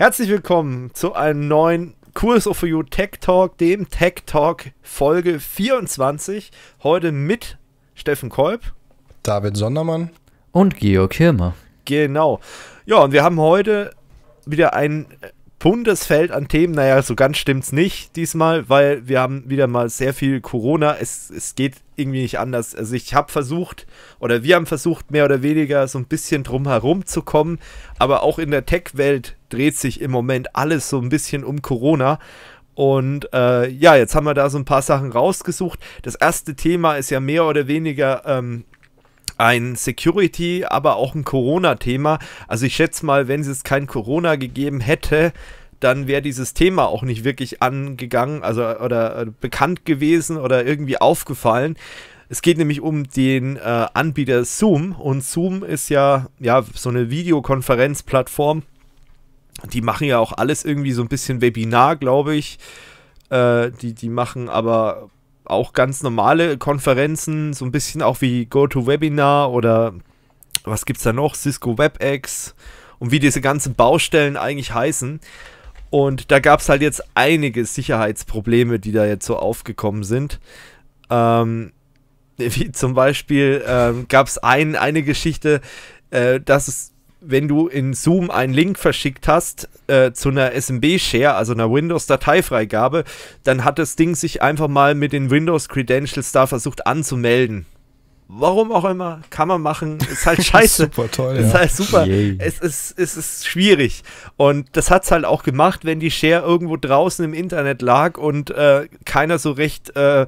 Herzlich willkommen zu einem neuen Kurs of You Tech Talk, dem Tech Talk Folge 24. Heute mit Steffen Kolb, David Sondermann und Georg Hirmer. Genau. Ja, und wir haben heute wieder ein äh, buntes Feld an Themen. Naja, so ganz stimmt's nicht diesmal, weil wir haben wieder mal sehr viel Corona. Es, es geht irgendwie nicht anders. Also ich habe versucht, oder wir haben versucht, mehr oder weniger so ein bisschen drum herum zu kommen, aber auch in der Tech-Welt dreht sich im Moment alles so ein bisschen um Corona. Und äh, ja, jetzt haben wir da so ein paar Sachen rausgesucht. Das erste Thema ist ja mehr oder weniger ähm, ein Security, aber auch ein Corona-Thema. Also ich schätze mal, wenn es kein Corona gegeben hätte, dann wäre dieses Thema auch nicht wirklich angegangen, also oder äh, bekannt gewesen oder irgendwie aufgefallen. Es geht nämlich um den äh, Anbieter Zoom und Zoom ist ja, ja so eine Videokonferenzplattform. Die machen ja auch alles irgendwie so ein bisschen Webinar, glaube ich. Äh, die, die machen aber auch ganz normale Konferenzen, so ein bisschen auch wie GoToWebinar oder was gibt es da noch? Cisco WebEx und wie diese ganzen Baustellen eigentlich heißen. Und da gab es halt jetzt einige Sicherheitsprobleme, die da jetzt so aufgekommen sind. Ähm, wie zum Beispiel ähm, gab es ein, eine Geschichte, äh, dass es wenn du in Zoom einen Link verschickt hast äh, zu einer SMB-Share, also einer Windows-Dateifreigabe, dann hat das Ding sich einfach mal mit den Windows-Credentials da versucht anzumelden. Warum auch immer, kann man machen, ist halt scheiße. super toll. Ist ja. halt super. Es ist, es ist schwierig. Und das hat es halt auch gemacht, wenn die Share irgendwo draußen im Internet lag und äh, keiner so recht. Äh,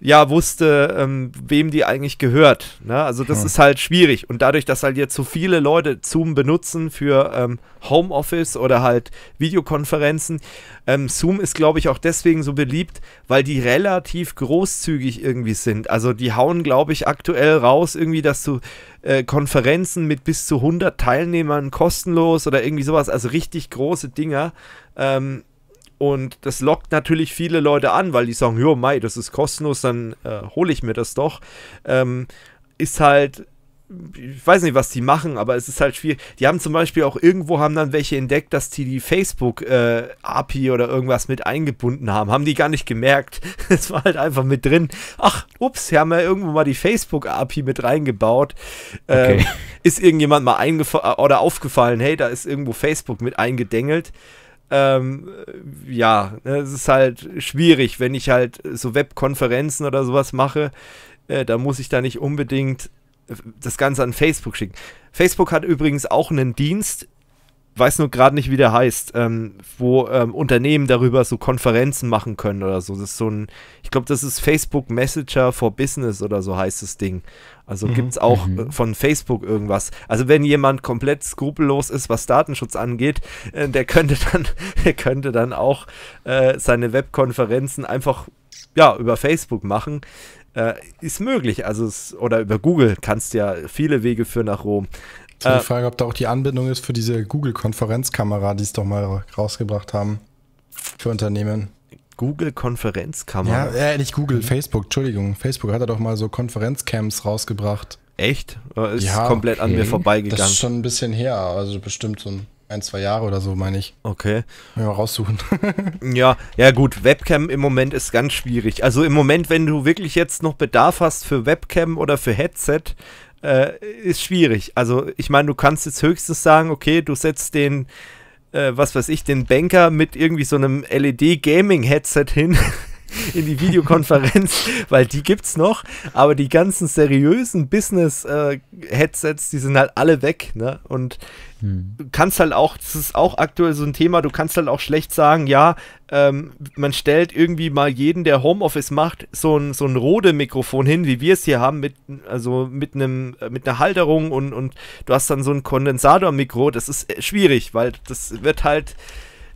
ja wusste, ähm, wem die eigentlich gehört. Ne? Also das hm. ist halt schwierig. Und dadurch, dass halt jetzt so viele Leute Zoom benutzen für ähm, Homeoffice oder halt Videokonferenzen, ähm, Zoom ist, glaube ich, auch deswegen so beliebt, weil die relativ großzügig irgendwie sind. Also die hauen, glaube ich, aktuell raus irgendwie, dass du äh, Konferenzen mit bis zu 100 Teilnehmern kostenlos oder irgendwie sowas, also richtig große Dinger. Ähm, und das lockt natürlich viele Leute an, weil die sagen, jo, Mai, das ist kostenlos, dann äh, hole ich mir das doch. Ähm, ist halt ich weiß nicht, was die machen, aber es ist halt schwierig. Die haben zum Beispiel auch irgendwo haben dann welche entdeckt, dass die die Facebook-API äh, oder irgendwas mit eingebunden haben. Haben die gar nicht gemerkt. Es war halt einfach mit drin. Ach, ups, wir haben ja irgendwo mal die Facebook-API mit reingebaut. Ähm, okay. Ist irgendjemand mal eingefallen äh, oder aufgefallen, hey, da ist irgendwo Facebook mit eingedengelt ähm, ja, ne, es ist halt schwierig, wenn ich halt so Webkonferenzen oder sowas mache, äh, da muss ich da nicht unbedingt äh, das Ganze an Facebook schicken. Facebook hat übrigens auch einen Dienst, weiß nur gerade nicht, wie der heißt, ähm, wo ähm, Unternehmen darüber so Konferenzen machen können oder so. Das ist so ein, ich glaube, das ist Facebook Messenger for Business oder so heißt das Ding. Also mhm. gibt es auch mhm. Äh, von Facebook irgendwas. Also wenn jemand komplett skrupellos ist, was Datenschutz angeht, äh, der könnte dann, der könnte dann auch äh, seine Webkonferenzen einfach ja, über Facebook machen. Äh, ist möglich. Also es, oder über Google kannst ja viele Wege führen nach Rom. Ich äh, Frage, ob da auch die Anbindung ist für diese Google-Konferenzkamera, die es doch mal rausgebracht haben für Unternehmen. Google-Konferenzkamera. Ja, äh, nicht Google, Facebook, Entschuldigung. Facebook hat er doch mal so Konferenzcams rausgebracht. Echt? Äh, ist ja, komplett okay. an mir vorbeigegangen. Das ist schon ein bisschen her, also bestimmt so ein ein, zwei Jahre oder so, meine ich. Okay. Ja, raussuchen. ja, ja gut, Webcam im Moment ist ganz schwierig. Also im Moment, wenn du wirklich jetzt noch Bedarf hast für Webcam oder für Headset, äh, ist schwierig. Also ich meine, du kannst jetzt höchstens sagen, okay, du setzt den äh, was weiß ich, den Banker mit irgendwie so einem LED-Gaming-Headset hin in die Videokonferenz, weil die gibt's noch. Aber die ganzen seriösen Business-Headsets, äh, die sind halt alle weg. Ne? Und hm. du kannst halt auch, das ist auch aktuell so ein Thema, du kannst halt auch schlecht sagen, ja, ähm, man stellt irgendwie mal jeden, der Homeoffice macht, so ein, so ein Rode-Mikrofon hin, wie wir es hier haben, mit, also mit einem, äh, mit einer Halterung und, und du hast dann so ein Kondensator-Mikro. Das ist äh, schwierig, weil das wird halt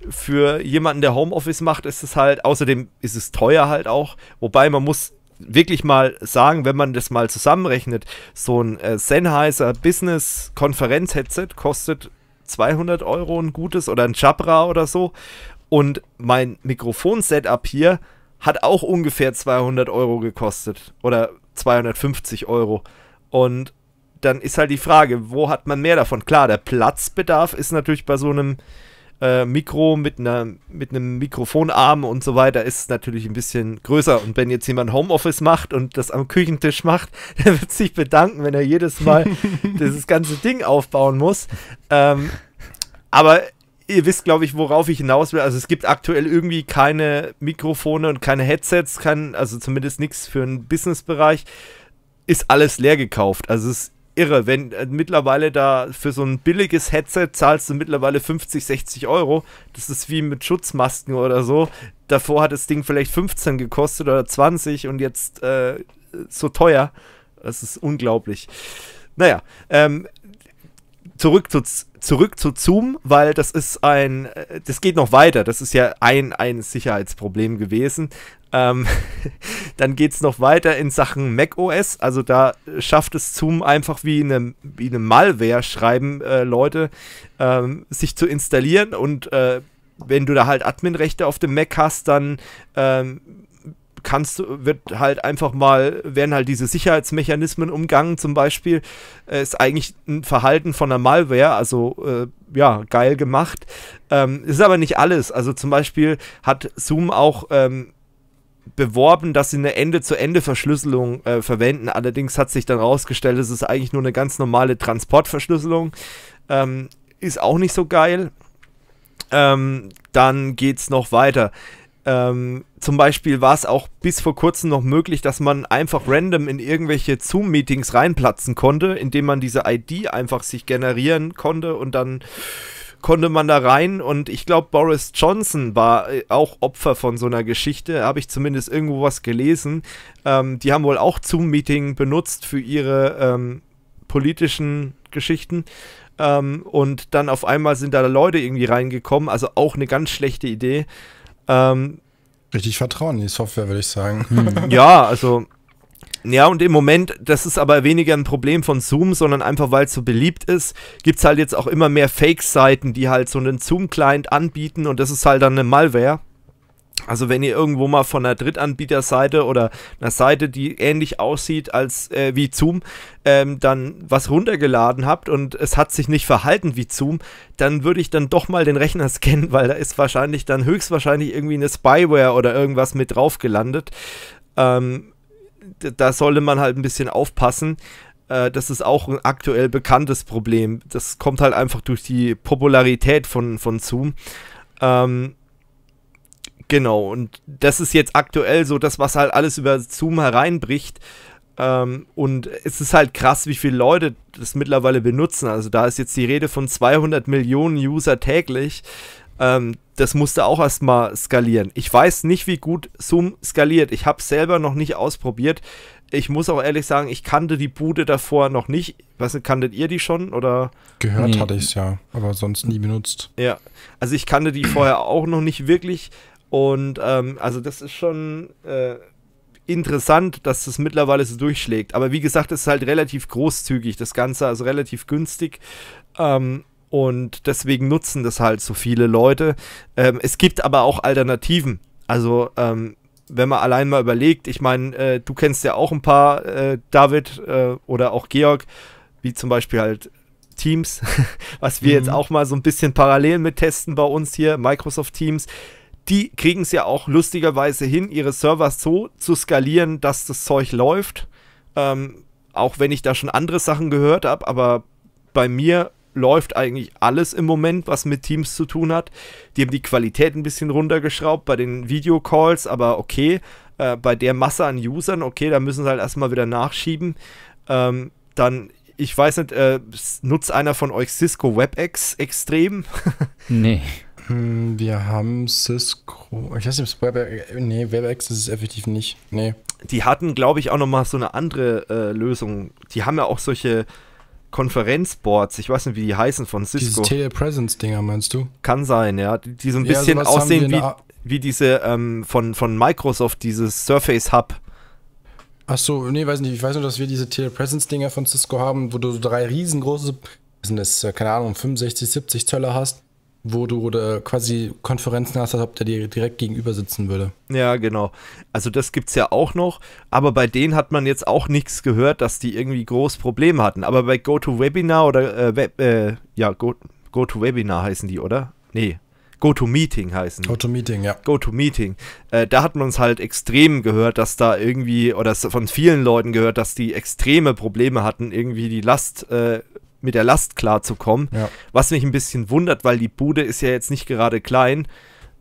für jemanden, der Homeoffice macht, ist es halt, außerdem ist es teuer halt auch. Wobei man muss wirklich mal sagen, wenn man das mal zusammenrechnet, so ein äh, Sennheiser Business Konferenz Headset kostet 200 Euro ein gutes oder ein Jabra oder so. Und mein Mikrofon-Setup hier hat auch ungefähr 200 Euro gekostet oder 250 Euro. Und dann ist halt die Frage, wo hat man mehr davon? Klar, der Platzbedarf ist natürlich bei so einem äh, Mikro mit, einer, mit einem Mikrofonarm und so weiter ist natürlich ein bisschen größer. Und wenn jetzt jemand Homeoffice macht und das am Küchentisch macht, der wird sich bedanken, wenn er jedes Mal dieses ganze Ding aufbauen muss. Ähm, aber ihr wisst, glaube ich, worauf ich hinaus will. Also es gibt aktuell irgendwie keine Mikrofone und keine Headsets, kein, also zumindest nichts für einen Businessbereich. Ist alles leer gekauft. Also es irre, wenn äh, mittlerweile da für so ein billiges Headset zahlst du mittlerweile 50, 60 Euro. Das ist wie mit Schutzmasken oder so. Davor hat das Ding vielleicht 15 gekostet oder 20 und jetzt äh, so teuer. Das ist unglaublich. Naja, ähm, zurück zu, zurück zu Zoom, weil das ist ein, äh, das geht noch weiter. Das ist ja ein, ein Sicherheitsproblem gewesen. Ähm, dann geht es noch weiter in Sachen macOS. Also da schafft es Zoom einfach wie eine, wie eine Malware, schreiben äh, Leute, ähm, sich zu installieren. Und äh, wenn du da halt Adminrechte auf dem Mac hast, dann ähm, kannst, wird halt einfach mal, werden halt diese Sicherheitsmechanismen umgangen zum Beispiel, äh, ist eigentlich ein Verhalten von der Malware, also äh, ja, geil gemacht. Ähm, ist aber nicht alles. Also zum Beispiel hat Zoom auch ähm, beworben, dass sie eine Ende-zu-Ende-Verschlüsselung äh, verwenden. Allerdings hat sich dann rausgestellt, es ist eigentlich nur eine ganz normale Transportverschlüsselung. Ähm, ist auch nicht so geil. Ähm, dann geht es noch weiter. Ähm, zum Beispiel war es auch bis vor kurzem noch möglich, dass man einfach random in irgendwelche Zoom-Meetings reinplatzen konnte, indem man diese ID einfach sich generieren konnte und dann konnte man da rein und ich glaube, Boris Johnson war äh, auch Opfer von so einer Geschichte, habe ich zumindest irgendwo was gelesen. Ähm, die haben wohl auch Zoom-Meeting benutzt für ihre ähm, politischen Geschichten ähm, und dann auf einmal sind da Leute irgendwie reingekommen, also auch eine ganz schlechte Idee. Ähm, Richtig Vertrauen in die Software, würde ich sagen. Hm. ja, also ja, und im Moment, das ist aber weniger ein Problem von Zoom, sondern einfach weil es so beliebt ist, gibt es halt jetzt auch immer mehr Fake-Seiten, die halt so einen Zoom-Client anbieten und das ist halt dann eine Malware. Also wenn ihr irgendwo mal von einer Drittanbieterseite oder einer Seite, die ähnlich aussieht als äh, wie Zoom, ähm, dann was runtergeladen habt und es hat sich nicht verhalten wie Zoom, dann würde ich dann doch mal den Rechner scannen, weil da ist wahrscheinlich dann höchstwahrscheinlich irgendwie eine Spyware oder irgendwas mit drauf gelandet. Ähm, da sollte man halt ein bisschen aufpassen äh, das ist auch ein aktuell bekanntes Problem. Das kommt halt einfach durch die Popularität von, von Zoom. Ähm, Genau, und das ist jetzt aktuell so das, was halt alles über Zoom hereinbricht. Ähm, und es ist halt krass, wie viele Leute das mittlerweile benutzen. Also da ist jetzt die Rede von 200 Millionen User täglich. Ähm, das musste auch erstmal skalieren. Ich weiß nicht, wie gut Zoom skaliert. Ich habe es selber noch nicht ausprobiert. Ich muss auch ehrlich sagen, ich kannte die Bude davor noch nicht. Was kanntet ihr die schon oder? Gehört nee. hatte ich es ja, aber sonst nie benutzt. Ja, also ich kannte die vorher auch noch nicht wirklich und ähm, also das ist schon äh, interessant, dass das mittlerweile so durchschlägt. Aber wie gesagt, es ist halt relativ großzügig, das Ganze, also relativ günstig. Ähm, und deswegen nutzen das halt so viele Leute. Ähm, es gibt aber auch Alternativen. Also ähm, wenn man allein mal überlegt, ich meine, äh, du kennst ja auch ein paar, äh, David äh, oder auch Georg, wie zum Beispiel halt Teams, was wir mhm. jetzt auch mal so ein bisschen parallel mit testen bei uns hier, Microsoft Teams die kriegen es ja auch lustigerweise hin, ihre Server so zu skalieren, dass das Zeug läuft. Ähm, auch wenn ich da schon andere Sachen gehört habe, aber bei mir läuft eigentlich alles im Moment, was mit Teams zu tun hat. Die haben die Qualität ein bisschen runtergeschraubt bei den Videocalls, aber okay, äh, bei der Masse an Usern, okay, da müssen sie halt erstmal wieder nachschieben. Ähm, dann, ich weiß nicht, äh, nutzt einer von euch Cisco WebEx extrem? nee. Hm, wir haben Cisco. Ich weiß nicht, Webex. Nee, Webex ist es effektiv nicht. Nee. Die hatten, glaube ich, auch nochmal so eine andere äh, Lösung. Die haben ja auch solche Konferenzboards. Ich weiß nicht, wie die heißen von Cisco. Diese Telepresence-Dinger, meinst du? Kann sein, ja. Die, die so ein ja, bisschen aussehen wie, wie diese ähm, von, von Microsoft, dieses Surface Hub. Ach so, nee, weiß nicht. Ich weiß nur, dass wir diese Telepresence-Dinger von Cisco haben, wo du so drei riesengroße, sind das, äh, keine Ahnung, 65, 70 Zöller hast wo du oder quasi Konferenzen hast, als ob der dir direkt gegenüber sitzen würde. Ja, genau. Also das gibt es ja auch noch, aber bei denen hat man jetzt auch nichts gehört, dass die irgendwie groß Probleme hatten. Aber bei GoToWebinar oder äh, Web, äh, ja, Go, GoToWebinar heißen die, oder? Nee. GoToMeeting heißen. GoToMeeting, ja. GoToMeeting. Äh, da hat man uns halt extrem gehört, dass da irgendwie, oder von vielen Leuten gehört, dass die extreme Probleme hatten, irgendwie die Last äh, mit der Last klarzukommen. Ja. Was mich ein bisschen wundert, weil die Bude ist ja jetzt nicht gerade klein.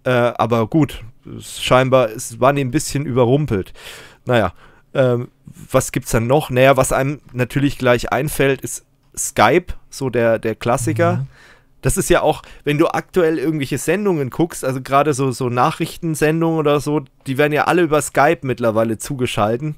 Äh, aber gut, scheinbar es waren die ein bisschen überrumpelt. Naja, ähm, was es dann noch? Naja, was einem natürlich gleich einfällt, ist Skype, so der, der Klassiker. Mhm. Das ist ja auch, wenn du aktuell irgendwelche Sendungen guckst, also gerade so, so Nachrichtensendungen oder so, die werden ja alle über Skype mittlerweile zugeschaltet.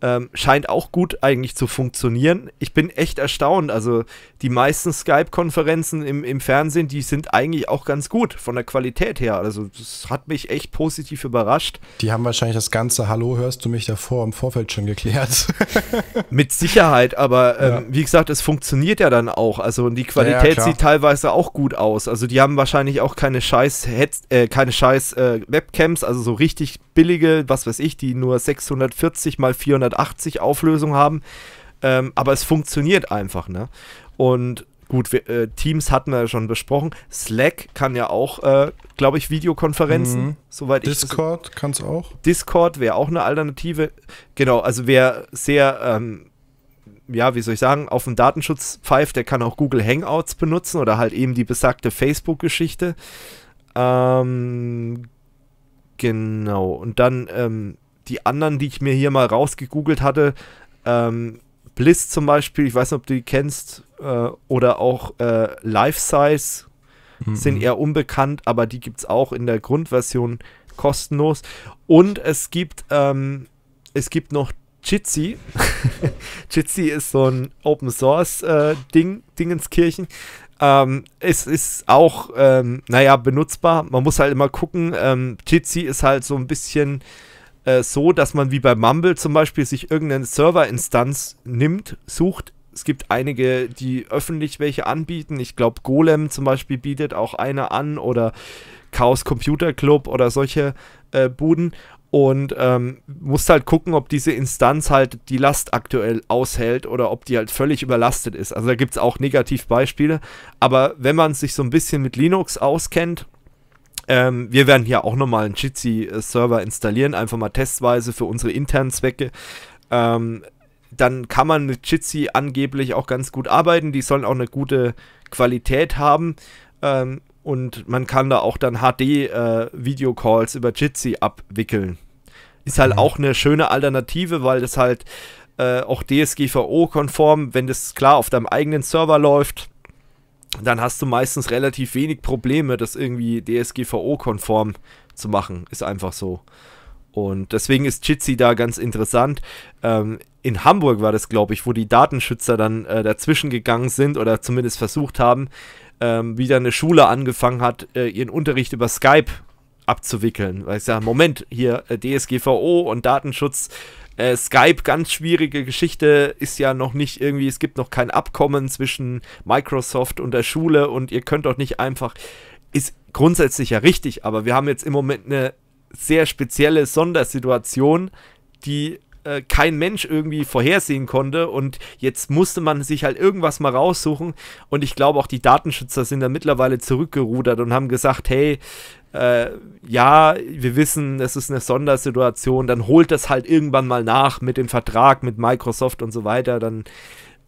Ähm, scheint auch gut eigentlich zu funktionieren. Ich bin echt erstaunt. Also die meisten Skype-Konferenzen im, im Fernsehen, die sind eigentlich auch ganz gut von der Qualität her. Also das hat mich echt positiv überrascht. Die haben wahrscheinlich das ganze Hallo, hörst du mich davor im Vorfeld schon geklärt. Mit Sicherheit, aber ähm, ja. wie gesagt, es funktioniert ja dann auch. Also die Qualität ja, sieht teilweise auch gut aus. Also die haben wahrscheinlich auch keine scheiß, Head äh, keine scheiß äh, Webcams, also so richtig billige, was weiß ich, die nur 640 mal 400 280 Auflösung haben. Ähm, aber es funktioniert einfach, ne? Und gut, wir, äh, Teams hatten wir ja schon besprochen. Slack kann ja auch, äh, glaube ich, Videokonferenzen, mhm. soweit Discord ich kann es auch. Discord wäre auch eine Alternative. Genau, also wer sehr, ähm, ja, wie soll ich sagen, auf dem Datenschutz pfeift, der kann auch Google Hangouts benutzen oder halt eben die besagte Facebook-Geschichte. Ähm, genau, und dann, ähm, die anderen, die ich mir hier mal rausgegoogelt hatte, ähm, Bliss zum Beispiel, ich weiß nicht, ob du die kennst, äh, oder auch äh, Life Size mhm. sind eher unbekannt, aber die gibt es auch in der Grundversion kostenlos. Und es gibt, ähm, es gibt noch Jitsi. Jitsi ist so ein Open Source äh, Ding, Dingenskirchen. Ähm, es ist auch, ähm, naja, benutzbar. Man muss halt immer gucken. Ähm, Jitsi ist halt so ein bisschen äh, so, dass man wie bei Mumble zum Beispiel sich irgendeine Serverinstanz nimmt, sucht. Es gibt einige, die öffentlich welche anbieten. Ich glaube, Golem zum Beispiel bietet auch eine an oder Chaos Computer Club oder solche äh, Buden und ähm, musst halt gucken, ob diese Instanz halt die Last aktuell aushält oder ob die halt völlig überlastet ist. Also da gibt es auch Negativbeispiele. Aber wenn man sich so ein bisschen mit Linux auskennt ähm, wir werden hier auch nochmal einen Jitsi-Server äh, installieren, einfach mal testweise für unsere internen Zwecke. Ähm, dann kann man mit Jitsi angeblich auch ganz gut arbeiten. Die sollen auch eine gute Qualität haben. Ähm, und man kann da auch dann HD-Video-Calls äh, über Jitsi abwickeln. Ist halt mhm. auch eine schöne Alternative, weil das halt äh, auch DSGVO-konform, wenn das klar auf deinem eigenen Server läuft, dann hast du meistens relativ wenig Probleme, das irgendwie DSGVO-konform zu machen. Ist einfach so. Und deswegen ist Jitsi da ganz interessant. Ähm, in Hamburg war das, glaube ich, wo die Datenschützer dann äh, dazwischen gegangen sind oder zumindest versucht haben, ähm, wieder eine Schule angefangen hat, äh, ihren Unterricht über Skype abzuwickeln. Weil ich sage, Moment, hier äh, DSGVO und Datenschutz äh, Skype, ganz schwierige Geschichte, ist ja noch nicht irgendwie, es gibt noch kein Abkommen zwischen Microsoft und der Schule und ihr könnt doch nicht einfach, ist grundsätzlich ja richtig, aber wir haben jetzt im Moment eine sehr spezielle Sondersituation, die äh, kein Mensch irgendwie vorhersehen konnte. Und jetzt musste man sich halt irgendwas mal raussuchen. Und ich glaube, auch die Datenschützer sind da mittlerweile zurückgerudert und haben gesagt, hey, äh, ja, wir wissen, es ist eine Sondersituation, dann holt das halt irgendwann mal nach mit dem Vertrag mit Microsoft und so weiter, dann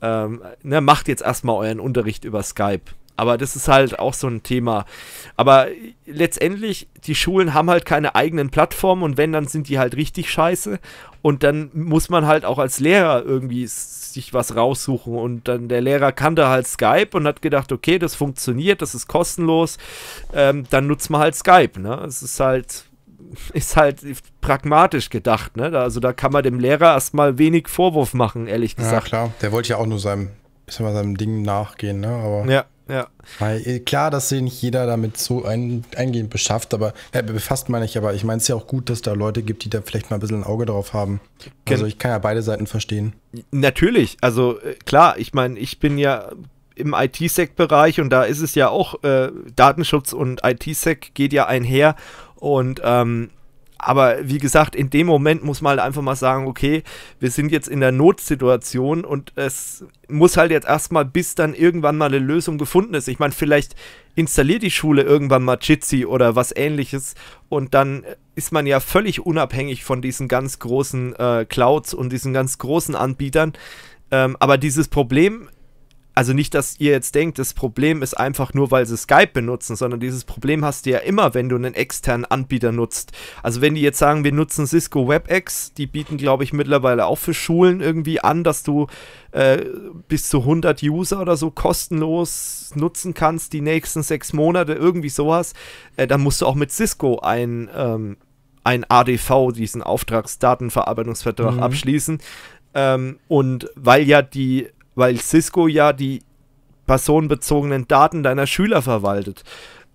ähm, ne, macht jetzt erstmal euren Unterricht über Skype. Aber das ist halt auch so ein Thema. Aber letztendlich, die Schulen haben halt keine eigenen Plattformen und wenn, dann sind die halt richtig scheiße. Und dann muss man halt auch als Lehrer irgendwie sich was raussuchen. Und dann der Lehrer kannte halt Skype und hat gedacht, okay, das funktioniert, das ist kostenlos, ähm, dann nutzt man halt Skype. Ne? Es ist halt, ist halt pragmatisch gedacht. Ne? Also da kann man dem Lehrer erstmal wenig Vorwurf machen, ehrlich gesagt. Ja, klar, der wollte ja auch nur seinem, seinem Ding nachgehen. Ne? Aber ja. Ja. Weil äh, klar, dass sich nicht jeder damit so ein, eingehend beschafft, aber äh, befasst meine ich, aber ich meine es ja auch gut, dass da Leute gibt, die da vielleicht mal ein bisschen ein Auge drauf haben. Gen also ich kann ja beide Seiten verstehen. Natürlich, also äh, klar, ich meine, ich bin ja im IT-Sec-Bereich und da ist es ja auch äh, Datenschutz und IT-Sec geht ja einher und ähm, aber wie gesagt, in dem Moment muss man halt einfach mal sagen, okay, wir sind jetzt in der Notsituation und es muss halt jetzt erstmal, bis dann irgendwann mal eine Lösung gefunden ist. Ich meine, vielleicht installiert die Schule irgendwann mal Jitsi oder was ähnliches und dann ist man ja völlig unabhängig von diesen ganz großen äh, Clouds und diesen ganz großen Anbietern. Ähm, aber dieses Problem also nicht, dass ihr jetzt denkt, das Problem ist einfach nur, weil sie Skype benutzen, sondern dieses Problem hast du ja immer, wenn du einen externen Anbieter nutzt. Also wenn die jetzt sagen, wir nutzen Cisco WebEx, die bieten, glaube ich, mittlerweile auch für Schulen irgendwie an, dass du äh, bis zu 100 User oder so kostenlos nutzen kannst, die nächsten sechs Monate, irgendwie sowas, äh, dann musst du auch mit Cisco ein... Ähm, ein ADV, diesen Auftragsdatenverarbeitungsvertrag, mhm. abschließen. Ähm, und weil ja die weil Cisco ja die personenbezogenen Daten deiner Schüler verwaltet.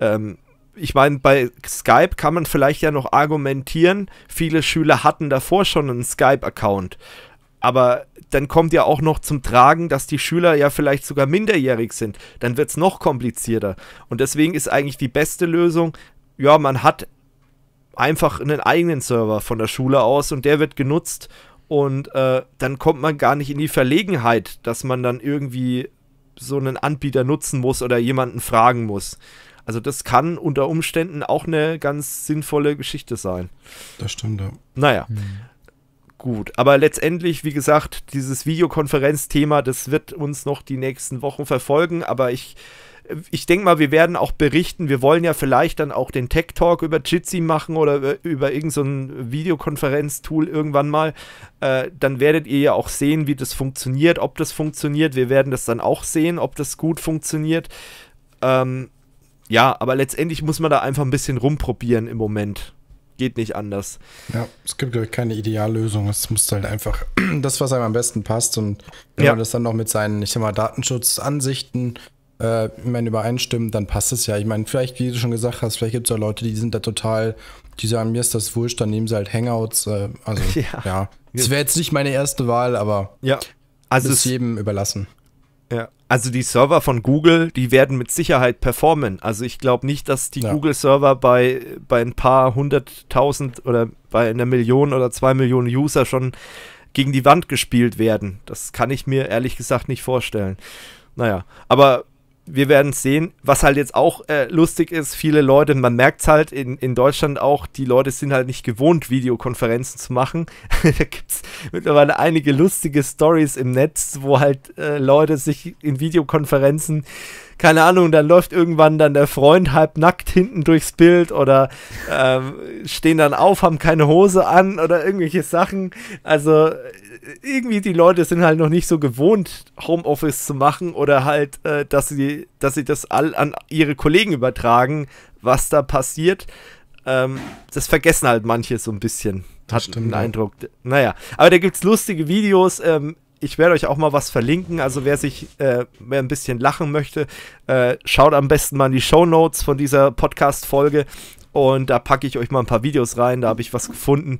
Ähm, ich meine, bei Skype kann man vielleicht ja noch argumentieren, viele Schüler hatten davor schon einen Skype-Account. Aber dann kommt ja auch noch zum Tragen, dass die Schüler ja vielleicht sogar minderjährig sind. Dann wird es noch komplizierter. Und deswegen ist eigentlich die beste Lösung, ja, man hat einfach einen eigenen Server von der Schule aus und der wird genutzt und äh, dann kommt man gar nicht in die Verlegenheit, dass man dann irgendwie so einen Anbieter nutzen muss oder jemanden fragen muss. Also das kann unter Umständen auch eine ganz sinnvolle Geschichte sein. Das stimmt, ja. Naja. Mhm. Gut, aber letztendlich, wie gesagt, dieses Videokonferenzthema, das wird uns noch die nächsten Wochen verfolgen, aber ich ich denke mal, wir werden auch berichten. Wir wollen ja vielleicht dann auch den Tech Talk über Jitsi machen oder über irgendein so Videokonferenztool irgendwann mal. Äh, dann werdet ihr ja auch sehen, wie das funktioniert, ob das funktioniert. Wir werden das dann auch sehen, ob das gut funktioniert. Ähm, ja, aber letztendlich muss man da einfach ein bisschen rumprobieren im Moment. Geht nicht anders. Ja, es gibt, glaube ich, keine Ideallösung. Es muss halt einfach das, was einem am besten passt. Und wenn ja. man das dann noch mit seinen, ich sag mal, Datenschutzansichten äh, ich meine, übereinstimmen, dann passt es ja. Ich meine, vielleicht, wie du schon gesagt hast, vielleicht gibt es ja Leute, die sind da total, die sagen, mir ist das wurscht, dann nehmen sie halt Hangouts. Äh, also, ja. ja. Das wäre jetzt nicht meine erste Wahl, aber ja. also ist jedem überlassen. Ja. Also die Server von Google, die werden mit Sicherheit performen. Also ich glaube nicht, dass die ja. Google-Server bei, bei ein paar hunderttausend oder bei einer Million oder zwei Millionen User schon gegen die Wand gespielt werden. Das kann ich mir ehrlich gesagt nicht vorstellen. Naja, aber wir werden sehen. Was halt jetzt auch äh, lustig ist, viele Leute, man merkt es halt in, in Deutschland auch, die Leute sind halt nicht gewohnt, Videokonferenzen zu machen. da gibt es mittlerweile einige lustige Stories im Netz, wo halt äh, Leute sich in Videokonferenzen keine Ahnung, dann läuft irgendwann dann der Freund halb nackt hinten durchs Bild oder äh, stehen dann auf, haben keine Hose an oder irgendwelche Sachen. Also irgendwie die Leute sind halt noch nicht so gewohnt, Homeoffice zu machen oder halt, äh, dass sie, dass sie das all an ihre Kollegen übertragen, was da passiert. Ähm, das vergessen halt manche so ein bisschen. Hat den Eindruck. Naja, aber da gibt es lustige Videos. Ähm, ich werde euch auch mal was verlinken. Also wer sich, äh, wer ein bisschen lachen möchte, äh, schaut am besten mal in die Show Notes von dieser Podcast-Folge und da packe ich euch mal ein paar Videos rein. Da habe ich was gefunden,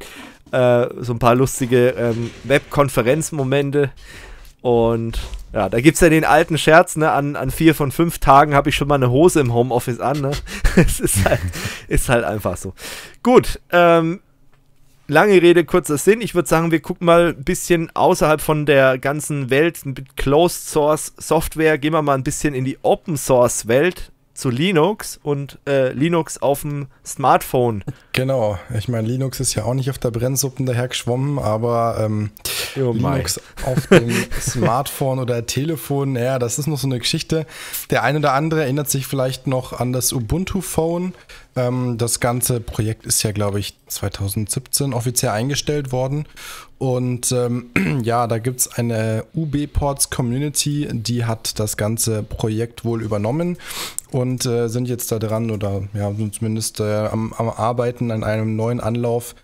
äh, so ein paar lustige ähm, Web-Konferenzmomente und ja, da gibt es ja den alten Scherz, ne? An, an vier von fünf Tagen habe ich schon mal eine Hose im Homeoffice an, ne? es ist halt, ist halt einfach so. Gut, ähm, lange Rede, kurzer Sinn. Ich würde sagen, wir gucken mal ein bisschen außerhalb von der ganzen Welt mit Closed Source Software. Gehen wir mal ein bisschen in die Open Source Welt zu Linux und äh, Linux auf dem Smartphone. Genau, ich meine, Linux ist ja auch nicht auf der Brennsuppe daher geschwommen, aber ähm, Jo, Linux auf dem Smartphone oder Telefon. Ja, das ist noch so eine Geschichte. Der eine oder andere erinnert sich vielleicht noch an das Ubuntu Phone. Ähm, das ganze Projekt ist ja, glaube ich, 2017 offiziell eingestellt worden. Und ähm, ja, da gibt es eine UB-Ports Community, die hat das ganze Projekt wohl übernommen und äh, sind jetzt da dran oder ja, zumindest äh, am, am Arbeiten an einem neuen Anlauf,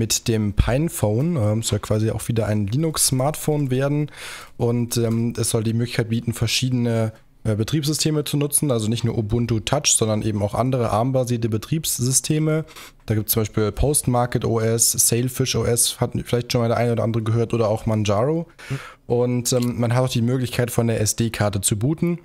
mit dem Pinephone. Ähm, soll quasi auch wieder ein Linux-Smartphone werden und ähm, es soll die Möglichkeit bieten, verschiedene äh, Betriebssysteme zu nutzen, also nicht nur Ubuntu Touch, sondern eben auch andere ARM-basierte Betriebssysteme. Da gibt es zum Beispiel Postmarket OS, Sailfish OS, hat vielleicht schon mal der eine oder andere gehört, oder auch Manjaro. Mhm. Und ähm, man hat auch die Möglichkeit, von der SD-Karte zu booten.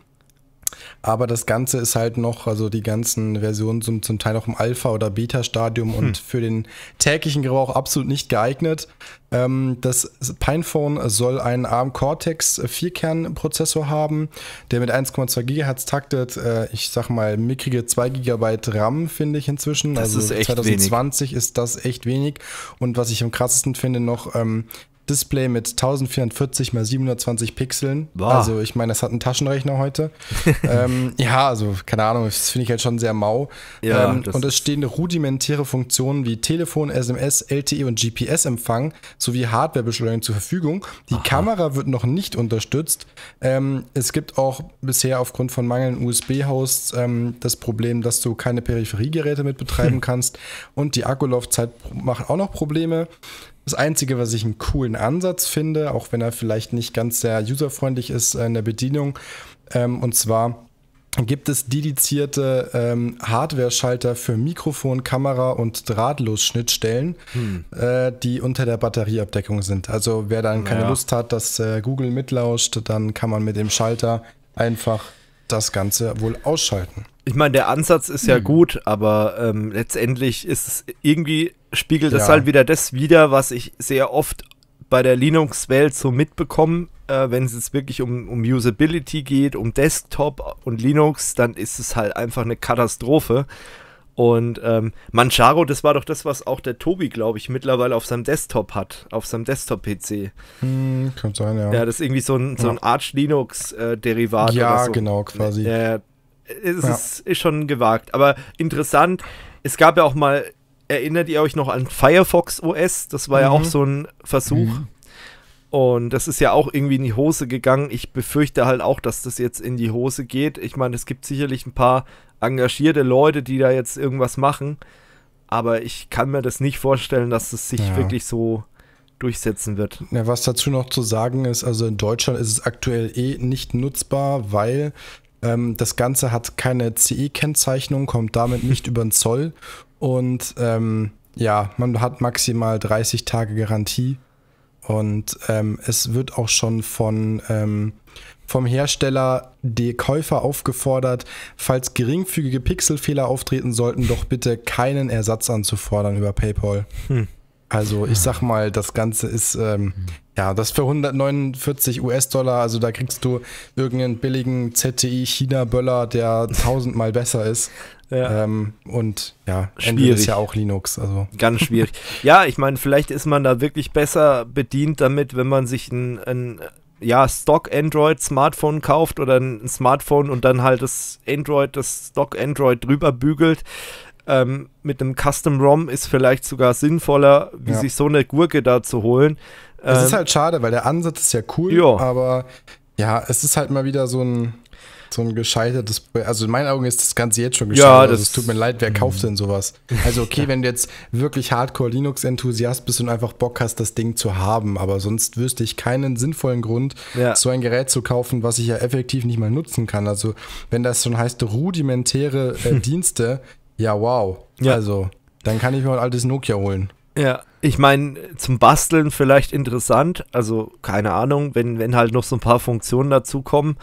Aber das Ganze ist halt noch, also die ganzen Versionen sind zum Teil noch im Alpha- oder Beta-Stadium hm. und für den täglichen Gebrauch absolut nicht geeignet. Ähm, das Pinephone soll einen ARM Cortex 4-Kern-Prozessor haben, der mit 1,2 GHz taktet. Äh, ich sag mal, mickrige 2 GB RAM finde ich inzwischen. Das also ist echt 2020 wenig. ist das echt wenig. Und was ich am krassesten finde, noch ähm, Display mit 1044 mal 720 Pixeln. Boah. Also ich meine, das hat ein Taschenrechner heute. ähm, ja, also keine Ahnung, das finde ich halt schon sehr mau. Ja, ähm, und es stehen rudimentäre Funktionen wie Telefon, SMS, LTE und GPS-Empfang sowie Hardwarebeschleunigung zur Verfügung. Die Aha. Kamera wird noch nicht unterstützt. Ähm, es gibt auch bisher aufgrund von mangelnden USB-Hosts ähm, das Problem, dass du keine Peripheriegeräte mit betreiben kannst. Und die Akkulaufzeit macht auch noch Probleme. Das Einzige, was ich einen coolen Ansatz finde, auch wenn er vielleicht nicht ganz sehr userfreundlich ist äh, in der Bedienung, ähm, und zwar gibt es dedizierte ähm, Hardware-Schalter für Mikrofon, Kamera und Drahtlos-Schnittstellen, hm. äh, die unter der Batterieabdeckung sind. Also wer dann keine ja. Lust hat, dass äh, Google mitlauscht, dann kann man mit dem Schalter einfach das Ganze wohl ausschalten. Ich meine, der Ansatz ist ja mhm. gut, aber ähm, letztendlich ist es irgendwie spiegelt ja. es halt wieder das wider, was ich sehr oft bei der Linux-Welt so mitbekomme. Äh, wenn es jetzt wirklich um, um Usability geht, um Desktop und Linux, dann ist es halt einfach eine Katastrophe. Und ähm, Manjaro, das war doch das, was auch der Tobi, glaube ich, mittlerweile auf seinem Desktop hat, auf seinem Desktop-PC. Hm, kann sein, ja. Ja, das ist irgendwie so ein, so ein Arch Linux-Derivat. Äh, ja, so. genau, quasi. Ja, es ja. ist, ist schon gewagt. Aber interessant, es gab ja auch mal, erinnert ihr euch noch an Firefox OS? Das war mhm. ja auch mhm. so ein Versuch. Mhm. Und das ist ja auch irgendwie in die Hose gegangen. Ich befürchte halt auch, dass das jetzt in die Hose geht. Ich meine, es gibt sicherlich ein paar engagierte Leute, die da jetzt irgendwas machen. Aber ich kann mir das nicht vorstellen, dass es das sich ja. wirklich so durchsetzen wird. Ja, was dazu noch zu sagen ist, also in Deutschland ist es aktuell eh nicht nutzbar, weil ähm, das Ganze hat keine CE-Kennzeichnung, kommt damit nicht über den Zoll und ähm, ja, man hat maximal 30 Tage Garantie und ähm, es wird auch schon von ähm, vom Hersteller die Käufer aufgefordert, falls geringfügige Pixelfehler auftreten sollten, doch bitte keinen Ersatz anzufordern über PayPal. Hm. Also ich sag mal, das Ganze ist ähm, hm. Ja, das für 149 US-Dollar, also da kriegst du irgendeinen billigen ZTI-China-Böller, der tausendmal besser ist. Ja. Ähm, und ja, schwierig. ist ja auch Linux. Also. Ganz schwierig. ja, ich meine, vielleicht ist man da wirklich besser bedient damit, wenn man sich ein, ein ja, Stock-Android-Smartphone kauft oder ein Smartphone und dann halt das Android, das Stock-Android drüber bügelt. Ähm, mit einem Custom-ROM ist vielleicht sogar sinnvoller, wie ja. sich so eine Gurke da zu holen. Es ähm, ist halt schade, weil der Ansatz ist ja cool, jo. aber ja, es ist halt mal wieder so ein, so ein gescheitertes Projekt. Also in meinen Augen ist das Ganze jetzt schon gescheitert. Ja, also das also es tut mir leid, wer kauft mhm. denn sowas? Also okay, ja. wenn du jetzt wirklich Hardcore-Linux-Enthusiast bist und einfach Bock hast, das Ding zu haben, aber sonst wüsste ich keinen sinnvollen Grund, ja. so ein Gerät zu kaufen, was ich ja effektiv nicht mal nutzen kann. Also wenn das schon heißt rudimentäre äh, Dienste, ja wow. ja. Also dann kann ich mir ein halt altes Nokia holen. Ja, ich meine, zum Basteln vielleicht interessant, also keine Ahnung, wenn, wenn halt noch so ein paar Funktionen dazukommen.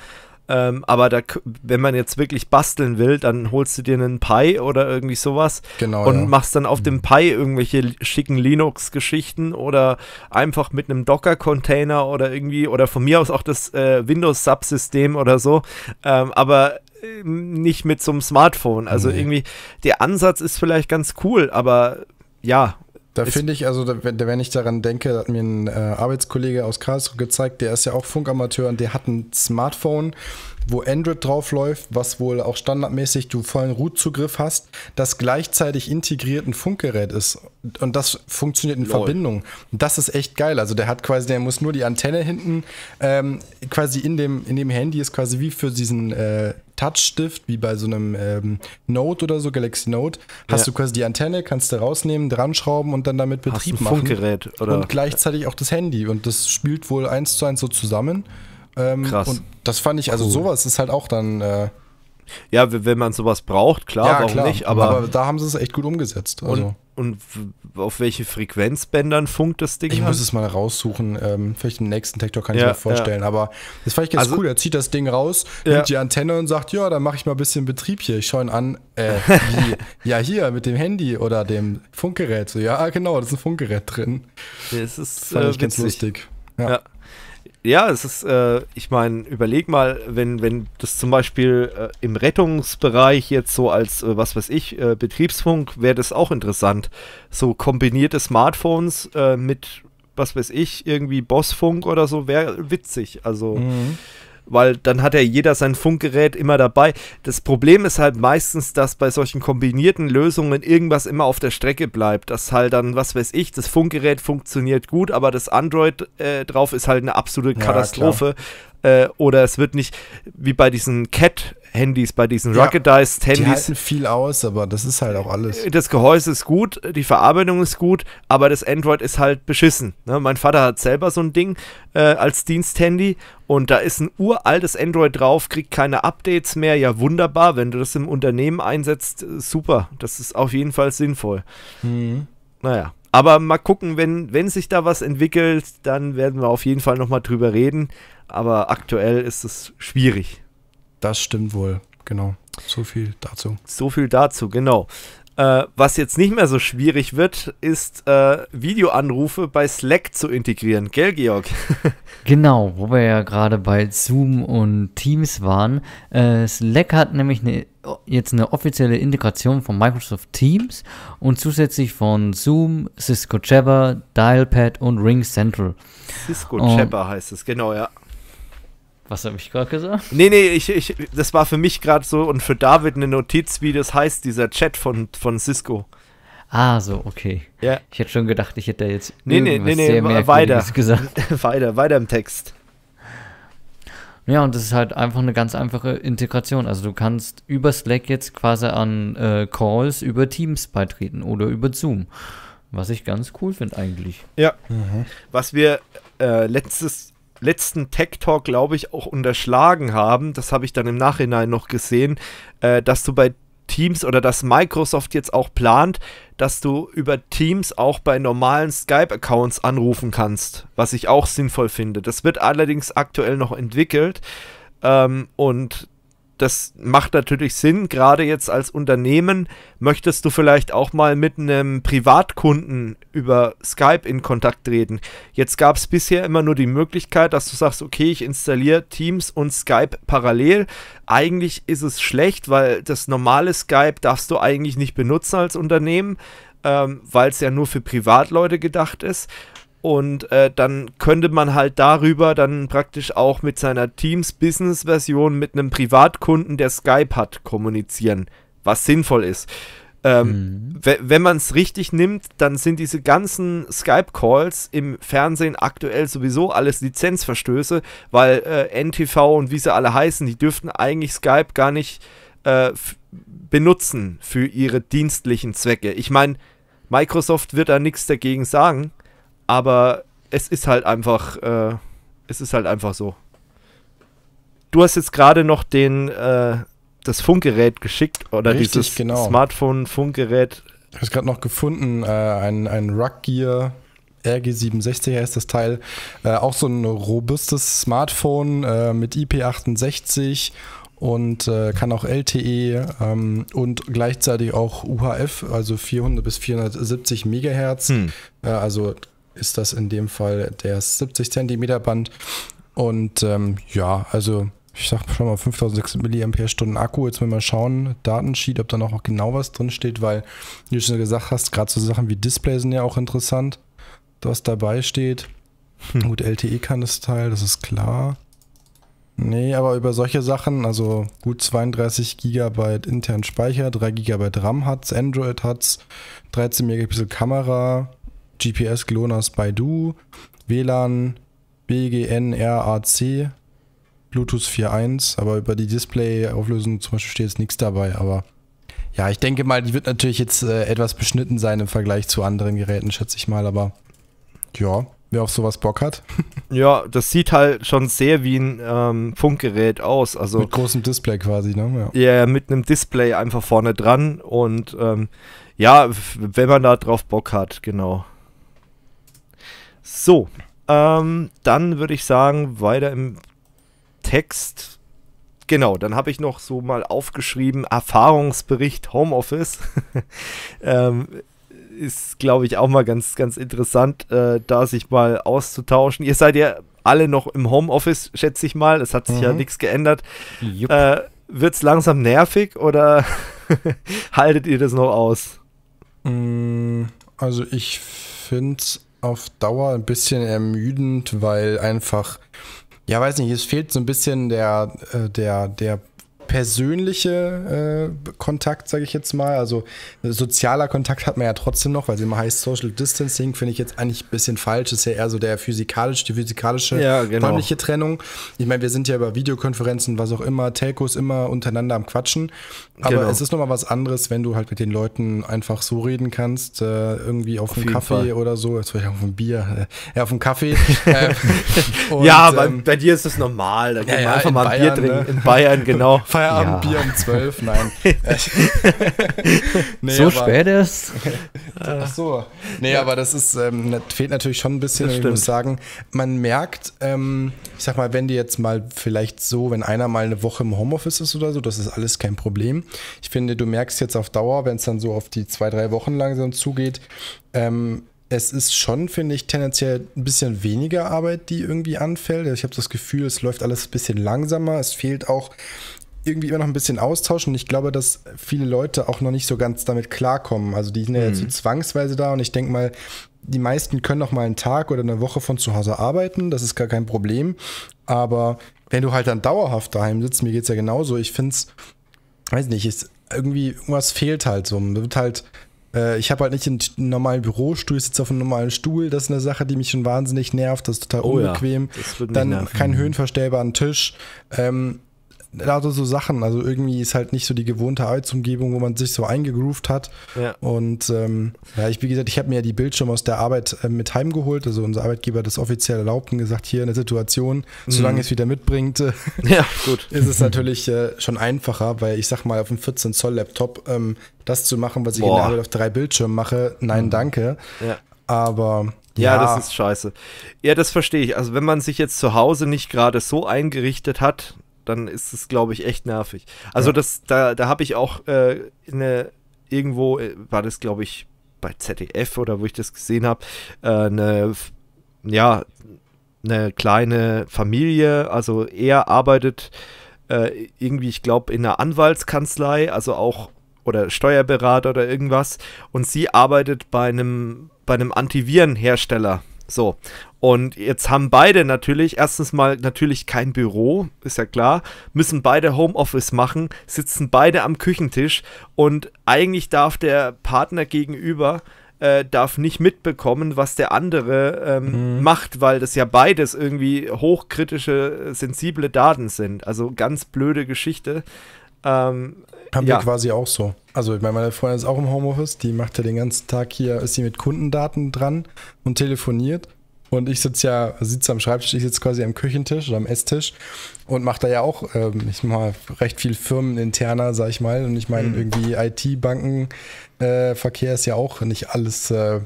Ähm, aber da, wenn man jetzt wirklich basteln will, dann holst du dir einen Pi oder irgendwie sowas genau, und ja. machst dann auf dem mhm. Pi irgendwelche schicken Linux-Geschichten oder einfach mit einem Docker-Container oder irgendwie oder von mir aus auch das äh, Windows-Subsystem oder so. Ähm, aber ähm, nicht mit so einem Smartphone. Also nee. irgendwie, der Ansatz ist vielleicht ganz cool, aber ja, da finde ich, also wenn, ich daran denke, hat mir ein äh, Arbeitskollege aus Karlsruhe gezeigt, der ist ja auch Funkamateur und der hat ein Smartphone wo Android drauf läuft, was wohl auch standardmäßig du vollen Root-Zugriff hast, das gleichzeitig integriert ein Funkgerät ist. Und das funktioniert in Lol. Verbindung. das ist echt geil. Also der hat quasi, der muss nur die Antenne hinten, ähm, quasi in dem, in dem Handy ist quasi wie für diesen äh, Touchstift, wie bei so einem ähm, Note oder so, Galaxy Note, hast ja. du quasi die Antenne, kannst du rausnehmen, dranschrauben und dann damit Betrieb hast ein machen. Funkgerät oder? Und gleichzeitig auch das Handy. Und das spielt wohl eins zu eins so zusammen. Ähm, Krass. Und das fand ich, also cool. sowas ist halt auch dann. Äh, ja, wenn man sowas braucht, klar, ja, warum klar. nicht, aber, aber. da haben sie es echt gut umgesetzt. Also. Und, und auf welche Frequenzbändern funkt das Ding? Ich an? muss es mal raussuchen. Ähm, vielleicht im nächsten Tektor kann ja, ich mir vorstellen. Ja. Aber das fand ich ganz also, cool. Er zieht das Ding raus, nimmt die Antenne und sagt: Ja, dann mache ich mal ein bisschen Betrieb hier. Ich schaue ihn an. Äh, wie, ja, hier mit dem Handy oder dem Funkgerät. So, ja, ah, genau, da ist ein Funkgerät drin. Ja, das ist das fand äh, ich ganz witzig. lustig. ja ja, es ist, äh, ich meine, überleg mal, wenn, wenn das zum Beispiel äh, im Rettungsbereich jetzt so als, äh, was weiß ich, äh, Betriebsfunk, wäre das auch interessant. So kombinierte Smartphones äh, mit, was weiß ich, irgendwie Bossfunk oder so, wäre witzig. Also. Mhm weil dann hat ja jeder sein Funkgerät immer dabei. Das Problem ist halt meistens, dass bei solchen kombinierten Lösungen irgendwas immer auf der Strecke bleibt. Das halt dann, was weiß ich, das Funkgerät funktioniert gut, aber das Android äh, drauf ist halt eine absolute Katastrophe. Ja, äh, oder es wird nicht wie bei diesen Cat Handys, bei diesen Ruggedized Handys. Ja, die halten viel aus, aber das ist halt auch alles. Das Gehäuse ist gut, die Verarbeitung ist gut, aber das Android ist halt beschissen. Ne? Mein Vater hat selber so ein Ding äh, als Diensthandy und da ist ein uraltes Android drauf, kriegt keine Updates mehr. Ja, wunderbar, wenn du das im Unternehmen einsetzt, äh, super. Das ist auf jeden Fall sinnvoll. Mhm. Naja. Aber mal gucken, wenn, wenn sich da was entwickelt, dann werden wir auf jeden Fall nochmal drüber reden aber aktuell ist es schwierig. Das stimmt wohl, genau. So viel dazu. So viel dazu, genau. Äh, was jetzt nicht mehr so schwierig wird, ist äh, Videoanrufe bei Slack zu integrieren, gell, Georg? genau, wo wir ja gerade bei Zoom und Teams waren. Äh, Slack hat nämlich ne, jetzt eine offizielle Integration von Microsoft Teams und zusätzlich von Zoom, Cisco Jabber, Dialpad und Ring Central. Cisco Jabber heißt es, genau, ja. Was habe ich gerade gesagt? Nee, nee, ich, ich, das war für mich gerade so und für David eine Notiz, wie das heißt, dieser Chat von, von Cisco. Ah, so, okay. Ja. Ich hätte schon gedacht, ich hätte da jetzt. Nee, nee, nee, nee, weiter. Gesagt. weiter, weiter im Text. Ja, und das ist halt einfach eine ganz einfache Integration. Also du kannst über Slack jetzt quasi an äh, Calls über Teams beitreten oder über Zoom. Was ich ganz cool finde eigentlich. Ja. Mhm. Was wir äh, letztes letzten Tech Talk, glaube ich, auch unterschlagen haben. Das habe ich dann im Nachhinein noch gesehen, äh, dass du bei Teams oder dass Microsoft jetzt auch plant, dass du über Teams auch bei normalen Skype-Accounts anrufen kannst, was ich auch sinnvoll finde. Das wird allerdings aktuell noch entwickelt. Ähm, und das macht natürlich Sinn. Gerade jetzt als Unternehmen möchtest du vielleicht auch mal mit einem Privatkunden über Skype in Kontakt treten. Jetzt gab es bisher immer nur die Möglichkeit, dass du sagst, okay, ich installiere Teams und Skype parallel. Eigentlich ist es schlecht, weil das normale Skype darfst du eigentlich nicht benutzen als Unternehmen. Ähm, weil es ja nur für Privatleute gedacht ist. Und äh, dann könnte man halt darüber dann praktisch auch mit seiner Teams Business Version mit einem Privatkunden, der Skype hat, kommunizieren, was sinnvoll ist. Ähm, mhm. Wenn man es richtig nimmt, dann sind diese ganzen Skype-Calls im Fernsehen aktuell sowieso alles Lizenzverstöße, weil äh, NTV und wie sie alle heißen, die dürften eigentlich Skype gar nicht äh, benutzen für ihre dienstlichen Zwecke. Ich meine, Microsoft wird da nichts dagegen sagen, aber es ist halt einfach, äh, es ist halt einfach so. Du hast jetzt gerade noch den, äh, das Funkgerät geschickt oder Richtig, dieses genau. Smartphone-Funkgerät. Ich habe es gerade noch gefunden, äh, ein, ein Rug RG67 heißt das Teil. Äh, auch so ein robustes Smartphone äh, mit IP68 und äh, kann auch LTE ähm, und gleichzeitig auch UHF, also 400 bis 470 Megahertz. Hm. Äh, also ist das in dem Fall der 70 cm Band. Und ähm, ja, also ich sag schon mal 5600 mAh Akku. Jetzt mal, mal schauen, Datensheet, ob da noch genau was drin steht, weil, wie du schon gesagt hast, gerade so Sachen wie Display sind ja auch interessant, was dabei steht. Hm. Gut, LTE kann das Teil, das ist klar. Nee, aber über solche Sachen, also gut 32 GB internen Speicher, 3 GB RAM hat's, Android hat's, 13 Megapixel Kamera, GPS, GLONASS, Baidu, WLAN, BGN, RAC, Bluetooth 4.1, aber über die Display-Auflösung zum Beispiel steht jetzt nichts dabei, aber ja, ich denke mal, die wird natürlich jetzt äh, etwas beschnitten sein im Vergleich zu anderen Geräten, schätze ich mal, aber ja, wer auf sowas Bock hat. ja, das sieht halt schon sehr wie ein ähm, Funkgerät aus. Also, mit großem Display quasi, ne? Ja, yeah, mit einem Display einfach vorne dran und ähm, ja, wenn man da drauf Bock hat, genau. So, ähm, dann würde ich sagen, weiter im Text. Genau, dann habe ich noch so mal aufgeschrieben, Erfahrungsbericht Homeoffice. ähm, ist, glaube ich, auch mal ganz, ganz interessant, äh, da sich mal auszutauschen. Ihr seid ja alle noch im Homeoffice, schätze ich mal. Es hat sich mhm. ja nichts geändert. Äh, Wird es langsam nervig oder haltet ihr das noch aus? Mm, also ich finde es auf Dauer ein bisschen ermüdend, weil einfach, ja weiß nicht, es fehlt so ein bisschen der, äh, der, der persönliche äh, Kontakt, sage ich jetzt mal. Also sozialer Kontakt hat man ja trotzdem noch, weil sie immer heißt Social Distancing, finde ich jetzt eigentlich ein bisschen falsch. ist ja eher so der physikalische, die physikalische ja, genau. räumliche Trennung. Ich meine, wir sind ja über Videokonferenzen, was auch immer, Telcos immer untereinander am Quatschen. Aber genau. es ist nochmal was anderes, wenn du halt mit den Leuten einfach so reden kannst, äh, irgendwie auf, auf einen Kaffee Fall. oder so. Jetzt war ich auf ein Bier, äh, äh ja, auf einen Kaffee. Und, ja, bei, ähm, bei, dir ist das normal. Da ja, man einfach mal Bayern, Bier trinken. Ne? In Bayern, genau. Feierabendbier ja. um 12, nein. nee, so aber, spät ist. Ach so. Nee, ja. aber das ist, ähm, fehlt natürlich schon ein bisschen. Ich muss sagen, man merkt, ähm, ich sag mal, wenn die jetzt mal vielleicht so, wenn einer mal eine Woche im Homeoffice ist oder so, das ist alles kein Problem. Ich finde, du merkst jetzt auf Dauer, wenn es dann so auf die zwei, drei Wochen langsam zugeht, ähm, es ist schon, finde ich, tendenziell ein bisschen weniger Arbeit, die irgendwie anfällt. Also ich habe das Gefühl, es läuft alles ein bisschen langsamer. Es fehlt auch irgendwie immer noch ein bisschen austauschen. ich glaube, dass viele Leute auch noch nicht so ganz damit klarkommen. Also die sind ja jetzt so mhm. zwangsweise da und ich denke mal, die meisten können noch mal einen Tag oder eine Woche von zu Hause arbeiten, das ist gar kein Problem. Aber wenn du halt dann dauerhaft daheim sitzt, mir geht's ja genauso, ich find's, weiß nicht, ist irgendwie, irgendwas fehlt halt so. Man wird halt äh, ich habe halt nicht einen normalen Bürostuhl, ich sitze auf einem normalen Stuhl. Das ist eine Sache, die mich schon wahnsinnig nervt. Das ist total oh unbequem. Ja, Dann keinen mhm. höhenverstellbaren Tisch. Ähm, also so Sachen. Also irgendwie ist halt nicht so die gewohnte Arbeitsumgebung, wo man sich so eingegroovt hat. Ja. Und ähm, ja, ich, wie gesagt, ich habe mir ja die Bildschirme aus der Arbeit äh, mit heimgeholt. Also unser Arbeitgeber hat das offiziell erlaubt und gesagt, hier in der Situation, solange mhm. es wieder mitbringt, äh, ja, gut. ist es natürlich äh, schon einfacher, weil ich sag mal, auf einem 14-Zoll-Laptop ähm, das zu machen, was ich Boah. in der Arbeit auf drei Bildschirmen mache, nein, mhm. danke. Ja. Aber ja, ja, das ist scheiße. Ja, das verstehe ich. Also wenn man sich jetzt zu Hause nicht gerade so eingerichtet hat, dann ist es, glaube ich, echt nervig. Also ja. das, da, da habe ich auch äh, eine, irgendwo, äh, war das, glaube ich, bei ZDF oder wo ich das gesehen habe, äh, eine, ja, eine kleine Familie, also er arbeitet äh, irgendwie, ich glaube, in einer Anwaltskanzlei, also auch oder Steuerberater oder irgendwas und sie arbeitet bei einem bei einem Antivirenhersteller so, und jetzt haben beide natürlich, erstens mal natürlich kein Büro, ist ja klar, müssen beide Homeoffice machen, sitzen beide am Küchentisch und eigentlich darf der Partner gegenüber äh, darf nicht mitbekommen, was der andere ähm, mhm. macht, weil das ja beides irgendwie hochkritische, sensible Daten sind. Also ganz blöde Geschichte. Ähm, haben ja. wir quasi auch so. Also ich meine, meine Freundin ist auch im Homeoffice, die macht ja den ganzen Tag hier, ist sie mit Kundendaten dran und telefoniert. Und ich sitze ja, sitze am Schreibtisch, ich sitze quasi am Küchentisch oder am Esstisch und mache da ja auch, ähm, ich mal, recht viel Firmeninterner, sag ich mal. Und ich meine, mhm. irgendwie IT-Bankenverkehr äh, ist ja auch nicht alles äh,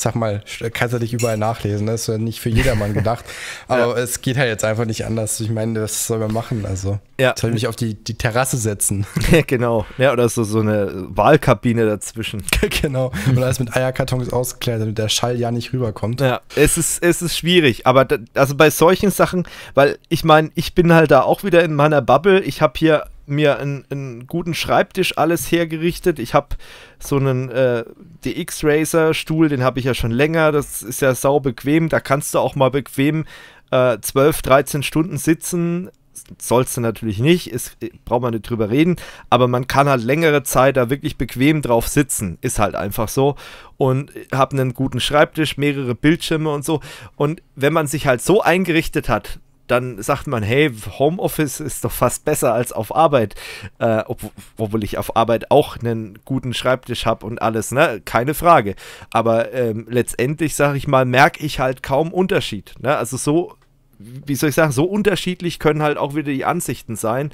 sag mal, kannst du dich überall nachlesen. Das ne? ist ja nicht für jedermann gedacht. Aber ja. es geht halt jetzt einfach nicht anders. Ich meine, das soll man machen? Also, ja. soll ich mich auf die, die Terrasse setzen? genau. Ja, oder so, so eine Wahlkabine dazwischen. genau. Oder alles mit Eierkartons ausgeklärt, damit der Schall ja nicht rüberkommt. Ja, es ist, es ist schwierig. Aber da, also bei solchen Sachen, weil ich meine, ich bin halt da auch wieder in meiner Bubble. Ich habe hier mir einen, einen, guten Schreibtisch alles hergerichtet. Ich habe so einen äh, DX Racer Stuhl, den habe ich ja schon länger. Das ist ja sau bequem. Da kannst du auch mal bequem äh, 12, 13 Stunden sitzen. Sollst du natürlich nicht, ist, braucht man nicht drüber reden, aber man kann halt längere Zeit da wirklich bequem drauf sitzen, ist halt einfach so. Und habe einen guten Schreibtisch, mehrere Bildschirme und so. Und wenn man sich halt so eingerichtet hat, dann sagt man, hey, Homeoffice ist doch fast besser als auf Arbeit, äh, ob, obwohl ich auf Arbeit auch einen guten Schreibtisch habe und alles, ne? keine Frage. Aber ähm, letztendlich, sage ich mal, merke ich halt kaum Unterschied. Ne? Also so, wie soll ich sagen, so unterschiedlich können halt auch wieder die Ansichten sein.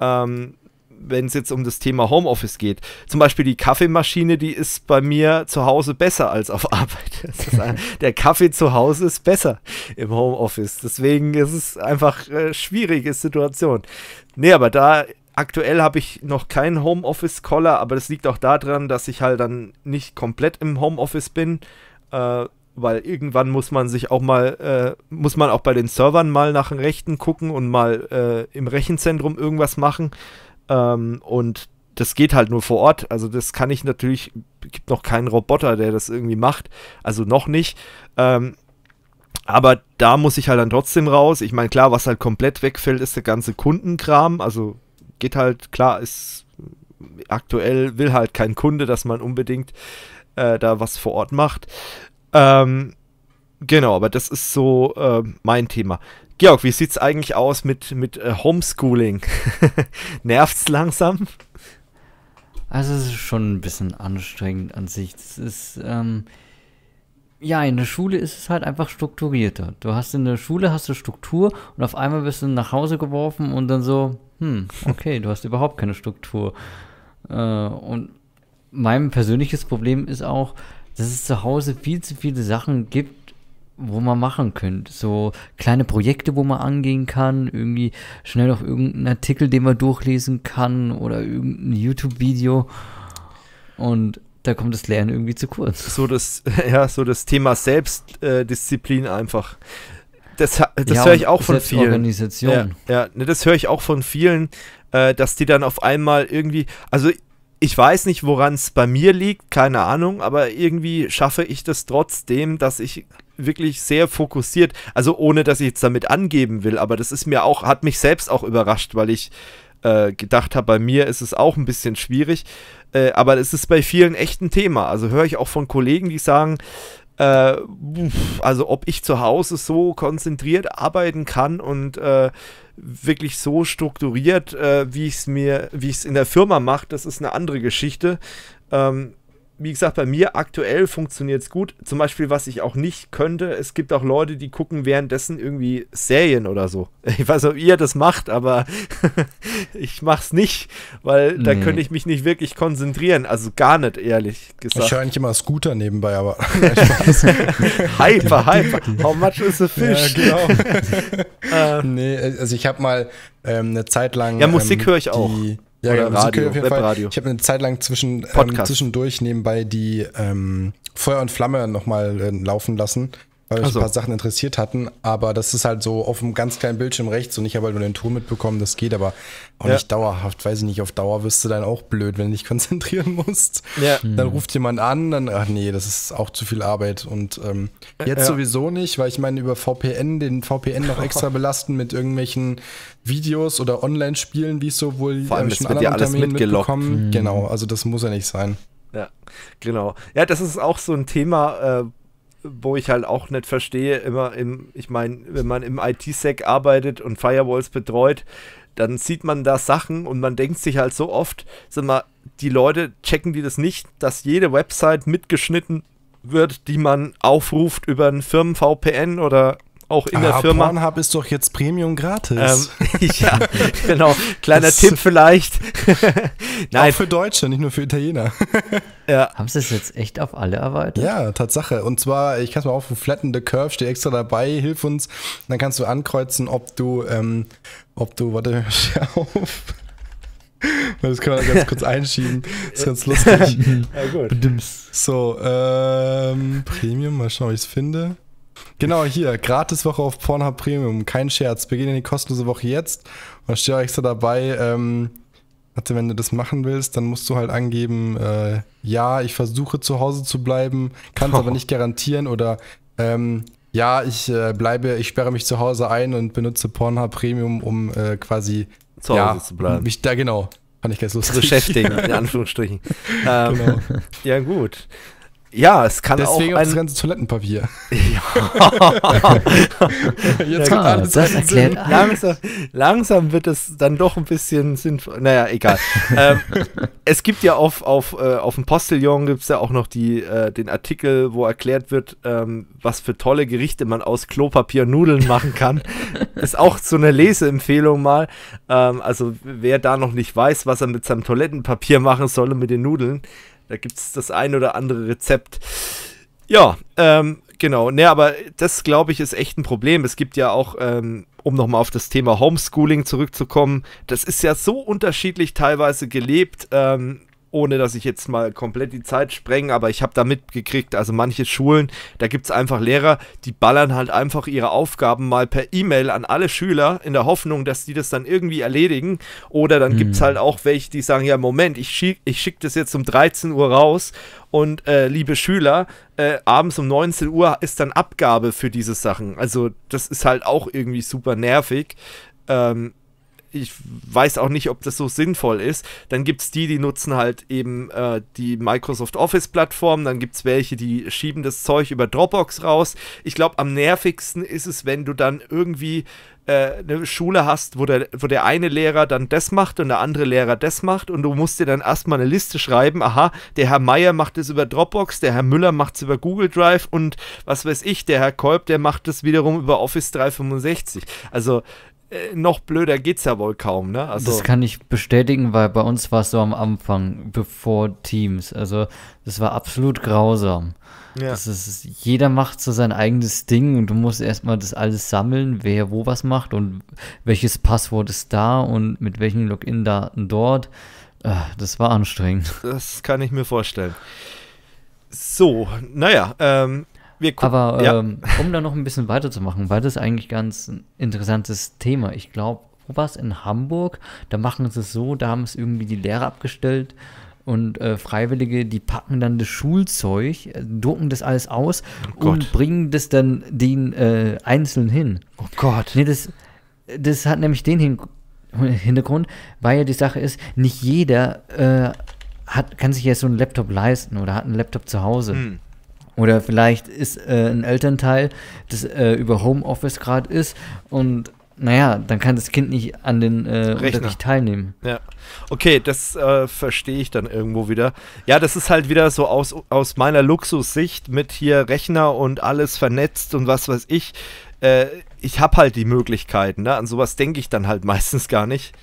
Ähm, wenn es jetzt um das Thema Homeoffice geht. Zum Beispiel die Kaffeemaschine, die ist bei mir zu Hause besser als auf Arbeit. Ein, der Kaffee zu Hause ist besser im Homeoffice. Deswegen ist es einfach eine äh, schwierige Situation. Nee, aber da aktuell habe ich noch keinen Homeoffice-Collar, aber das liegt auch daran, dass ich halt dann nicht komplett im Homeoffice bin. Äh, weil irgendwann muss man sich auch mal, äh, muss man auch bei den Servern mal nach den Rechten gucken und mal äh, im Rechenzentrum irgendwas machen. Ähm, und das geht halt nur vor Ort. Also das kann ich natürlich, gibt noch keinen Roboter, der das irgendwie macht. Also noch nicht. Ähm, aber da muss ich halt dann trotzdem raus. Ich meine, klar, was halt komplett wegfällt, ist der ganze Kundenkram. Also geht halt, klar, ist aktuell will halt kein Kunde, dass man unbedingt äh, da was vor Ort macht. Ähm, genau, aber das ist so äh, mein Thema. Georg, wie sieht es eigentlich aus mit, mit äh, Homeschooling? Nervt's langsam? Also es ist schon ein bisschen anstrengend an sich. Es ist, ähm, ja, in der Schule ist es halt einfach strukturierter. Du hast in der Schule hast du Struktur und auf einmal bist du nach Hause geworfen und dann so, hm, okay, du hast überhaupt keine Struktur. Äh, und mein persönliches Problem ist auch, dass es zu Hause viel zu viele Sachen gibt, wo man machen könnte. So kleine Projekte, wo man angehen kann, irgendwie schnell noch irgendeinen Artikel, den man durchlesen kann oder irgendein YouTube-Video. Und da kommt das Lernen irgendwie zu kurz. So das, ja, so das Thema Selbstdisziplin einfach. Das, das ja, höre ich auch von vielen. Organisation. Ja, ja ne, das höre ich auch von vielen, äh, dass die dann auf einmal irgendwie, also ich weiß nicht, woran es bei mir liegt, keine Ahnung, aber irgendwie schaffe ich das trotzdem, dass ich wirklich sehr fokussiert. Also ohne, dass ich jetzt damit angeben will, aber das ist mir auch, hat mich selbst auch überrascht, weil ich äh, gedacht habe, bei mir ist es auch ein bisschen schwierig. Äh, aber es ist bei vielen echt ein Thema. Also höre ich auch von Kollegen, die sagen, äh, also ob ich zu Hause so konzentriert arbeiten kann und äh, wirklich so strukturiert, äh, wie ich es mir, wie ich es in der Firma mache, das ist eine andere Geschichte. Ähm, wie gesagt, bei mir aktuell funktioniert es gut. Zum Beispiel, was ich auch nicht könnte, es gibt auch Leute, die gucken währenddessen irgendwie Serien oder so. Ich weiß nicht, ob ihr das macht, aber ich mach's nicht, weil da könnte ich mich nicht wirklich konzentrieren. Also gar nicht, ehrlich gesagt. Ich höre eigentlich immer Scooter nebenbei, aber. hyper, hyper. How much is a fish? Ja, genau. Äh. nee, also ich habe mal ähm, eine Zeit lang. Ja, Musik ähm, höre ich auch. Die, ja, Oder genau, Radio, auf jeden Webradio. Fall. Ich habe eine Zeit lang zwischen, ähm, zwischendurch nebenbei die ähm, Feuer und Flamme nochmal äh, laufen lassen weil mich so. ein paar Sachen interessiert hatten, aber das ist halt so auf einem ganz kleinen Bildschirm rechts und ich habe halt nur den Ton mitbekommen, das geht aber auch ja. nicht dauerhaft, weiß ich nicht, auf Dauer wirst du dann auch blöd, wenn du dich konzentrieren musst. Ja. Hm. Dann ruft jemand an, dann, ach nee, das ist auch zu viel Arbeit und ähm, jetzt ja. sowieso nicht, weil ich meine, über VPN, den VPN noch extra belasten mit irgendwelchen Videos oder Online-Spielen, wie es so wohl Vor allem, äh, schon anderen alles mitbekommen. Hm. Genau, also das muss ja nicht sein. Ja, genau. Ja, das ist auch so ein Thema, äh, wo ich halt auch nicht verstehe, immer im, ich meine, wenn man im IT-Sec arbeitet und Firewalls betreut, dann sieht man da Sachen und man denkt sich halt so oft, sag mal, die Leute checken die das nicht, dass jede Website mitgeschnitten wird, die man aufruft über einen Firmen-VPN oder auch in ah, der Firma. Pornhub ist doch jetzt Premium gratis. Ähm, ja, genau. Kleiner das Tipp vielleicht. Nein. Auch für Deutsche, nicht nur für Italiener. ja. Haben sie es jetzt echt auf alle erweitert? Ja, Tatsache. Und zwar, ich kann es mal auf Flatten the Curve, steht extra dabei, hilf uns. Dann kannst du ankreuzen, ob du, ähm, ob du, warte, auf. Das können wir ganz kurz einschieben. Das ist ganz lustig. ja, gut. So, ähm, Premium, mal schauen, ob ich es finde. Genau, hier, gratis Woche auf Pornhub Premium. Kein Scherz, wir gehen in die kostenlose Woche jetzt. Und da steht auch extra dabei, ähm, also wenn du das machen willst, dann musst du halt angeben, äh, ja, ich versuche zu Hause zu bleiben, kann es oh. aber nicht garantieren oder ähm, ja, ich äh, bleibe, ich sperre mich zu Hause ein und benutze Pornhub Premium, um äh, quasi zu ja, Hause zu bleiben. Mich, da genau, fand ich ganz lustig. Beschäftigen, in Anführungsstrichen. Genau. ähm, genau. Ja, gut. Ja, es kann Deswegen auch, Deswegen auch das ganze Toilettenpapier. Ja. Jetzt ja, alles das erklärt alles. Langsam, langsam, wird es dann doch ein bisschen sinnvoll. Naja, egal. ähm, es gibt ja auf, auf, äh, auf dem Postillon gibt es ja auch noch die, äh, den Artikel, wo erklärt wird, ähm, was für tolle Gerichte man aus Klopapier Nudeln machen kann. Ist auch so eine Leseempfehlung mal. Ähm, also wer da noch nicht weiß, was er mit seinem Toilettenpapier machen soll mit den Nudeln, da gibt es das ein oder andere Rezept. Ja, ähm, genau. Ne, aber das, glaube ich, ist echt ein Problem. Es gibt ja auch, ähm, um nochmal auf das Thema Homeschooling zurückzukommen, das ist ja so unterschiedlich teilweise gelebt. Ähm, ohne dass ich jetzt mal komplett die Zeit spreng, aber ich habe da mitgekriegt, also manche Schulen, da gibt es einfach Lehrer, die ballern halt einfach ihre Aufgaben mal per E-Mail an alle Schüler in der Hoffnung, dass die das dann irgendwie erledigen. Oder dann mhm. gibt es hm. halt auch welche, die sagen, ja, Moment, ich schicke ich schick das jetzt um 13 Uhr raus und äh, liebe Schüler, äh, abends um 19 Uhr ist dann Abgabe für diese Sachen. Also das ist halt auch irgendwie super nervig. Ähm, ich weiß auch nicht, ob das so sinnvoll ist. Dann gibt es die, die nutzen halt eben äh, die Microsoft Office-Plattform. Dann gibt es welche, die schieben das Zeug über Dropbox raus. Ich glaube, am nervigsten ist es, wenn du dann irgendwie äh, eine Schule hast, wo der, wo der eine Lehrer dann das macht und der andere Lehrer das macht und du musst dir dann erstmal eine Liste schreiben, aha, der Herr Meier macht es über Dropbox, der Herr Müller macht es über Google Drive und was weiß ich, der Herr Kolb, der macht es wiederum über Office 365. Also äh, noch blöder geht's ja wohl kaum, ne? Also das kann ich bestätigen, weil bei uns war es so am Anfang, bevor Teams. Also das war absolut grausam. Ja. Das ist, jeder macht so sein eigenes Ding und du musst erstmal das alles sammeln, wer wo was macht und welches Passwort ist da und mit welchen Login-Daten dort. Äh, das war anstrengend. Das kann ich mir vorstellen. So, naja, ähm, aber ja. ähm, um da noch ein bisschen weiterzumachen, weil das eigentlich ganz ein interessantes Thema. Ich glaube, wo war es in Hamburg? Da machen sie es so, da haben es irgendwie die Lehrer abgestellt und äh, Freiwillige, die packen dann das Schulzeug, äh, drucken das alles aus oh und bringen das dann den äh, einzeln hin. Oh Gott. Nee, das, das hat nämlich den Hin Hintergrund, weil ja die Sache ist, nicht jeder äh, hat, kann sich ja so einen Laptop leisten oder hat einen Laptop zu Hause. Hm. Oder vielleicht ist äh, ein Elternteil, das äh, über Homeoffice gerade ist und naja, dann kann das Kind nicht an den äh, Unterricht teilnehmen. Ja. Okay, das äh, verstehe ich dann irgendwo wieder. Ja, das ist halt wieder so aus, aus meiner Luxussicht mit hier Rechner und alles vernetzt und was weiß ich. Äh, ich habe halt die Möglichkeiten, ne? An sowas denke ich dann halt meistens gar nicht.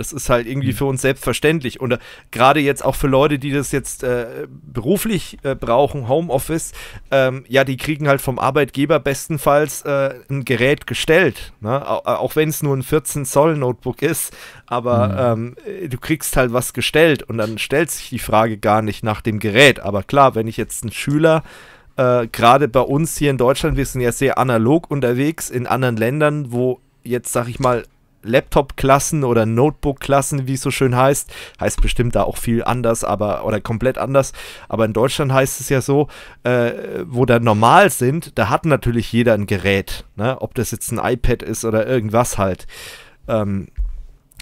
Das ist halt irgendwie mhm. für uns selbstverständlich. Und äh, gerade jetzt auch für Leute, die das jetzt äh, beruflich äh, brauchen, Homeoffice, ähm, ja, die kriegen halt vom Arbeitgeber bestenfalls äh, ein Gerät gestellt. Ne? Auch wenn es nur ein 14 Zoll Notebook ist, aber mhm. ähm, du kriegst halt was gestellt und dann stellt sich die Frage gar nicht nach dem Gerät. Aber klar, wenn ich jetzt einen Schüler äh, gerade bei uns hier in Deutschland, wir sind ja sehr analog unterwegs, in anderen Ländern, wo jetzt, sag ich mal, Laptop-Klassen oder Notebook-Klassen, wie es so schön heißt. Heißt bestimmt da auch viel anders, aber oder komplett anders. Aber in Deutschland heißt es ja so, äh, wo da normal sind, da hat natürlich jeder ein Gerät. Ne? Ob das jetzt ein iPad ist oder irgendwas halt. Ähm,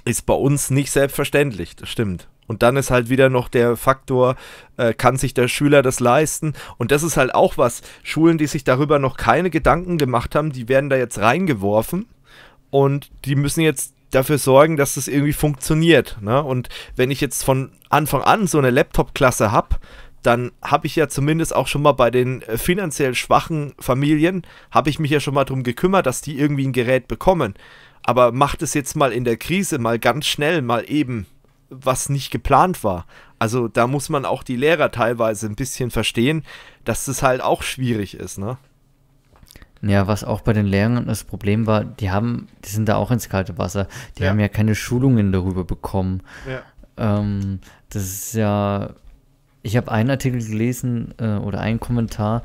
ist bei uns nicht selbstverständlich, das stimmt. Und dann ist halt wieder noch der Faktor, äh, kann sich der Schüler das leisten? Und das ist halt auch was. Schulen, die sich darüber noch keine Gedanken gemacht haben, die werden da jetzt reingeworfen und die müssen jetzt dafür sorgen, dass das irgendwie funktioniert. Ne? Und wenn ich jetzt von Anfang an so eine Laptop-Klasse habe, dann habe ich ja zumindest auch schon mal bei den äh, finanziell schwachen Familien, habe ich mich ja schon mal darum gekümmert, dass die irgendwie ein Gerät bekommen. Aber macht es jetzt mal in der Krise, mal ganz schnell, mal eben, was nicht geplant war. Also da muss man auch die Lehrer teilweise ein bisschen verstehen, dass das halt auch schwierig ist, ne? Ja, was auch bei den Lehrern das Problem war, die haben, die sind da auch ins kalte Wasser. Die ja. haben ja keine Schulungen darüber bekommen. Ja. Ähm, das ist ja. Ich habe einen Artikel gelesen äh, oder einen Kommentar,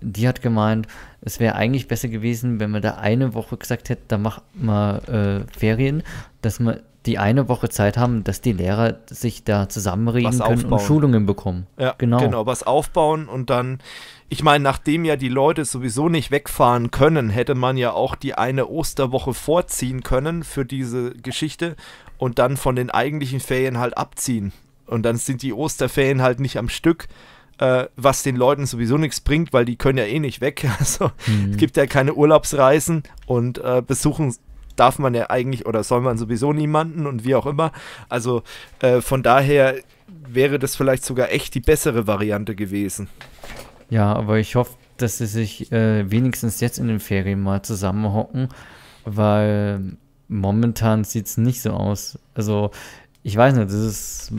die hat gemeint, es wäre eigentlich besser gewesen, wenn man da eine Woche gesagt hätte, da macht man äh, Ferien, dass man die eine Woche Zeit haben, dass die Lehrer sich da zusammenregen können und Schulungen bekommen. Ja, genau. Genau, was aufbauen und dann ich meine, nachdem ja die Leute sowieso nicht wegfahren können, hätte man ja auch die eine Osterwoche vorziehen können für diese Geschichte und dann von den eigentlichen Ferien halt abziehen. Und dann sind die Osterferien halt nicht am Stück, äh, was den Leuten sowieso nichts bringt, weil die können ja eh nicht weg. Also mhm. es gibt ja keine Urlaubsreisen und äh, besuchen darf man ja eigentlich oder soll man sowieso niemanden und wie auch immer. Also äh, von daher wäre das vielleicht sogar echt die bessere Variante gewesen. Ja, aber ich hoffe, dass sie sich äh, wenigstens jetzt in den Ferien mal zusammenhocken, weil momentan sieht es nicht so aus. Also, ich weiß nicht, das ist.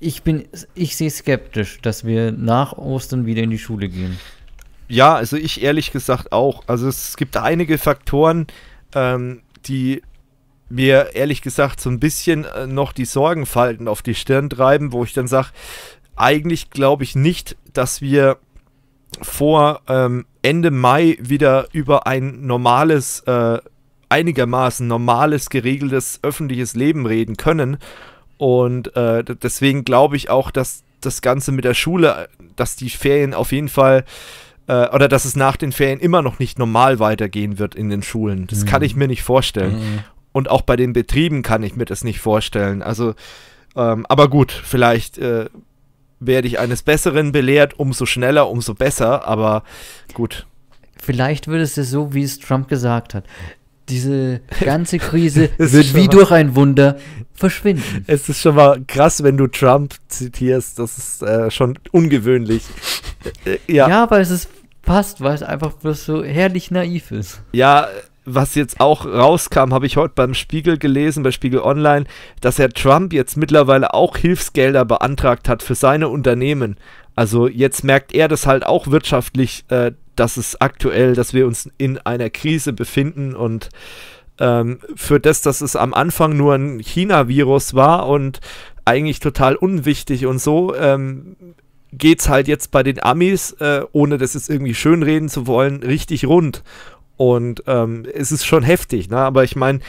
Ich bin, ich sehe skeptisch, dass wir nach Ostern wieder in die Schule gehen. Ja, also ich ehrlich gesagt auch. Also es gibt einige Faktoren, ähm, die mir ehrlich gesagt so ein bisschen äh, noch die Sorgenfalten auf die Stirn treiben, wo ich dann sage, eigentlich glaube ich nicht, dass wir vor ähm, Ende Mai wieder über ein normales, äh, einigermaßen normales, geregeltes öffentliches Leben reden können. Und äh, deswegen glaube ich auch, dass das Ganze mit der Schule, dass die Ferien auf jeden Fall äh, oder dass es nach den Ferien immer noch nicht normal weitergehen wird in den Schulen. Das mhm. kann ich mhm. mir nicht vorstellen. Mhm. Und auch bei den Betrieben kann ich mir das nicht vorstellen. Also, ähm, aber gut, vielleicht äh, werde ich eines Besseren belehrt, umso schneller, umso besser, aber gut. Vielleicht wird es ja so, wie es Trump gesagt hat. Diese ganze Krise wird wie durch ein Wunder verschwinden. Es ist schon mal krass, wenn du Trump zitierst. Das ist äh, schon ungewöhnlich. Äh, äh, ja. ja, aber es ist passt, weil es einfach bloß so herrlich naiv ist. Ja, was jetzt auch rauskam, habe ich heute beim Spiegel gelesen, bei Spiegel Online, dass Herr Trump jetzt mittlerweile auch Hilfsgelder beantragt hat für seine Unternehmen. Also jetzt merkt er das halt auch wirtschaftlich, äh, dass es aktuell, dass wir uns in einer Krise befinden und ähm, für das, dass es am Anfang nur ein China-Virus war und eigentlich total unwichtig und so, ähm, es halt jetzt bei den Amis, äh, ohne das jetzt irgendwie schönreden zu wollen, richtig rund. Und ähm, es ist schon heftig, ne? aber ich meine,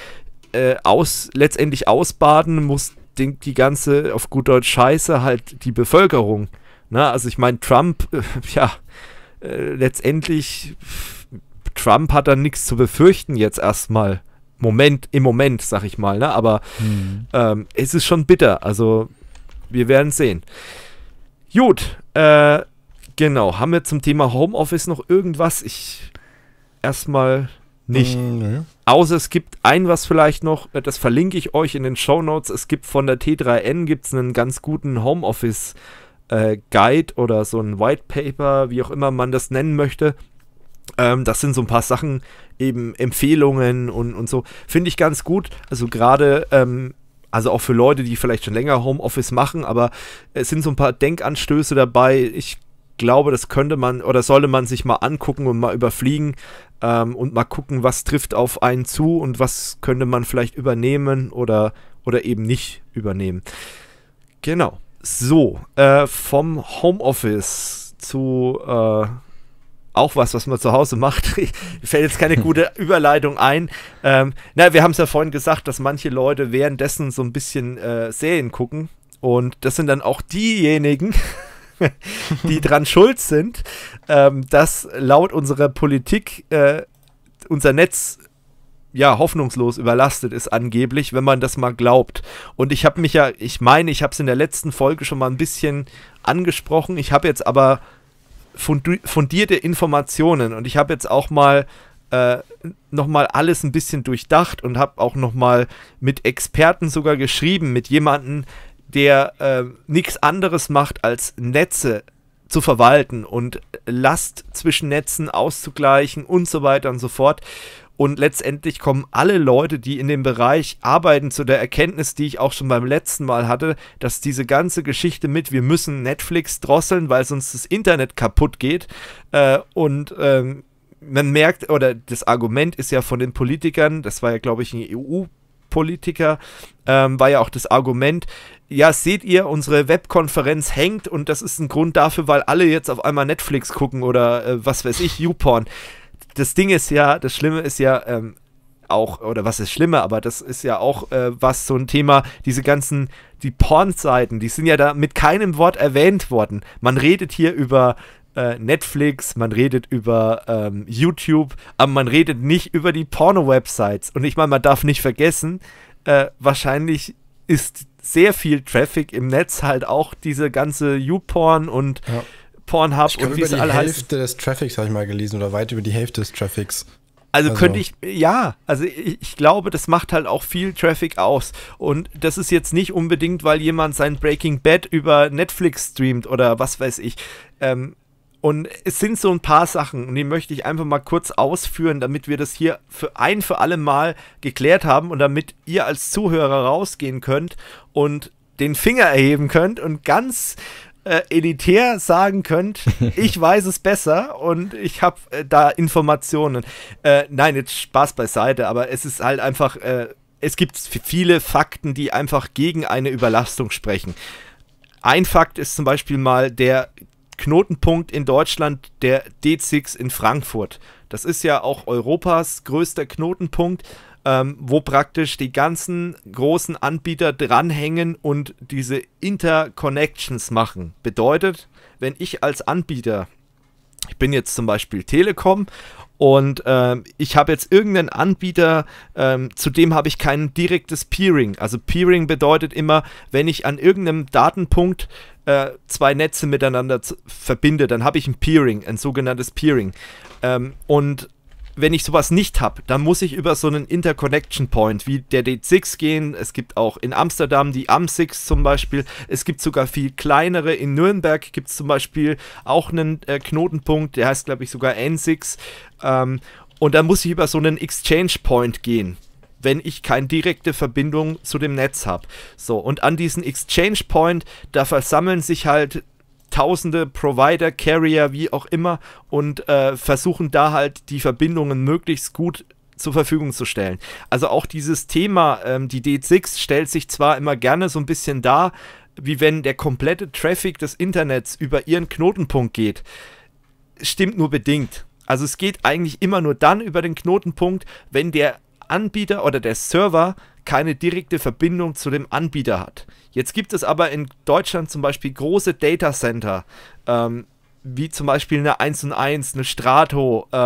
äh, aus, letztendlich ausbaden muss den, die ganze, auf gut Deutsch Scheiße, halt die Bevölkerung. Ne? Also ich meine, Trump, äh, ja, äh, letztendlich, Trump hat dann nichts zu befürchten jetzt erstmal. Moment, im Moment, sag ich mal, ne? aber hm. ähm, es ist schon bitter, also wir werden sehen. Gut, äh, genau, haben wir zum Thema Homeoffice noch irgendwas? Ich erstmal nicht. Mhm. Außer es gibt ein, was vielleicht noch, äh, das verlinke ich euch in den Show Notes. Es gibt von der T3N gibt's einen ganz guten Homeoffice äh, Guide oder so ein White Paper, wie auch immer man das nennen möchte. Ähm, das sind so ein paar Sachen, eben Empfehlungen und, und so. Finde ich ganz gut. Also gerade ähm, also auch für Leute, die vielleicht schon länger Homeoffice machen, aber es sind so ein paar Denkanstöße dabei. Ich glaube, das könnte man oder sollte man sich mal angucken und mal überfliegen ähm, und mal gucken, was trifft auf einen zu und was könnte man vielleicht übernehmen oder, oder eben nicht übernehmen. Genau. So, äh, vom Homeoffice zu äh, auch was, was man zu Hause macht. Ich fällt jetzt keine gute Überleitung ein. Ähm, na, wir haben es ja vorhin gesagt, dass manche Leute währenddessen so ein bisschen äh, Serien gucken. Und das sind dann auch diejenigen, die dran schuld sind, ähm, dass laut unserer Politik äh, unser Netz ja hoffnungslos überlastet ist angeblich, wenn man das mal glaubt. Und ich habe mich ja, ich meine, ich habe es in der letzten Folge schon mal ein bisschen angesprochen. Ich habe jetzt aber fundierte Informationen und ich habe jetzt auch mal äh, nochmal alles ein bisschen durchdacht und habe auch nochmal mit Experten sogar geschrieben, mit jemandem, der äh, nichts anderes macht, als Netze zu verwalten und Last zwischen Netzen auszugleichen und so weiter und so fort. Und letztendlich kommen alle Leute, die in dem Bereich arbeiten, zu der Erkenntnis, die ich auch schon beim letzten Mal hatte, dass diese ganze Geschichte mit, wir müssen Netflix drosseln, weil sonst das Internet kaputt geht. Äh, und ähm, man merkt, oder das Argument ist ja von den Politikern, das war ja, glaube ich, ein EU-Politiker, ähm, war ja auch das Argument, ja, seht ihr, unsere Webkonferenz hängt und das ist ein Grund dafür, weil alle jetzt auf einmal Netflix gucken oder äh, was weiß ich, YouPorn. Das Ding ist ja, das Schlimme ist ja ähm, auch, oder was ist Schlimme, aber das ist ja auch äh, was so ein Thema, diese ganzen, die Porn-Seiten, die sind ja da mit keinem Wort erwähnt worden. Man redet hier über äh, Netflix, man redet über ähm, YouTube, aber man redet nicht über die Porno-Websites. Und ich meine, man darf nicht vergessen, äh, wahrscheinlich ist sehr viel Traffic im Netz, halt auch diese ganze YouPorn und ja. Pornhub und wie es alle heißt. Hälfte des Traffics habe ich mal gelesen oder weit über die Hälfte des Traffics. Also, also, könnte ich, ja, also ich, ich, glaube, das macht halt auch viel Traffic aus. Und das ist jetzt nicht unbedingt, weil jemand sein Breaking Bad über Netflix streamt oder was weiß ich. Ähm, und es sind so ein paar Sachen und die möchte ich einfach mal kurz ausführen, damit wir das hier für ein für alle Mal geklärt haben und damit ihr als Zuhörer rausgehen könnt und den Finger erheben könnt und ganz äh, elitär sagen könnt, ich weiß es besser und ich habe äh, da Informationen. Äh, nein, jetzt Spaß beiseite, aber es ist halt einfach, äh, es gibt viele Fakten, die einfach gegen eine Überlastung sprechen. Ein Fakt ist zum Beispiel mal der Knotenpunkt in Deutschland der D6 in Frankfurt. Das ist ja auch Europas größter Knotenpunkt, ähm, wo praktisch die ganzen großen Anbieter dranhängen und diese Interconnections machen. Bedeutet, wenn ich als Anbieter ich bin jetzt zum Beispiel Telekom und ähm, ich habe jetzt irgendeinen Anbieter, ähm, zu dem habe ich kein direktes Peering. Also Peering bedeutet immer, wenn ich an irgendeinem Datenpunkt äh, zwei Netze miteinander verbinde, dann habe ich ein Peering, ein sogenanntes Peering. Ähm, und wenn ich sowas nicht habe, dann muss ich über so einen Interconnection Point wie der D6 gehen. Es gibt auch in Amsterdam die AM6 zum Beispiel. Es gibt sogar viel kleinere. In Nürnberg gibt es zum Beispiel auch einen äh, Knotenpunkt, der heißt, glaube ich, sogar N6. Ähm, und dann muss ich über so einen Exchange Point gehen wenn ich keine direkte Verbindung zu dem Netz habe. So, und an diesen Exchange Point, da versammeln sich halt tausende Provider, Carrier, wie auch immer und äh, versuchen da halt die Verbindungen möglichst gut zur Verfügung zu stellen. Also auch dieses Thema, ähm, die D6 stellt sich zwar immer gerne so ein bisschen dar, wie wenn der komplette Traffic des Internets über ihren Knotenpunkt geht. Stimmt nur bedingt. Also es geht eigentlich immer nur dann über den Knotenpunkt, wenn der Anbieter oder der Server keine direkte Verbindung zu dem Anbieter hat. Jetzt gibt es aber in Deutschland zum Beispiel große Datacenter, ähm, wie zum Beispiel eine 1 und 1, eine Strato, äh,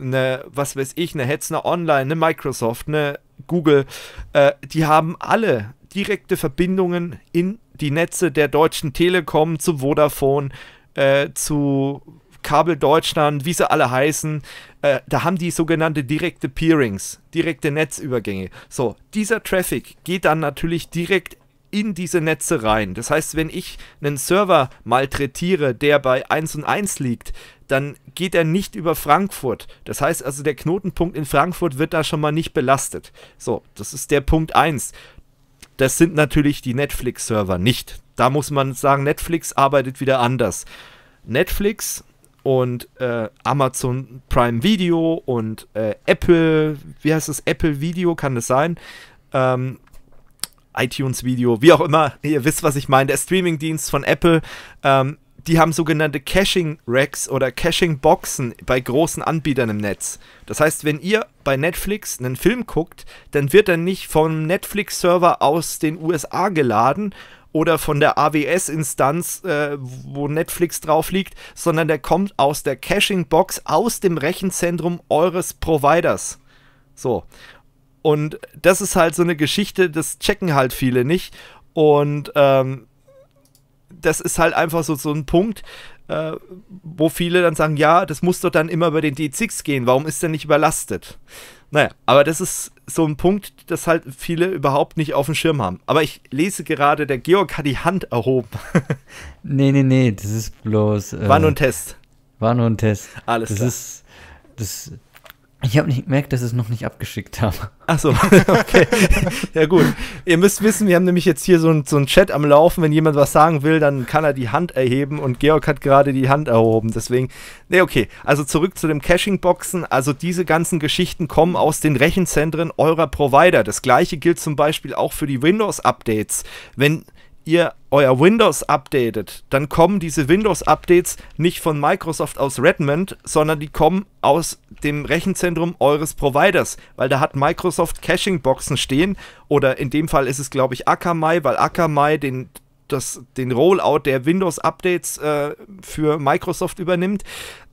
eine, was weiß ich, eine Hetzner Online, eine Microsoft, eine Google, äh, die haben alle direkte Verbindungen in die Netze der Deutschen Telekom, zu Vodafone, äh, zu Kabel Deutschland, wie sie alle heißen. Äh, da haben die sogenannte direkte Peerings, direkte Netzübergänge. So, dieser Traffic geht dann natürlich direkt in diese Netze rein. Das heißt, wenn ich einen Server malträtiere, der bei 1 und 1 liegt, dann geht er nicht über Frankfurt. Das heißt also, der Knotenpunkt in Frankfurt wird da schon mal nicht belastet. So, das ist der Punkt 1. Das sind natürlich die Netflix-Server nicht. Da muss man sagen, Netflix arbeitet wieder anders. Netflix und äh, Amazon Prime Video und äh, Apple, wie heißt es, Apple Video, kann das sein? Ähm, iTunes Video, wie auch immer, ihr wisst, was ich meine, der Streamingdienst von Apple, ähm, die haben sogenannte Caching-Racks oder Caching-Boxen bei großen Anbietern im Netz. Das heißt, wenn ihr bei Netflix einen Film guckt, dann wird er nicht vom Netflix-Server aus den USA geladen oder von der AWS-Instanz, äh, wo Netflix drauf liegt, sondern der kommt aus der Caching-Box, aus dem Rechenzentrum eures Providers. So. Und das ist halt so eine Geschichte, das checken halt viele nicht. Und ähm, das ist halt einfach so, so ein Punkt, äh, wo viele dann sagen, ja, das muss doch dann immer über den D6 gehen, warum ist der nicht überlastet? Naja, aber das ist so ein Punkt, das halt viele überhaupt nicht auf dem Schirm haben. Aber ich lese gerade, der Georg hat die Hand erhoben. nee, nee, nee, das ist bloß. Äh, war nur äh, ein Test. War nur ein Test. Alles das klar. Ist, das, ich habe nicht gemerkt, dass ich es noch nicht abgeschickt habe. Ach so, okay. ja gut. Ihr müsst wissen, wir haben nämlich jetzt hier so einen so Chat am Laufen. Wenn jemand was sagen will, dann kann er die Hand erheben und Georg hat gerade die Hand erhoben. Deswegen, nee, okay. Also zurück zu dem Caching-Boxen. Also diese ganzen Geschichten kommen aus den Rechenzentren eurer Provider. Das gleiche gilt zum Beispiel auch für die Windows-Updates. Wenn ihr euer Windows updatet, dann kommen diese Windows-Updates nicht von Microsoft aus Redmond, sondern die kommen aus dem Rechenzentrum eures Providers, weil da hat Microsoft Caching-Boxen stehen oder in dem Fall ist es, glaube ich, Akamai, weil Akamai den, das, den Rollout der Windows-Updates äh, für Microsoft übernimmt.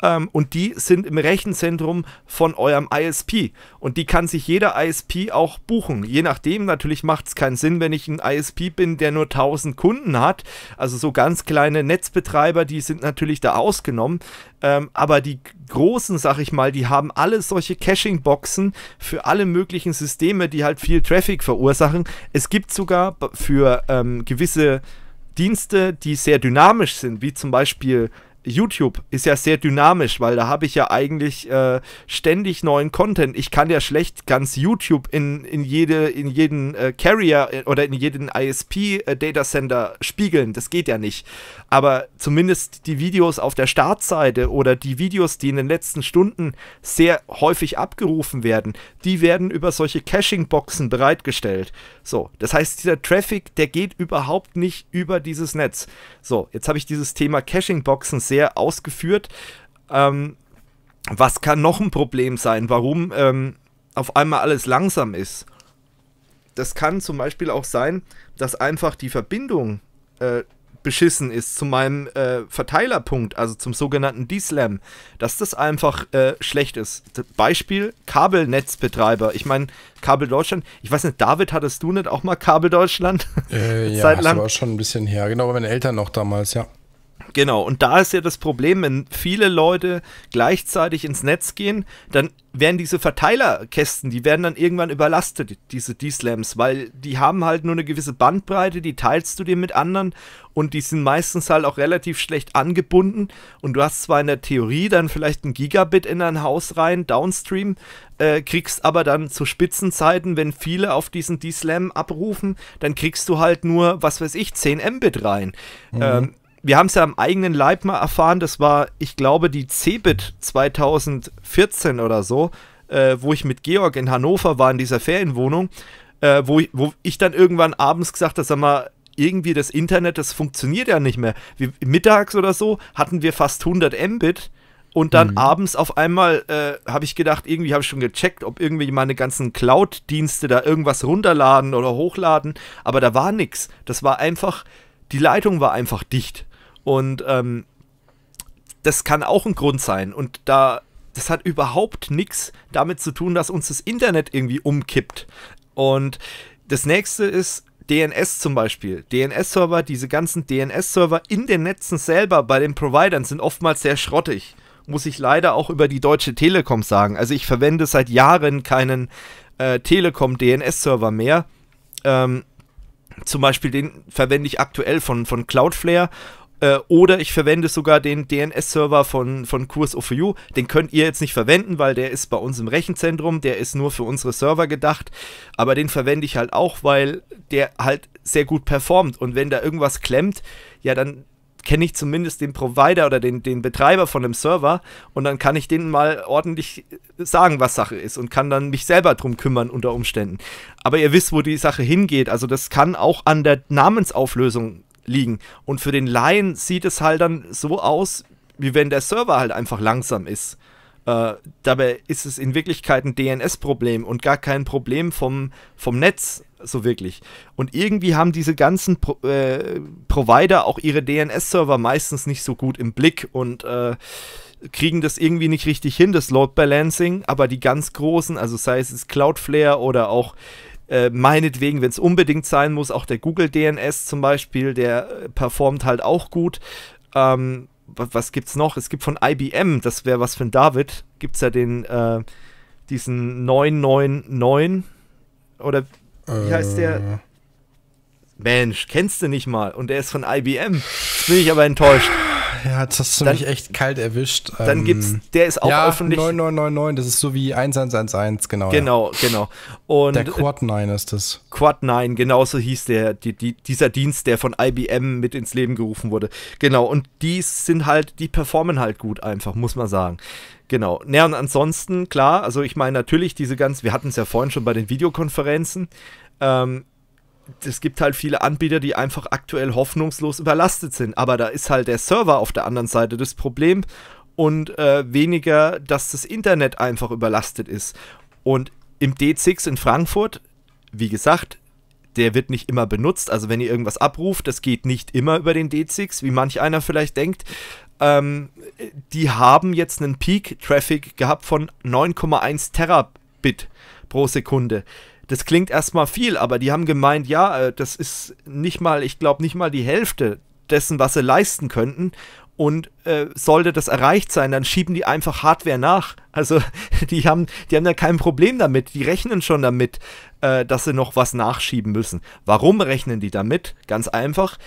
Ähm, und die sind im Rechenzentrum von eurem ISP. Und die kann sich jeder ISP auch buchen. Je nachdem, natürlich macht es keinen Sinn, wenn ich ein ISP bin, der nur 1000 Kunden hat. Also so ganz kleine Netzbetreiber, die sind natürlich da ausgenommen. Ähm, aber die großen, sag ich mal, die haben alle solche Caching-Boxen für alle möglichen Systeme, die halt viel Traffic verursachen. Es gibt sogar für ähm, gewisse Dienste, die sehr dynamisch sind, wie zum Beispiel YouTube ist ja sehr dynamisch, weil da habe ich ja eigentlich äh, ständig neuen Content. Ich kann ja schlecht ganz YouTube in, in, jede, in jeden äh, Carrier äh, oder in jeden ISP-Datacenter äh, spiegeln. Das geht ja nicht. Aber zumindest die Videos auf der Startseite oder die Videos, die in den letzten Stunden sehr häufig abgerufen werden, die werden über solche Caching-Boxen bereitgestellt. So, das heißt, dieser Traffic, der geht überhaupt nicht über dieses Netz. So, jetzt habe ich dieses Thema Caching-Boxen sehr ausgeführt. Ähm, was kann noch ein Problem sein? Warum ähm, auf einmal alles langsam ist? Das kann zum Beispiel auch sein, dass einfach die Verbindung äh, beschissen ist zu meinem äh, Verteilerpunkt, also zum sogenannten D-Slam, dass das einfach äh, schlecht ist. Beispiel Kabelnetzbetreiber. Ich meine, Kabel Deutschland, ich weiß nicht, David, hattest du nicht auch mal Kabel Deutschland? Äh, ja, das war schon ein bisschen her, genau, bei meinen Eltern noch damals, ja. Genau, und da ist ja das Problem, wenn viele Leute gleichzeitig ins Netz gehen, dann werden diese Verteilerkästen, die werden dann irgendwann überlastet, diese D-Slams, weil die haben halt nur eine gewisse Bandbreite, die teilst du dir mit anderen und die sind meistens halt auch relativ schlecht angebunden und du hast zwar in der Theorie dann vielleicht ein Gigabit in dein Haus rein, Downstream, äh, kriegst aber dann zu Spitzenzeiten, wenn viele auf diesen D-Slam abrufen, dann kriegst du halt nur, was weiß ich, 10 Mbit rein. Mhm. Ähm, wir haben es ja am eigenen Leib mal erfahren, das war, ich glaube, die CeBIT 2014 oder so, äh, wo ich mit Georg in Hannover war, in dieser Ferienwohnung, äh, wo, ich, wo ich dann irgendwann abends gesagt habe, sag mal, irgendwie das Internet, das funktioniert ja nicht mehr. Wie, mittags oder so hatten wir fast 100 Mbit und dann mhm. abends auf einmal äh, habe ich gedacht, irgendwie habe ich schon gecheckt, ob irgendwie meine ganzen Cloud-Dienste da irgendwas runterladen oder hochladen, aber da war nichts. Das war einfach, die Leitung war einfach dicht. Und ähm, das kann auch ein Grund sein. Und da, das hat überhaupt nichts damit zu tun, dass uns das Internet irgendwie umkippt. Und das nächste ist, DNS zum Beispiel. DNS-Server, diese ganzen DNS-Server in den Netzen selber bei den Providern sind oftmals sehr schrottig. Muss ich leider auch über die Deutsche Telekom sagen. Also ich verwende seit Jahren keinen äh, Telekom-DNS-Server mehr. Ähm, zum Beispiel den verwende ich aktuell von, von Cloudflare äh, oder ich verwende sogar den DNS-Server von, von Kurs 4 u Den könnt ihr jetzt nicht verwenden, weil der ist bei uns im Rechenzentrum. Der ist nur für unsere Server gedacht. Aber den verwende ich halt auch, weil der halt sehr gut performt. Und wenn da irgendwas klemmt, ja, dann kenne ich zumindest den Provider oder den, den Betreiber von dem Server und dann kann ich denen mal ordentlich sagen, was Sache ist und kann dann mich selber drum kümmern unter Umständen. Aber ihr wisst, wo die Sache hingeht. Also das kann auch an der Namensauflösung liegen. Und für den Laien sieht es halt dann so aus, wie wenn der Server halt einfach langsam ist. Äh, dabei ist es in Wirklichkeit ein DNS-Problem und gar kein Problem vom, vom Netz, so wirklich. Und irgendwie haben diese ganzen Pro äh, Provider auch ihre DNS-Server meistens nicht so gut im Blick und äh, kriegen das irgendwie nicht richtig hin, das Load Balancing. Aber die ganz großen, also sei es Cloudflare oder auch äh, meinetwegen, wenn es unbedingt sein muss, auch der Google DNS zum Beispiel, der äh, performt halt auch gut. Ähm, was es noch? Es gibt von IBM, das wäre was für ein David, gibt es ja den, äh, diesen 999 oder wie heißt der? Äh, Mensch, kennst du nicht mal. Und der ist von IBM. Jetzt bin ich aber enttäuscht. Ja, jetzt hast du dann, mich echt kalt erwischt. Dann ähm, gibt's, der ist auch ja, öffentlich. 9999, das ist so wie 1111, genau. Genau, ja. Genau, genau. Und der Quad 9 ist das. Quad 9, genau so hieß der, die, die, dieser Dienst, der von IBM mit ins Leben gerufen wurde. Genau, und die sind halt, die performen halt gut einfach, muss man sagen. Genau. Naja, und ansonsten, klar, also ich meine natürlich diese ganzen, wir hatten es ja vorhin schon bei den Videokonferenzen. Ähm, es gibt halt viele Anbieter, die einfach aktuell hoffnungslos überlastet sind. Aber da ist halt der Server auf der anderen Seite das Problem und äh, weniger, dass das Internet einfach überlastet ist. Und im D6 in Frankfurt, wie gesagt, der wird nicht immer benutzt. Also wenn ihr irgendwas abruft, das geht nicht immer über den D6, wie manch einer vielleicht denkt. Ähm, die haben jetzt einen Peak-Traffic gehabt von 9,1 Terabit pro Sekunde. Das klingt erstmal viel, aber die haben gemeint, ja, äh, das ist nicht mal, ich glaube, nicht mal die Hälfte dessen, was sie leisten könnten. Und äh, sollte das erreicht sein, dann schieben die einfach Hardware nach. Also die haben, die haben ja kein Problem damit. Die rechnen schon damit, äh, dass sie noch was nachschieben müssen. Warum rechnen die damit? Ganz einfach,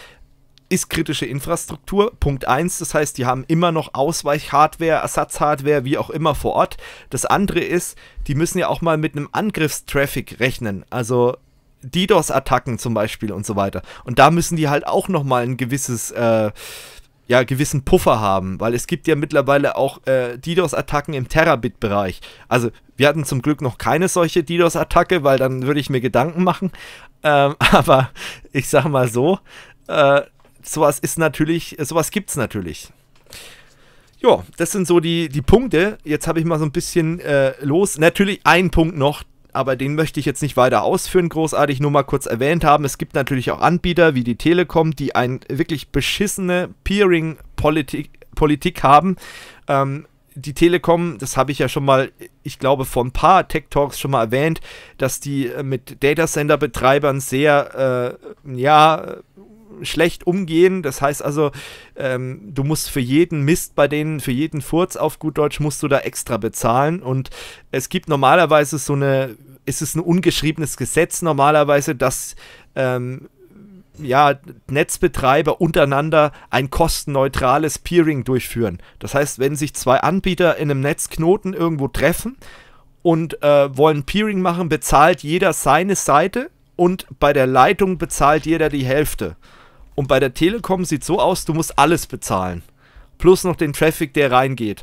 ist kritische Infrastruktur. Punkt 1, das heißt, die haben immer noch Ausweichhardware, Ersatzhardware, wie auch immer vor Ort. Das andere ist, die müssen ja auch mal mit einem Angriffstraffic rechnen. Also DDoS-Attacken zum Beispiel und so weiter. Und da müssen die halt auch nochmal ein gewisses, äh, ja, gewissen Puffer haben, weil es gibt ja mittlerweile auch äh, DDoS-Attacken im Terabit-Bereich. Also wir hatten zum Glück noch keine solche DDoS-Attacke, weil dann würde ich mir Gedanken machen. Ähm, aber ich sag mal so, äh, sowas ist natürlich, äh, sowas gibt's natürlich. Ja, das sind so die, die Punkte. Jetzt habe ich mal so ein bisschen äh, los. Natürlich ein Punkt noch, aber den möchte ich jetzt nicht weiter ausführen, großartig nur mal kurz erwähnt haben. Es gibt natürlich auch Anbieter wie die Telekom, die eine wirklich beschissene Peering-Politik Politik haben. Ähm, die Telekom, das habe ich ja schon mal, ich glaube, vor ein paar Tech Talks schon mal erwähnt, dass die äh, mit Datacenter-Betreibern sehr, äh, ja, schlecht umgehen. Das heißt also, ähm, du musst für jeden Mist bei denen, für jeden Furz auf gut Deutsch, musst du da extra bezahlen. Und es gibt normalerweise so eine, ist es ein ungeschriebenes Gesetz normalerweise, dass ähm, ja, Netzbetreiber untereinander ein kostenneutrales Peering durchführen. Das heißt, wenn sich zwei Anbieter in einem Netzknoten irgendwo treffen und äh, wollen Peering machen, bezahlt jeder seine Seite und bei der Leitung bezahlt jeder die Hälfte. Und bei der Telekom sieht so aus, du musst alles bezahlen. Plus noch den Traffic, der reingeht.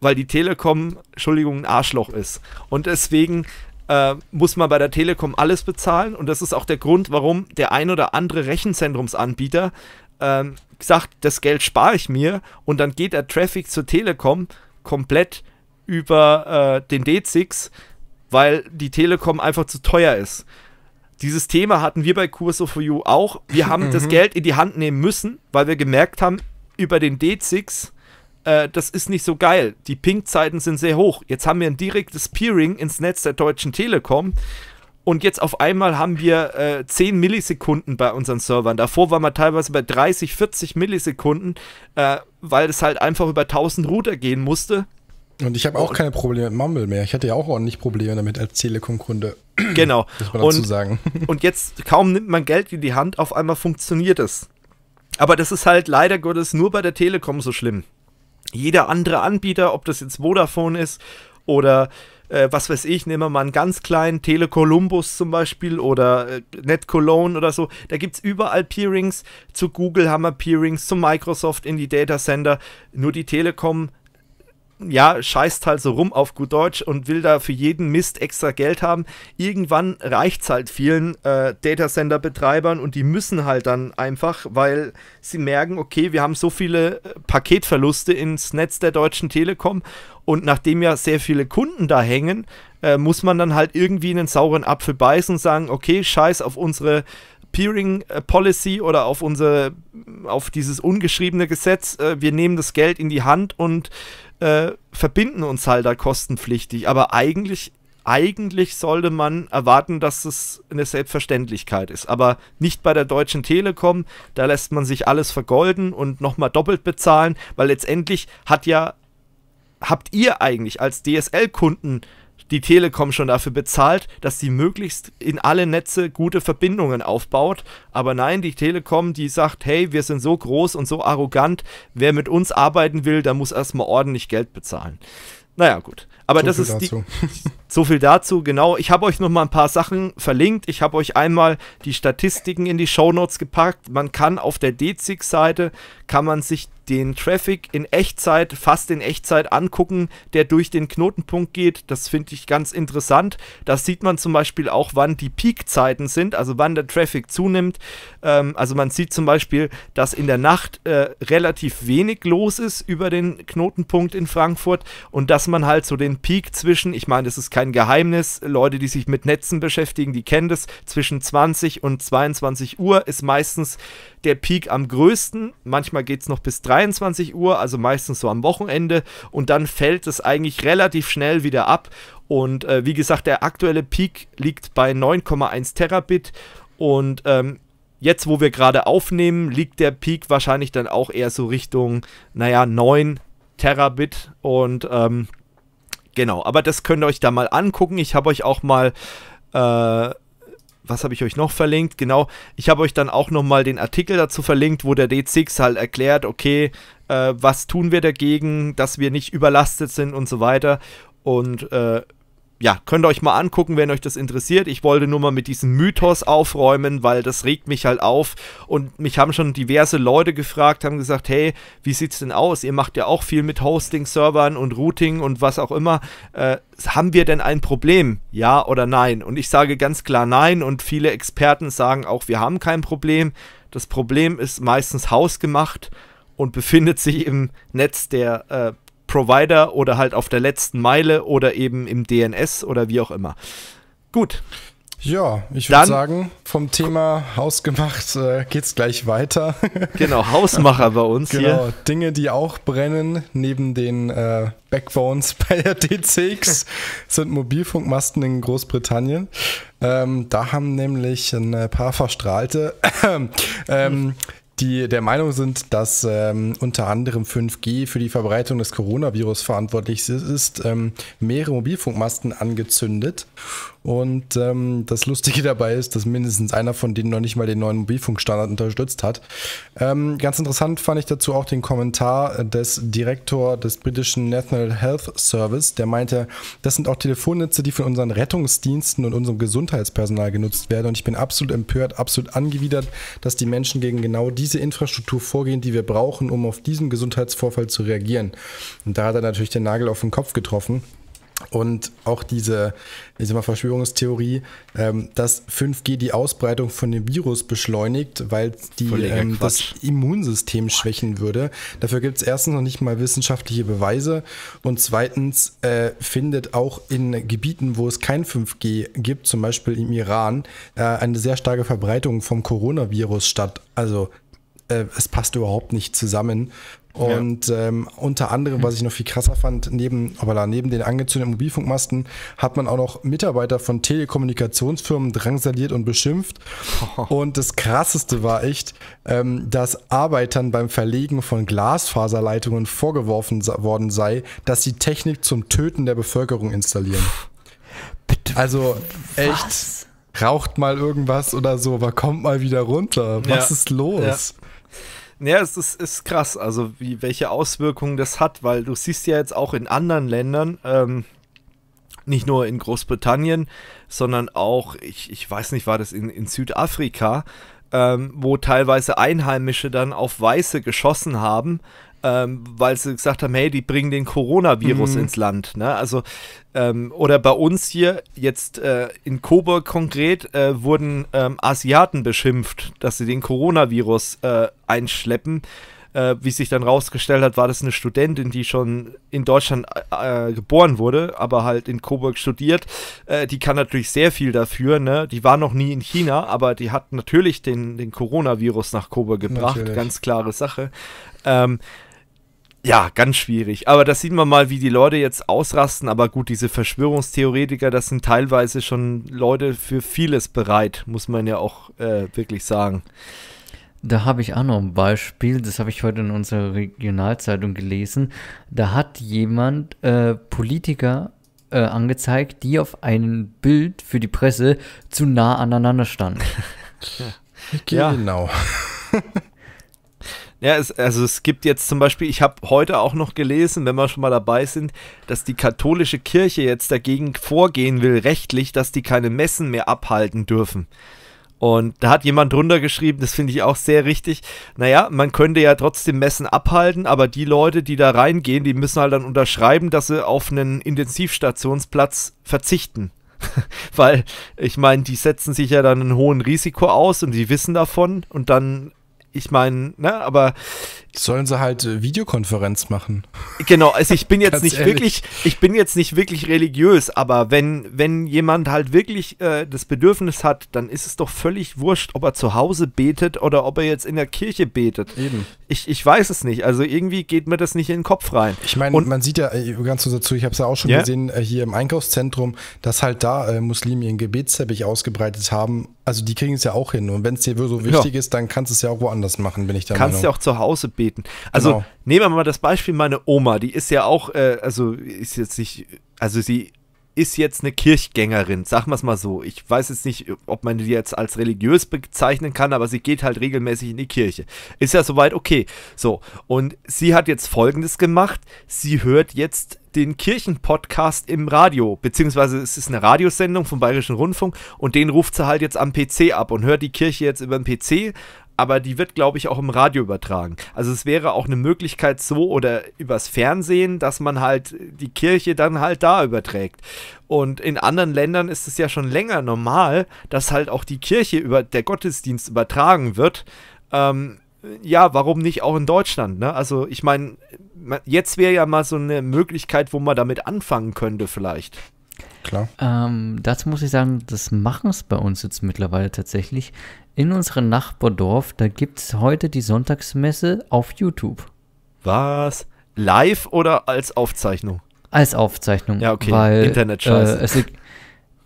Weil die Telekom, Entschuldigung, ein Arschloch ist. Und deswegen äh, muss man bei der Telekom alles bezahlen. Und das ist auch der Grund, warum der ein oder andere Rechenzentrumsanbieter äh, sagt, das Geld spare ich mir. Und dann geht der Traffic zur Telekom komplett über äh, den D6, weil die Telekom einfach zu teuer ist. Dieses Thema hatten wir bei Curso for You auch. Wir haben das mhm. Geld in die Hand nehmen müssen, weil wir gemerkt haben, über den D6, äh, das ist nicht so geil. Die Ping-Zeiten sind sehr hoch. Jetzt haben wir ein direktes Peering ins Netz der Deutschen Telekom. Und jetzt auf einmal haben wir äh, 10 Millisekunden bei unseren Servern. Davor waren wir teilweise bei 30, 40 Millisekunden, äh, weil es halt einfach über 1000 Router gehen musste, und ich habe auch keine Probleme mit Mumble mehr. Ich hatte ja auch ordentlich Probleme damit als Telekom-Kunde. Genau. Muss man dazu und, sagen. Und jetzt kaum nimmt man Geld in die Hand, auf einmal funktioniert es. Aber das ist halt leider Gottes nur bei der Telekom so schlimm. Jeder andere Anbieter, ob das jetzt Vodafone ist oder äh, was weiß ich, nehmen wir mal einen ganz kleinen Telekolumbus zum Beispiel oder äh, NetCologne oder so, da gibt es überall Peerings. Zu Google haben wir Peerings, zu Microsoft in die Datacenter. Nur die Telekom ja, scheißt halt so rum auf gut Deutsch und will da für jeden Mist extra Geld haben. Irgendwann reicht es halt vielen äh, Datacenter-Betreibern und die müssen halt dann einfach, weil sie merken, okay, wir haben so viele äh, Paketverluste ins Netz der Deutschen Telekom und nachdem ja sehr viele Kunden da hängen, äh, muss man dann halt irgendwie einen sauren Apfel beißen und sagen, okay, scheiß auf unsere Peering äh, Policy oder auf unsere auf dieses ungeschriebene Gesetz, äh, wir nehmen das Geld in die Hand und äh, verbinden uns halt da kostenpflichtig. Aber eigentlich, eigentlich sollte man erwarten, dass es eine Selbstverständlichkeit ist. Aber nicht bei der Deutschen Telekom. Da lässt man sich alles vergolden und nochmal doppelt bezahlen, weil letztendlich hat ja, habt ihr eigentlich als DSL-Kunden die Telekom schon dafür bezahlt, dass sie möglichst in alle Netze gute Verbindungen aufbaut. Aber nein, die Telekom, die sagt, hey, wir sind so groß und so arrogant, wer mit uns arbeiten will, der muss erstmal ordentlich Geld bezahlen. Naja, gut. Aber so das ist die, So viel dazu, genau. Ich habe euch noch mal ein paar Sachen verlinkt. Ich habe euch einmal die Statistiken in die Shownotes gepackt. Man kann auf der DZIG-Seite, kann man sich den Traffic in Echtzeit, fast in Echtzeit angucken, der durch den Knotenpunkt geht. Das finde ich ganz interessant. Da sieht man zum Beispiel auch, wann die Peakzeiten sind, also wann der Traffic zunimmt. Ähm, also man sieht zum Beispiel, dass in der Nacht äh, relativ wenig los ist über den Knotenpunkt in Frankfurt und dass man halt so den Peak zwischen, ich meine, das ist kein kein Geheimnis. Leute, die sich mit Netzen beschäftigen, die kennen das. Zwischen 20 und 22 Uhr ist meistens der Peak am größten. Manchmal geht es noch bis 23 Uhr, also meistens so am Wochenende. Und dann fällt es eigentlich relativ schnell wieder ab. Und äh, wie gesagt, der aktuelle Peak liegt bei 9,1 Terabit. Und ähm, jetzt, wo wir gerade aufnehmen, liegt der Peak wahrscheinlich dann auch eher so Richtung, naja, 9 Terabit. Und ähm, Genau, aber das könnt ihr euch da mal angucken. Ich habe euch auch mal, äh, was habe ich euch noch verlinkt? Genau, ich habe euch dann auch nochmal den Artikel dazu verlinkt, wo der D6 halt erklärt, okay, äh, was tun wir dagegen, dass wir nicht überlastet sind und so weiter. Und äh, ja, könnt ihr euch mal angucken, wenn euch das interessiert. Ich wollte nur mal mit diesem Mythos aufräumen, weil das regt mich halt auf. Und mich haben schon diverse Leute gefragt, haben gesagt, hey, wie sieht's denn aus? Ihr macht ja auch viel mit Hosting-Servern und Routing und was auch immer. Äh, haben wir denn ein Problem? Ja oder nein? Und ich sage ganz klar nein. Und viele Experten sagen auch, wir haben kein Problem. Das Problem ist meistens hausgemacht und befindet sich im Netz der äh, Provider oder halt auf der letzten Meile oder eben im DNS oder wie auch immer. Gut. Ja, ich würde sagen, vom Thema Hausgemacht äh, es gleich weiter. genau, Hausmacher bei uns genau, hier. Dinge, die auch brennen, neben den äh, Backbones bei der DCX, sind Mobilfunkmasten in Großbritannien. Ähm, da haben nämlich ein äh, paar Verstrahlte ähm, die der Meinung sind, dass ähm, unter anderem 5G für die Verbreitung des Coronavirus verantwortlich ist, ähm, mehrere Mobilfunkmasten angezündet und ähm, das Lustige dabei ist, dass mindestens einer von denen noch nicht mal den neuen Mobilfunkstandard unterstützt hat. Ähm, ganz interessant fand ich dazu auch den Kommentar des Direktor des britischen National Health Service, der meinte, das sind auch Telefonnetze, die von unseren Rettungsdiensten und unserem Gesundheitspersonal genutzt werden. Und ich bin absolut empört, absolut angewidert, dass die Menschen gegen genau diese Infrastruktur vorgehen, die wir brauchen, um auf diesen Gesundheitsvorfall zu reagieren. Und da hat er natürlich den Nagel auf den Kopf getroffen. Und auch diese, ich sag mal, Verschwörungstheorie, ähm, dass 5G die Ausbreitung von dem Virus beschleunigt, weil die, ähm, das Immunsystem schwächen würde. Dafür gibt es erstens noch nicht mal wissenschaftliche Beweise und zweitens äh, findet auch in Gebieten, wo es kein 5G gibt, zum Beispiel im Iran, äh, eine sehr starke Verbreitung vom Coronavirus statt. Also äh, es passt überhaupt nicht zusammen. Und ja. ähm, unter anderem, was ich noch viel krasser fand, neben, obala, neben den angezündeten Mobilfunkmasten hat man auch noch Mitarbeiter von Telekommunikationsfirmen drangsaliert und beschimpft. Und das Krasseste war echt, ähm, dass Arbeitern beim Verlegen von Glasfaserleitungen vorgeworfen worden sei, dass sie Technik zum Töten der Bevölkerung installieren. Also echt. Was? Raucht mal irgendwas oder so, aber kommt mal wieder runter. Was ja. ist los? Ja. Ja, es ist, ist krass, also wie, welche Auswirkungen das hat, weil du siehst ja jetzt auch in anderen Ländern, ähm, nicht nur in Großbritannien, sondern auch, ich, ich weiß nicht, war das in, in Südafrika, ähm, wo teilweise Einheimische dann auf Weiße geschossen haben, ähm, weil sie gesagt haben, hey, die bringen den Coronavirus mhm. ins Land. Ne? Also, ähm, oder bei uns hier, jetzt äh, in Coburg konkret, äh, wurden ähm, Asiaten beschimpft, dass sie den Coronavirus äh, einschleppen. Äh, wie sich dann rausgestellt hat, war das eine Studentin, die schon in Deutschland äh, äh, geboren wurde, aber halt in Coburg studiert. die kann natürlich sehr viel dafür. Ne? Die war noch nie in China, aber die hat natürlich den, den Coronavirus nach Coburg gebracht. Natürlich. Ganz klare Sache. Ähm, ja, ganz schwierig. Aber das sieht man mal, wie die Leute jetzt ausrasten. Aber gut, diese Verschwörungstheoretiker, das sind teilweise schon Leute für vieles bereit, muss man ja auch äh, wirklich sagen. Da habe ich auch noch ein Beispiel, das habe ich heute in unserer Regionalzeitung gelesen. Da hat jemand äh, Politiker äh, angezeigt, die auf einem Bild für die Presse zu nah aneinander standen. Genau. ja. Genau. Ja, es, also es gibt jetzt zum Beispiel, ich habe heute auch noch gelesen, wenn wir schon mal dabei sind, dass die katholische Kirche jetzt dagegen vorgehen will, rechtlich, dass die keine Messen mehr abhalten dürfen. Und da hat jemand drunter geschrieben, das finde ich auch sehr richtig. Naja, man könnte ja trotzdem Messen abhalten, aber die Leute, die da reingehen, die müssen halt dann unterschreiben, dass sie auf einen Intensivstationsplatz verzichten. Weil, ich meine, die setzen sich ja dann einen hohen Risiko aus und die wissen davon und dann ich meine, ne, aber Sollen sie halt äh, Videokonferenz machen? Genau, also ich bin jetzt nicht ehrlich. wirklich, ich bin jetzt nicht wirklich religiös, aber wenn, wenn jemand halt wirklich äh, das Bedürfnis hat, dann ist es doch völlig wurscht, ob er zu Hause betet oder ob er jetzt in der Kirche betet. Eben. Ich, ich weiß es nicht. Also irgendwie geht mir das nicht in den Kopf rein. Ich meine, man sieht ja äh, ganz kurz dazu, ich habe es ja auch schon yeah. gesehen, äh, hier im Einkaufszentrum, dass halt da äh, Muslime ihren Gebetsteppich ausgebreitet haben. Also die kriegen es ja auch hin. Und wenn es dir so wichtig ja. ist, dann kannst du es ja auch woanders machen, bin ich der kannst du Kannst ja auch zu Hause beten beten. Also genau. nehmen wir mal das Beispiel meine Oma, die ist ja auch, äh, also ist jetzt nicht, also sie ist jetzt eine Kirchgängerin, sagen wir es mal so. Ich weiß jetzt nicht, ob man die jetzt als religiös bezeichnen kann, aber sie geht halt regelmäßig in die Kirche. Ist ja soweit okay. So, und sie hat jetzt Folgendes gemacht. Sie hört jetzt den Kirchenpodcast im Radio, beziehungsweise es ist eine Radiosendung vom Bayerischen Rundfunk und den ruft sie halt jetzt am PC ab und hört die Kirche jetzt über den PC aber die wird, glaube ich, auch im Radio übertragen. Also es wäre auch eine Möglichkeit so oder übers Fernsehen, dass man halt die Kirche dann halt da überträgt. Und in anderen Ländern ist es ja schon länger normal, dass halt auch die Kirche über der Gottesdienst übertragen wird. Ähm, ja, warum nicht auch in Deutschland? Ne? Also ich meine, jetzt wäre ja mal so eine Möglichkeit, wo man damit anfangen könnte vielleicht. Klar. Ähm, dazu muss ich sagen, das machen es bei uns jetzt mittlerweile tatsächlich in unserem Nachbardorf, da gibt es heute die Sonntagsmesse auf YouTube. Was? Live oder als Aufzeichnung? Als Aufzeichnung. Ja, okay. Weil, Internet äh, scheiße. Äh,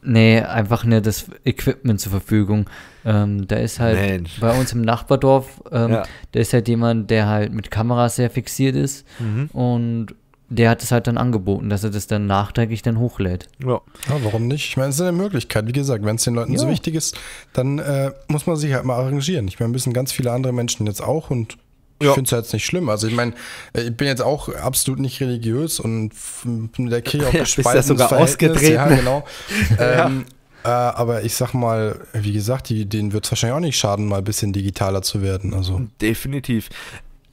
nee, einfach nur das Equipment zur Verfügung. Ähm, da ist halt Mensch. bei uns im Nachbardorf, ähm, ja. da ist halt jemand, der halt mit Kameras sehr fixiert ist. Mhm. Und der hat es halt dann angeboten, dass er das dann nachträglich dann hochlädt. Ja, ja warum nicht? Ich meine, es ist eine Möglichkeit. Wie gesagt, wenn es den Leuten ja. so wichtig ist, dann äh, muss man sich halt mal arrangieren. Ich meine, müssen ganz viele andere Menschen jetzt auch und ich finde es jetzt nicht schlimm. Also ich meine, äh, ich bin jetzt auch absolut nicht religiös und mit der Kirche auch ja, gespalten. Ist das sogar ausgedreht? Ja, genau. ähm, äh, aber ich sag mal, wie gesagt, die, denen wird es wahrscheinlich auch nicht schaden, mal ein bisschen digitaler zu werden. Also. Definitiv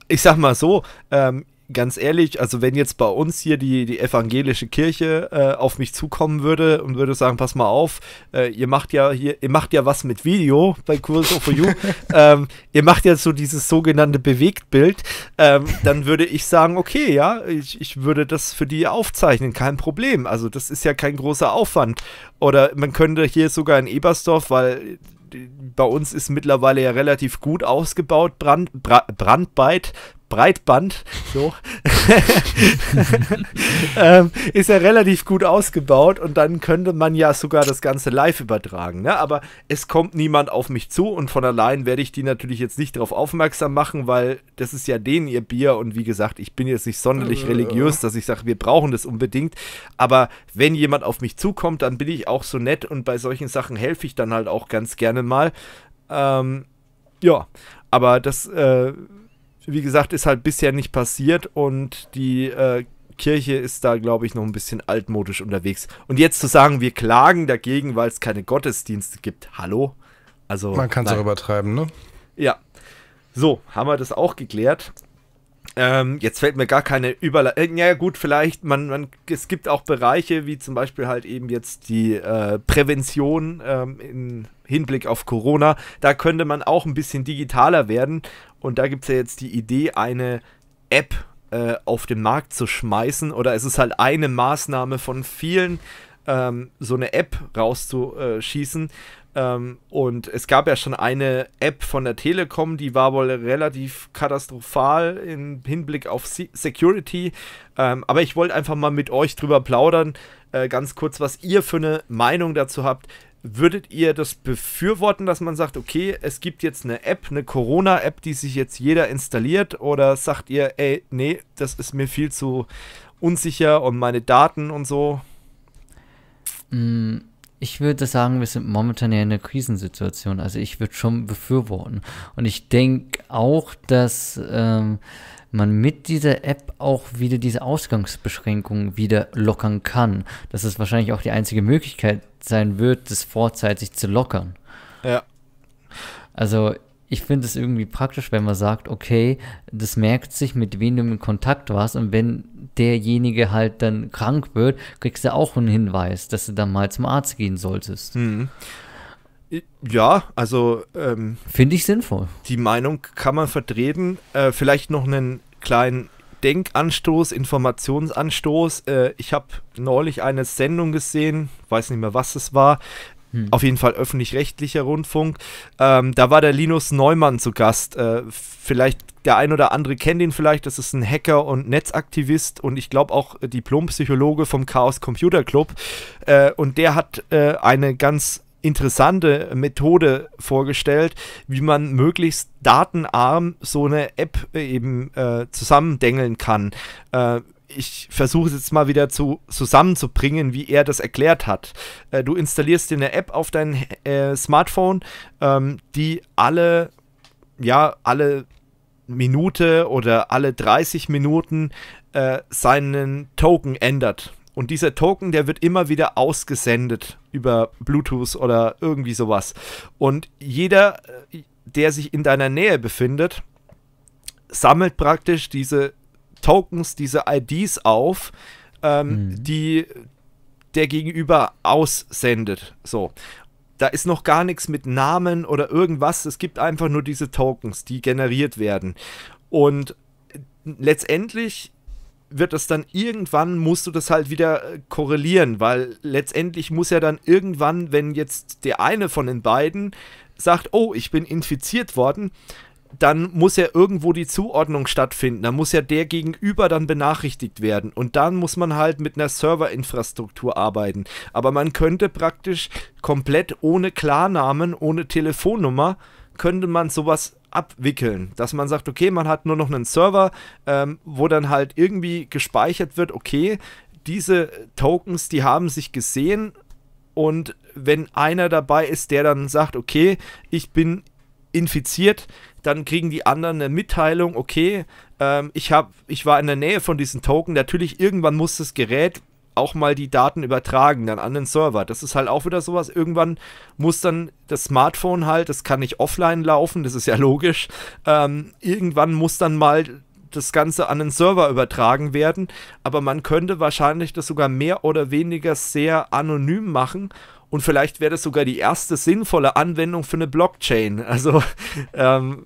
ich sag mal so, ähm, ganz ehrlich, also wenn jetzt bei uns hier die, die evangelische Kirche äh, auf mich zukommen würde und würde sagen, pass mal auf, äh, ihr macht ja hier, ihr macht ja was mit Video bei Curso for You, ähm, ihr macht ja so dieses sogenannte Bewegtbild, ähm, dann würde ich sagen, okay, ja, ich, ich würde das für die aufzeichnen, kein Problem. Also das ist ja kein großer Aufwand. Oder man könnte hier sogar in Ebersdorf, weil bei uns ist mittlerweile ja relativ gut ausgebaut, Brand, Brand, Breitband, so, ähm, ist ja relativ gut ausgebaut und dann könnte man ja sogar das Ganze live übertragen. Ne? Aber es kommt niemand auf mich zu und von allein werde ich die natürlich jetzt nicht darauf aufmerksam machen, weil das ist ja denen ihr Bier und wie gesagt, ich bin jetzt nicht sonderlich äh, religiös, dass ich sage, wir brauchen das unbedingt. Aber wenn jemand auf mich zukommt, dann bin ich auch so nett und bei solchen Sachen helfe ich dann halt auch ganz gerne mal. Ähm, ja, aber das äh, wie gesagt, ist halt bisher nicht passiert und die äh, Kirche ist da, glaube ich, noch ein bisschen altmodisch unterwegs. Und jetzt zu sagen, wir klagen dagegen, weil es keine Gottesdienste gibt, hallo? Also, Man kann es auch übertreiben, ne? Ja. So, haben wir das auch geklärt. Ähm, jetzt fällt mir gar keine Überleitung. Äh, ja, gut, vielleicht, man, man, es gibt auch Bereiche, wie zum Beispiel halt eben jetzt die äh, Prävention ähm, in Hinblick auf Corona. Da könnte man auch ein bisschen digitaler werden. Und da gibt es ja jetzt die Idee, eine App äh, auf den Markt zu schmeißen. Oder es ist halt eine Maßnahme von vielen, ähm, so eine App rauszuschießen. Ähm, und es gab ja schon eine App von der Telekom, die war wohl relativ katastrophal im Hinblick auf Security. Ähm, aber ich wollte einfach mal mit euch drüber plaudern, äh, ganz kurz, was ihr für eine Meinung dazu habt würdet ihr das befürworten, dass man sagt, okay, es gibt jetzt eine App, eine Corona-App, die sich jetzt jeder installiert? Oder sagt ihr, ey, nee, das ist mir viel zu unsicher und meine Daten und so? Mm, ich würde sagen, wir sind momentan ja in einer Krisensituation. Also ich würde schon befürworten. Und ich denke auch, dass ähm, man mit dieser App auch wieder diese Ausgangsbeschränkungen wieder lockern kann. Dass es wahrscheinlich auch die einzige Möglichkeit sein wird, das vorzeitig zu lockern. Ja. Also ich finde es irgendwie praktisch, wenn man sagt, okay, das merkt sich, mit wem du in Kontakt warst und wenn derjenige halt dann krank wird, kriegst du auch einen Hinweis, dass du dann mal zum Arzt gehen solltest. Mhm. Ja, also. Ähm, Finde ich sinnvoll. Die Meinung kann man vertreten. Äh, vielleicht noch einen kleinen Denkanstoß, Informationsanstoß. Äh, ich habe neulich eine Sendung gesehen, weiß nicht mehr, was es war. Hm. Auf jeden Fall öffentlich-rechtlicher Rundfunk. Ähm, da war der Linus Neumann zu Gast. Äh, vielleicht der ein oder andere kennt ihn vielleicht. Das ist ein Hacker und Netzaktivist und ich glaube auch Diplompsychologe vom Chaos Computer Club. Äh, und der hat äh, eine ganz interessante Methode vorgestellt, wie man möglichst datenarm so eine App äh, eben äh, zusammendengeln kann. Äh, ich versuche es jetzt mal wieder zu, zusammenzubringen, wie er das erklärt hat. Äh, du installierst dir eine App auf dein äh, Smartphone, ähm, die alle, ja, alle Minute oder alle 30 Minuten äh, seinen Token ändert. Und dieser Token, der wird immer wieder ausgesendet über Bluetooth oder irgendwie sowas. Und jeder, äh, der sich in deiner Nähe befindet, sammelt praktisch diese Tokens, diese IDs auf, ähm, mhm. die der Gegenüber aussendet. So. Da ist noch gar nichts mit Namen oder irgendwas. Es gibt einfach nur diese Tokens, die generiert werden. Und letztendlich wird das dann irgendwann, musst du das halt wieder äh, korrelieren, weil letztendlich muss ja dann irgendwann, wenn jetzt der eine von den beiden sagt, oh, ich bin infiziert worden, dann muss ja irgendwo die Zuordnung stattfinden. Dann muss ja der Gegenüber dann benachrichtigt werden. Und dann muss man halt mit einer Serverinfrastruktur arbeiten. Aber man könnte praktisch komplett ohne Klarnamen, ohne Telefonnummer, könnte man sowas abwickeln, dass man sagt, okay, man hat nur noch einen Server, ähm, wo dann halt irgendwie gespeichert wird, okay, diese Tokens, die haben sich gesehen und wenn einer dabei ist, der dann sagt, okay, ich bin infiziert, dann kriegen die anderen eine Mitteilung, okay, ähm, ich, hab, ich war in der Nähe von diesen Token, natürlich irgendwann muss das Gerät auch mal die Daten übertragen dann an den Server. Das ist halt auch wieder sowas. Irgendwann muss dann das Smartphone halt, das kann nicht offline laufen, das ist ja logisch. Ähm, irgendwann muss dann mal das Ganze an den Server übertragen werden. Aber man könnte wahrscheinlich das sogar mehr oder weniger sehr anonym machen. Und vielleicht wäre das sogar die erste sinnvolle Anwendung für eine Blockchain. Also, ähm,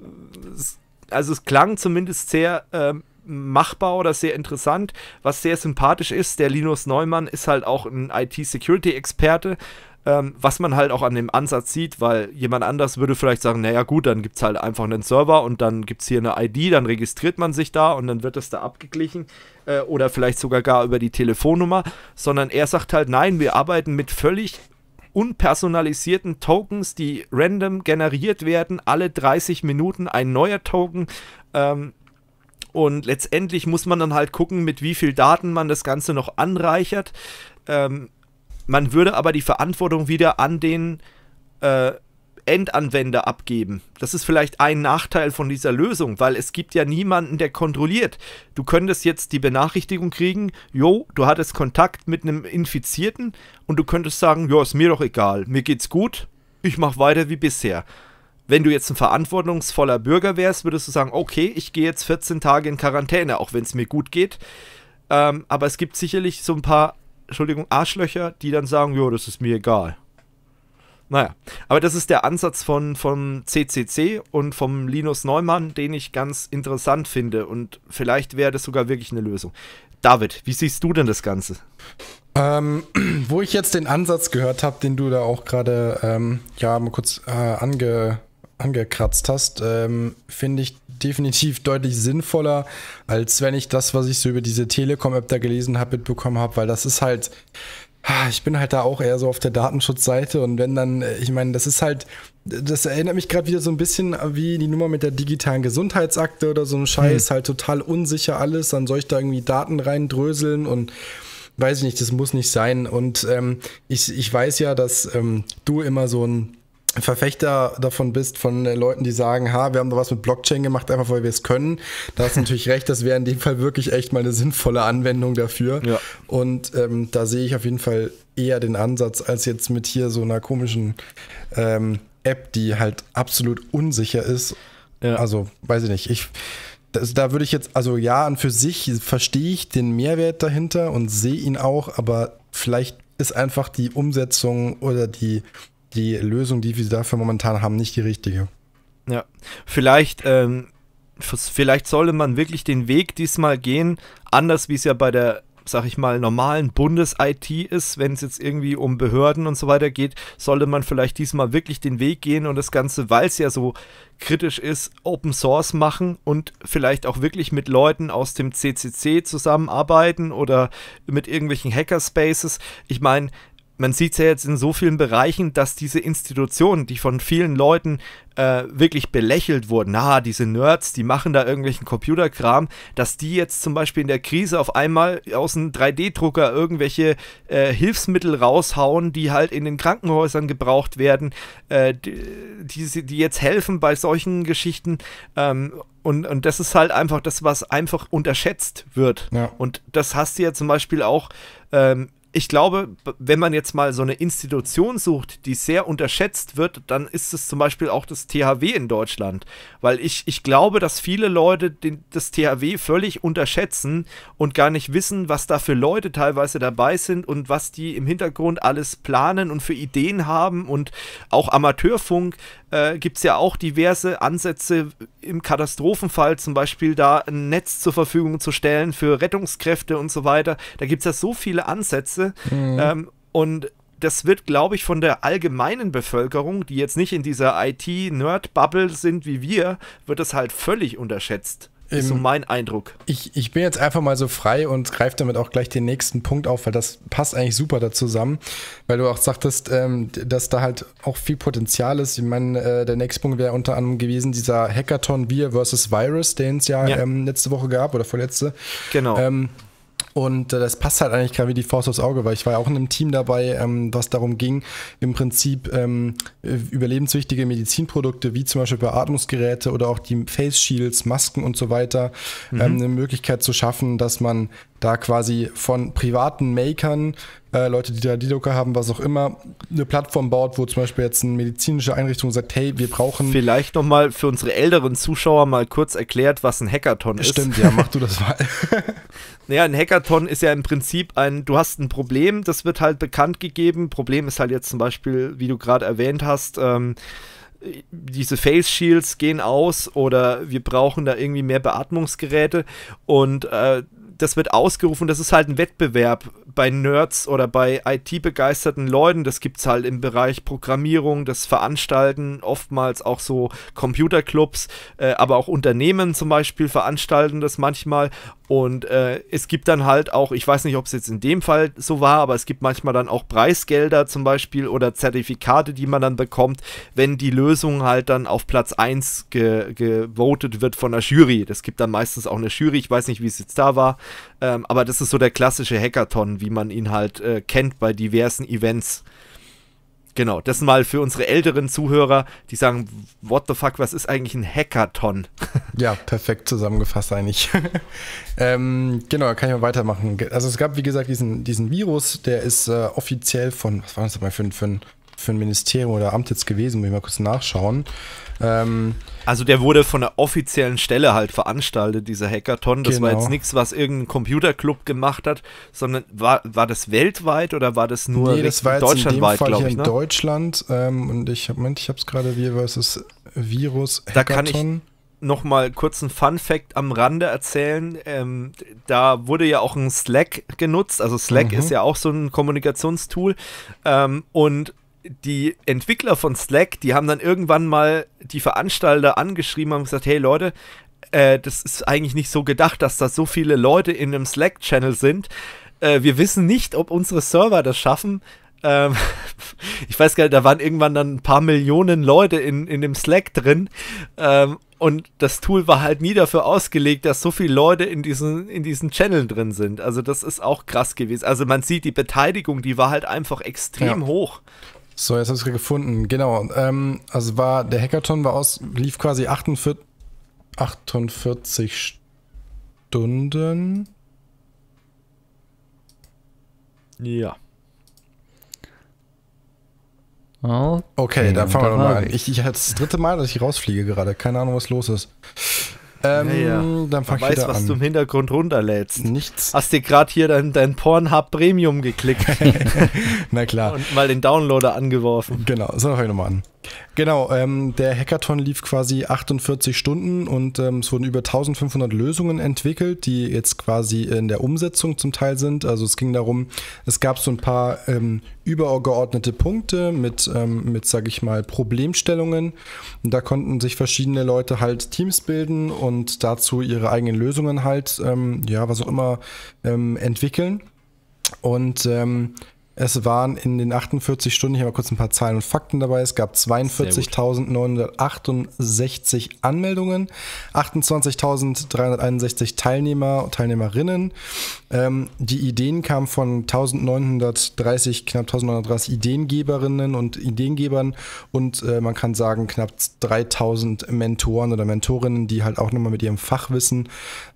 also es klang zumindest sehr ähm, machbar oder sehr interessant. Was sehr sympathisch ist, der Linus Neumann ist halt auch ein IT-Security-Experte, ähm, was man halt auch an dem Ansatz sieht, weil jemand anders würde vielleicht sagen, naja gut, dann gibt es halt einfach einen Server und dann gibt es hier eine ID, dann registriert man sich da und dann wird das da abgeglichen äh, oder vielleicht sogar gar über die Telefonnummer, sondern er sagt halt, nein, wir arbeiten mit völlig unpersonalisierten Tokens, die random generiert werden, alle 30 Minuten ein neuer Token. Ähm, und letztendlich muss man dann halt gucken, mit wie viel Daten man das Ganze noch anreichert. Ähm, man würde aber die Verantwortung wieder an den äh, Endanwender abgeben. Das ist vielleicht ein Nachteil von dieser Lösung, weil es gibt ja niemanden, der kontrolliert. Du könntest jetzt die Benachrichtigung kriegen, jo, du hattest Kontakt mit einem Infizierten und du könntest sagen, jo, ist mir doch egal, mir geht's gut, ich mach weiter wie bisher wenn du jetzt ein verantwortungsvoller Bürger wärst, würdest du sagen, okay, ich gehe jetzt 14 Tage in Quarantäne, auch wenn es mir gut geht. Ähm, aber es gibt sicherlich so ein paar, Entschuldigung, Arschlöcher, die dann sagen, jo, das ist mir egal. Naja, aber das ist der Ansatz von, vom CCC und vom Linus Neumann, den ich ganz interessant finde und vielleicht wäre das sogar wirklich eine Lösung. David, wie siehst du denn das Ganze? Ähm, wo ich jetzt den Ansatz gehört habe, den du da auch gerade ähm, ja mal kurz äh, ange, angekratzt hast, ähm, finde ich definitiv deutlich sinnvoller, als wenn ich das, was ich so über diese Telekom-App da gelesen habe, mitbekommen habe, weil das ist halt, ah, ich bin halt da auch eher so auf der Datenschutzseite und wenn dann, äh, ich meine, das ist halt, das erinnert mich gerade wieder so ein bisschen wie die Nummer mit der digitalen Gesundheitsakte oder so ein Scheiß, hm. halt total unsicher alles, dann soll ich da irgendwie Daten reindröseln und weiß ich nicht, das muss nicht sein und ähm, ich, ich weiß ja, dass ähm, du immer so ein Verfechter davon bist, von Leuten, die sagen, ha, wir haben da was mit Blockchain gemacht, einfach weil wir es können. Da hast du natürlich recht, das wäre in dem Fall wirklich echt mal eine sinnvolle Anwendung dafür. Ja. Und ähm, da sehe ich auf jeden Fall eher den Ansatz, als jetzt mit hier so einer komischen ähm, App, die halt absolut unsicher ist. Ja. Also, weiß ich nicht. Ich, das, da würde ich jetzt, also ja, an für sich verstehe ich den Mehrwert dahinter und sehe ihn auch, aber vielleicht ist einfach die Umsetzung oder die die Lösung, die wir dafür momentan haben, nicht die richtige. Ja, vielleicht, ähm, vielleicht sollte man wirklich den Weg diesmal gehen, anders wie es ja bei der sag ich mal, normalen Bundes-IT ist, wenn es jetzt irgendwie um Behörden und so weiter geht, sollte man vielleicht diesmal wirklich den Weg gehen und das Ganze, weil es ja so kritisch ist, Open Source machen und vielleicht auch wirklich mit Leuten aus dem CCC zusammenarbeiten oder mit irgendwelchen Hackerspaces. Ich meine, man sieht es ja jetzt in so vielen Bereichen, dass diese Institutionen, die von vielen Leuten äh, wirklich belächelt wurden, na, diese Nerds, die machen da irgendwelchen Computerkram, dass die jetzt zum Beispiel in der Krise auf einmal aus einem 3D-Drucker irgendwelche äh, Hilfsmittel raushauen, die halt in den Krankenhäusern gebraucht werden, äh, die, die, jetzt helfen bei solchen Geschichten. Ähm, und, und das ist halt einfach das, was einfach unterschätzt wird. Ja. Und das hast du ja zum Beispiel auch ähm, ich glaube, wenn man jetzt mal so eine Institution sucht, die sehr unterschätzt wird, dann ist es zum Beispiel auch das THW in Deutschland. Weil ich, ich glaube, dass viele Leute den, das THW völlig unterschätzen und gar nicht wissen, was da für Leute teilweise dabei sind und was die im Hintergrund alles planen und für Ideen haben und auch Amateurfunk äh, gibt es ja auch diverse Ansätze im Katastrophenfall, zum Beispiel da ein Netz zur Verfügung zu stellen für Rettungskräfte und so weiter. Da gibt es ja so viele Ansätze. Mhm. Ähm, und das wird, glaube ich, von der allgemeinen Bevölkerung, die jetzt nicht in dieser IT-Nerd-Bubble sind wie wir, wird das halt völlig unterschätzt ist so ähm, mein Eindruck. Ich, ich bin jetzt einfach mal so frei und greife damit auch gleich den nächsten Punkt auf, weil das passt eigentlich super da zusammen, weil du auch sagtest, ähm, dass da halt auch viel Potenzial ist. Ich meine, äh, der nächste Punkt wäre unter anderem gewesen, dieser Hackathon Wir versus Virus, den es ja, ja. Ähm, letzte Woche gab oder vorletzte. Genau. Ähm, und äh, das passt halt eigentlich gerade wie die Faust aufs Auge, weil ich war ja auch in einem Team dabei, ähm, was darum ging, im Prinzip ähm, äh, überlebenswichtige Medizinprodukte wie zum Beispiel Beatmungsgeräte oder auch die Face Shields, Masken und so weiter, ähm, mhm. ähm, eine Möglichkeit zu schaffen, dass man da quasi von privaten Makern äh, Leute, die da D-Looker haben, was auch immer, eine Plattform baut, wo zum Beispiel jetzt eine medizinische Einrichtung sagt, hey, wir brauchen. Vielleicht nochmal für unsere älteren Zuschauer mal kurz erklärt, was ein Hackathon ist. Stimmt, ja, mach du das mal. naja, ein Hackathon ist ja im Prinzip ein, du hast ein Problem, das wird halt bekannt gegeben. Problem ist halt jetzt zum Beispiel, wie du gerade erwähnt hast, ähm, diese Face Shields gehen aus oder wir brauchen da irgendwie mehr Beatmungsgeräte und äh, das wird ausgerufen, das ist halt ein Wettbewerb bei Nerds oder bei IT-begeisterten Leuten. Das gibt es halt im Bereich Programmierung, das Veranstalten, oftmals auch so Computerclubs, äh, aber auch Unternehmen zum Beispiel veranstalten das manchmal. Und äh, es gibt dann halt auch, ich weiß nicht, ob es jetzt in dem Fall so war, aber es gibt manchmal dann auch Preisgelder zum Beispiel oder Zertifikate, die man dann bekommt, wenn die Lösung halt dann auf Platz 1 gewotet ge wird von der Jury. Das gibt dann meistens auch eine Jury, ich weiß nicht, wie es jetzt da war, ähm, aber das ist so der klassische Hackathon, wie man ihn halt äh, kennt bei diversen Events. Genau, das mal für unsere älteren Zuhörer, die sagen, what the fuck, was ist eigentlich ein Hackathon? Ja, perfekt zusammengefasst eigentlich. ähm, genau, kann ich mal weitermachen. Also es gab, wie gesagt, diesen, diesen Virus, der ist äh, offiziell von, was war das nochmal für, für ein für ein Ministerium oder Amt jetzt gewesen, muss ich mal kurz nachschauen. Ähm, also der wurde von einer offiziellen Stelle halt veranstaltet, dieser Hackathon. Das genau. war jetzt genau. nichts, was irgendein Computerclub gemacht hat, sondern war, war das weltweit oder war das nur nee, das war jetzt deutschlandweit, glaube ich? In ne? Deutschland ähm, und ich habe Moment, ich habe es gerade wie versus Virus Hackathon. Da kann ich noch mal kurz einen Fun Fact am Rande erzählen. Ähm, da wurde ja auch ein Slack genutzt. Also Slack mhm. ist ja auch so ein Kommunikationstool ähm, und die Entwickler von Slack, die haben dann irgendwann mal die Veranstalter angeschrieben und gesagt, hey Leute, äh, das ist eigentlich nicht so gedacht, dass da so viele Leute in einem Slack-Channel sind. Äh, wir wissen nicht, ob unsere Server das schaffen. Ähm, ich weiß gar nicht, da waren irgendwann dann ein paar Millionen Leute in, in dem Slack drin. Ähm, und das Tool war halt nie dafür ausgelegt, dass so viele Leute in diesen, in diesen Channeln drin sind. Also das ist auch krass gewesen. Also man sieht, die Beteiligung, die war halt einfach extrem ja. hoch. So, jetzt habe ich es gefunden. Genau. Ähm, also war der Hackathon war aus, lief quasi 48, 48 Stunden. Ja. Okay, okay dann fangen wir nochmal an. Ich, ich hatte das dritte Mal, dass ich rausfliege gerade. Keine Ahnung, was los ist. Ähm, ja, ja. Dann fang ich weiß, was an. du im Hintergrund runterlädst. Nichts. Hast dir gerade hier dein, dein Pornhub Premium geklickt. Na klar. Und mal den Downloader angeworfen. Genau, so fang ich nochmal an. Genau, ähm, der Hackathon lief quasi 48 Stunden und ähm, es wurden über 1500 Lösungen entwickelt, die jetzt quasi in der Umsetzung zum Teil sind. Also es ging darum, es gab so ein paar ähm, übergeordnete Punkte mit, ähm, mit sage ich mal, Problemstellungen. Und da konnten sich verschiedene Leute halt Teams bilden und dazu ihre eigenen Lösungen halt, ähm, ja, was auch immer, ähm, entwickeln. Und ähm, es waren in den 48 Stunden, ich habe mal kurz ein paar Zahlen und Fakten dabei, es gab 42.968 Anmeldungen, 28.361 Teilnehmer und Teilnehmerinnen. Ähm, die Ideen kamen von 1930, knapp 1930 Ideengeberinnen und Ideengebern und äh, man kann sagen knapp 3000 Mentoren oder Mentorinnen, die halt auch nochmal mit ihrem Fachwissen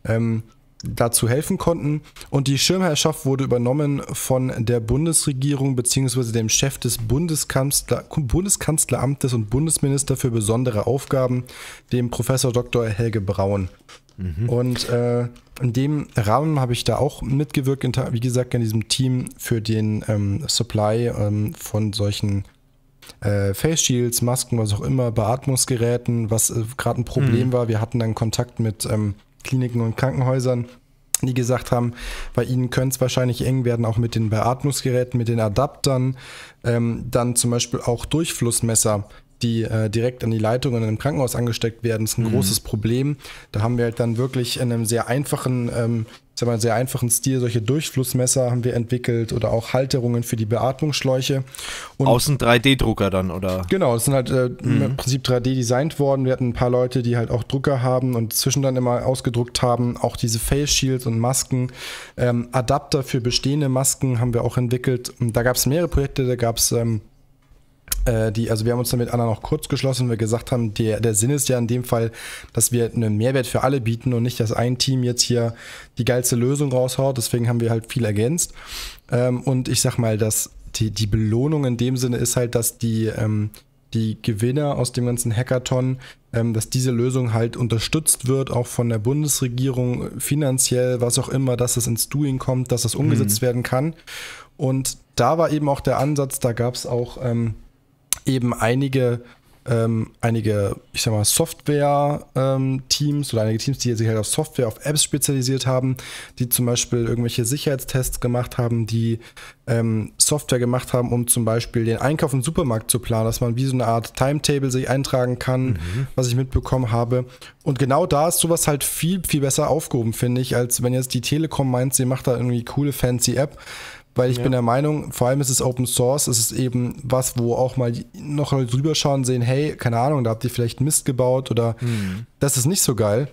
ähm, dazu helfen konnten. Und die Schirmherrschaft wurde übernommen von der Bundesregierung bzw. dem Chef des Bundeskanzler Bundeskanzleramtes und Bundesminister für besondere Aufgaben, dem Professor Dr. Helge Braun. Mhm. Und äh, in dem Rahmen habe ich da auch mitgewirkt, wie gesagt, in diesem Team für den ähm, Supply ähm, von solchen äh, Face Shields, Masken, was auch immer, Beatmungsgeräten, was äh, gerade ein Problem mhm. war. Wir hatten dann Kontakt mit ähm, Kliniken und Krankenhäusern, die gesagt haben, bei ihnen könnte es wahrscheinlich eng werden, auch mit den Beatmungsgeräten, mit den Adaptern, ähm, dann zum Beispiel auch Durchflussmesser die äh, direkt an die Leitungen im Krankenhaus angesteckt werden, ist ein mhm. großes Problem. Da haben wir halt dann wirklich in einem sehr einfachen ähm, ich sag mal, sehr einfachen Stil, solche Durchflussmesser haben wir entwickelt oder auch Halterungen für die Beatmungsschläuche. Und Außen 3D-Drucker dann, oder? Genau, es sind halt äh, mhm. im Prinzip 3D designt worden. Wir hatten ein paar Leute, die halt auch Drucker haben und zwischen dann immer ausgedruckt haben, auch diese Face Shields und Masken. Ähm, Adapter für bestehende Masken haben wir auch entwickelt. Und da gab es mehrere Projekte, da gab es ähm, äh, die, also wir haben uns dann mit Anna noch kurz geschlossen, weil wir gesagt haben, der, der Sinn ist ja in dem Fall, dass wir einen Mehrwert für alle bieten und nicht, dass ein Team jetzt hier die geilste Lösung raushaut. Deswegen haben wir halt viel ergänzt. Ähm, und ich sag mal, dass die, die Belohnung in dem Sinne ist halt, dass die, ähm, die Gewinner aus dem ganzen Hackathon, ähm, dass diese Lösung halt unterstützt wird, auch von der Bundesregierung finanziell, was auch immer, dass es ins Doing kommt, dass das umgesetzt mhm. werden kann. Und da war eben auch der Ansatz, da gab es auch ähm, eben einige, ähm, einige ich sag mal, Software-Teams ähm, oder einige Teams, die sich halt auf Software, auf Apps spezialisiert haben, die zum Beispiel irgendwelche Sicherheitstests gemacht haben, die ähm, Software gemacht haben, um zum Beispiel den Einkauf im Supermarkt zu planen, dass man wie so eine Art Timetable sich eintragen kann, mhm. was ich mitbekommen habe. Und genau da ist sowas halt viel, viel besser aufgehoben, finde ich, als wenn jetzt die Telekom meint, sie macht da irgendwie coole, fancy App weil ich ja. bin der Meinung, vor allem ist es Open Source, ist es eben was, wo auch mal noch Leute drüber schauen, sehen, hey, keine Ahnung, da habt ihr vielleicht Mist gebaut oder mhm. das ist nicht so geil.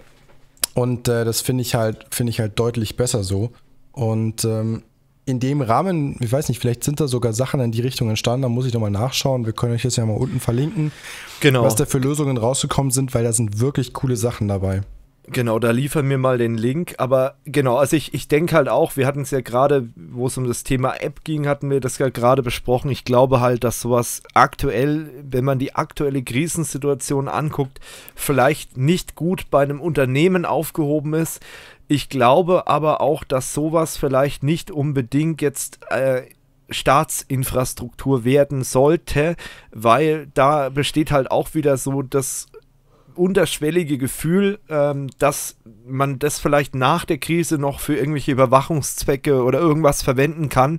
Und äh, das finde ich halt, finde ich halt deutlich besser so. Und ähm, in dem Rahmen, ich weiß nicht, vielleicht sind da sogar Sachen in die Richtung entstanden, da muss ich nochmal nachschauen. Wir können euch das ja mal unten verlinken, genau. was da für Lösungen rausgekommen sind, weil da sind wirklich coole Sachen dabei. Genau, da liefern mir mal den Link. Aber genau, also ich, ich denke halt auch, wir hatten es ja gerade, wo es um das Thema App ging, hatten wir das ja gerade besprochen. Ich glaube halt, dass sowas aktuell, wenn man die aktuelle Krisensituation anguckt, vielleicht nicht gut bei einem Unternehmen aufgehoben ist. Ich glaube aber auch, dass sowas vielleicht nicht unbedingt jetzt äh, Staatsinfrastruktur werden sollte, weil da besteht halt auch wieder so das unterschwellige Gefühl, ähm, dass man das vielleicht nach der Krise noch für irgendwelche Überwachungszwecke oder irgendwas verwenden kann.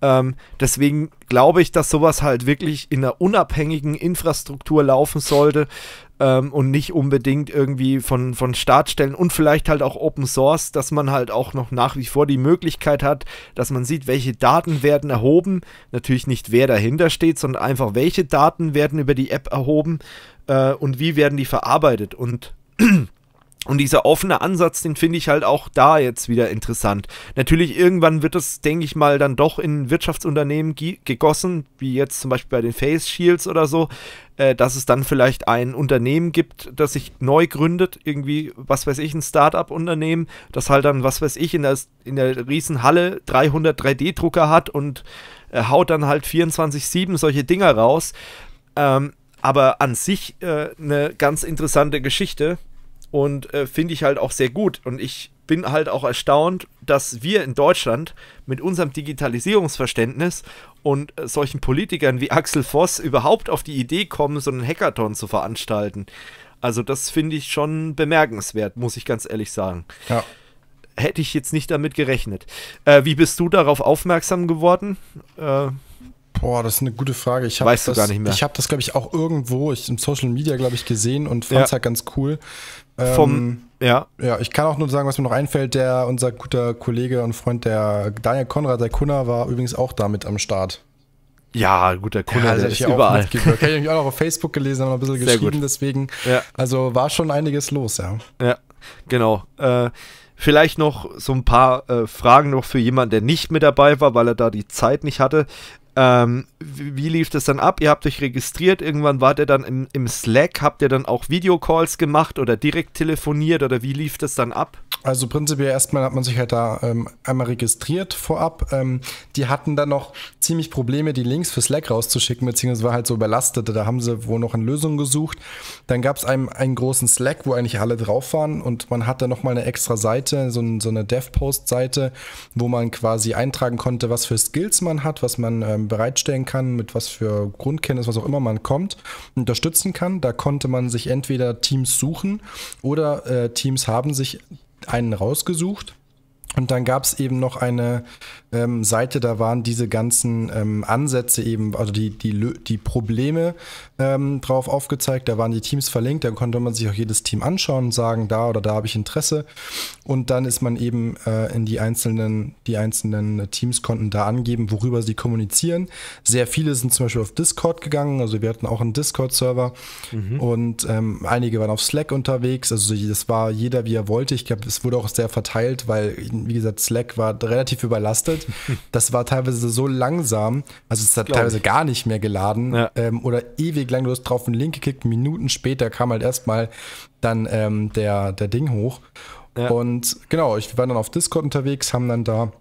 Ähm, deswegen glaube ich, dass sowas halt wirklich in einer unabhängigen Infrastruktur laufen sollte ähm, und nicht unbedingt irgendwie von, von Startstellen und vielleicht halt auch Open Source, dass man halt auch noch nach wie vor die Möglichkeit hat, dass man sieht, welche Daten werden erhoben. Natürlich nicht wer dahinter steht, sondern einfach welche Daten werden über die App erhoben äh, und wie werden die verarbeitet und Und dieser offene Ansatz, den finde ich halt auch da jetzt wieder interessant. Natürlich, irgendwann wird das, denke ich mal, dann doch in Wirtschaftsunternehmen gegossen, wie jetzt zum Beispiel bei den Face Shields oder so, äh, dass es dann vielleicht ein Unternehmen gibt, das sich neu gründet, irgendwie, was weiß ich, ein startup unternehmen das halt dann, was weiß ich, in der, in der Riesenhalle 300 3D-Drucker hat und äh, haut dann halt 24-7 solche Dinger raus. Ähm, aber an sich äh, eine ganz interessante Geschichte und äh, finde ich halt auch sehr gut. Und ich bin halt auch erstaunt, dass wir in Deutschland mit unserem Digitalisierungsverständnis und äh, solchen Politikern wie Axel Voss überhaupt auf die Idee kommen, so einen Hackathon zu veranstalten. Also das finde ich schon bemerkenswert, muss ich ganz ehrlich sagen. Ja. Hätte ich jetzt nicht damit gerechnet. Äh, wie bist du darauf aufmerksam geworden? Äh, Boah, das ist eine gute Frage. Ich Weißt das, du gar nicht mehr. Ich habe das, glaube ich, auch irgendwo ich, im Social Media, glaube ich, gesehen und fand es ja. halt ganz cool. Ähm, Vom, ja. Ja, ich kann auch nur sagen, was mir noch einfällt, der, unser guter Kollege und Freund, der Daniel Konrad, der Kunner, war übrigens auch damit am Start. Ja, gut, der Kunde ja, der ist ja überall. Ich habe ich auch noch auf Facebook gelesen, haben ein bisschen Sehr geschrieben, gut. deswegen. Ja. Also war schon einiges los, ja. Ja, genau. Äh, vielleicht noch so ein paar äh, Fragen noch für jemanden, der nicht mit dabei war, weil er da die Zeit nicht hatte. Ähm, wie, wie lief das dann ab? Ihr habt euch registriert, irgendwann wart ihr dann im, im Slack, habt ihr dann auch Videocalls gemacht oder direkt telefoniert oder wie lief das dann ab? Also prinzipiell erstmal hat man sich halt da ähm, einmal registriert vorab. Ähm, die hatten dann noch ziemlich Probleme, die Links für Slack rauszuschicken, beziehungsweise war halt so überlastet. Da haben sie wohl noch eine Lösung gesucht. Dann gab es einen, einen großen Slack, wo eigentlich alle drauf waren und man hatte nochmal eine extra Seite, so, so eine Dev-Post-Seite, wo man quasi eintragen konnte, was für Skills man hat, was man ähm, ähm, bereitstellen kann, mit was für Grundkenntnis, was auch immer man kommt, unterstützen kann. Da konnte man sich entweder Teams suchen oder äh, Teams haben sich einen rausgesucht und dann gab es eben noch eine ähm, Seite, da waren diese ganzen ähm, Ansätze eben, also die, die, die Probleme ähm, drauf aufgezeigt, da waren die Teams verlinkt, da konnte man sich auch jedes Team anschauen und sagen, da oder da habe ich Interesse. Und dann ist man eben äh, in die einzelnen, die einzelnen Teams konnten da angeben, worüber sie kommunizieren. Sehr viele sind zum Beispiel auf Discord gegangen, also wir hatten auch einen Discord-Server mhm. und ähm, einige waren auf Slack unterwegs, also das war jeder, wie er wollte. Ich glaube, es wurde auch sehr verteilt, weil wie gesagt, Slack war relativ überlastet. Das war teilweise so langsam, also es hat teilweise ich. gar nicht mehr geladen ja. ähm, oder ewig lang. Du hast drauf einen Link geklickt, Minuten später kam halt erstmal dann ähm, der, der Ding hoch. Ja. Und genau, ich war dann auf Discord unterwegs, haben dann da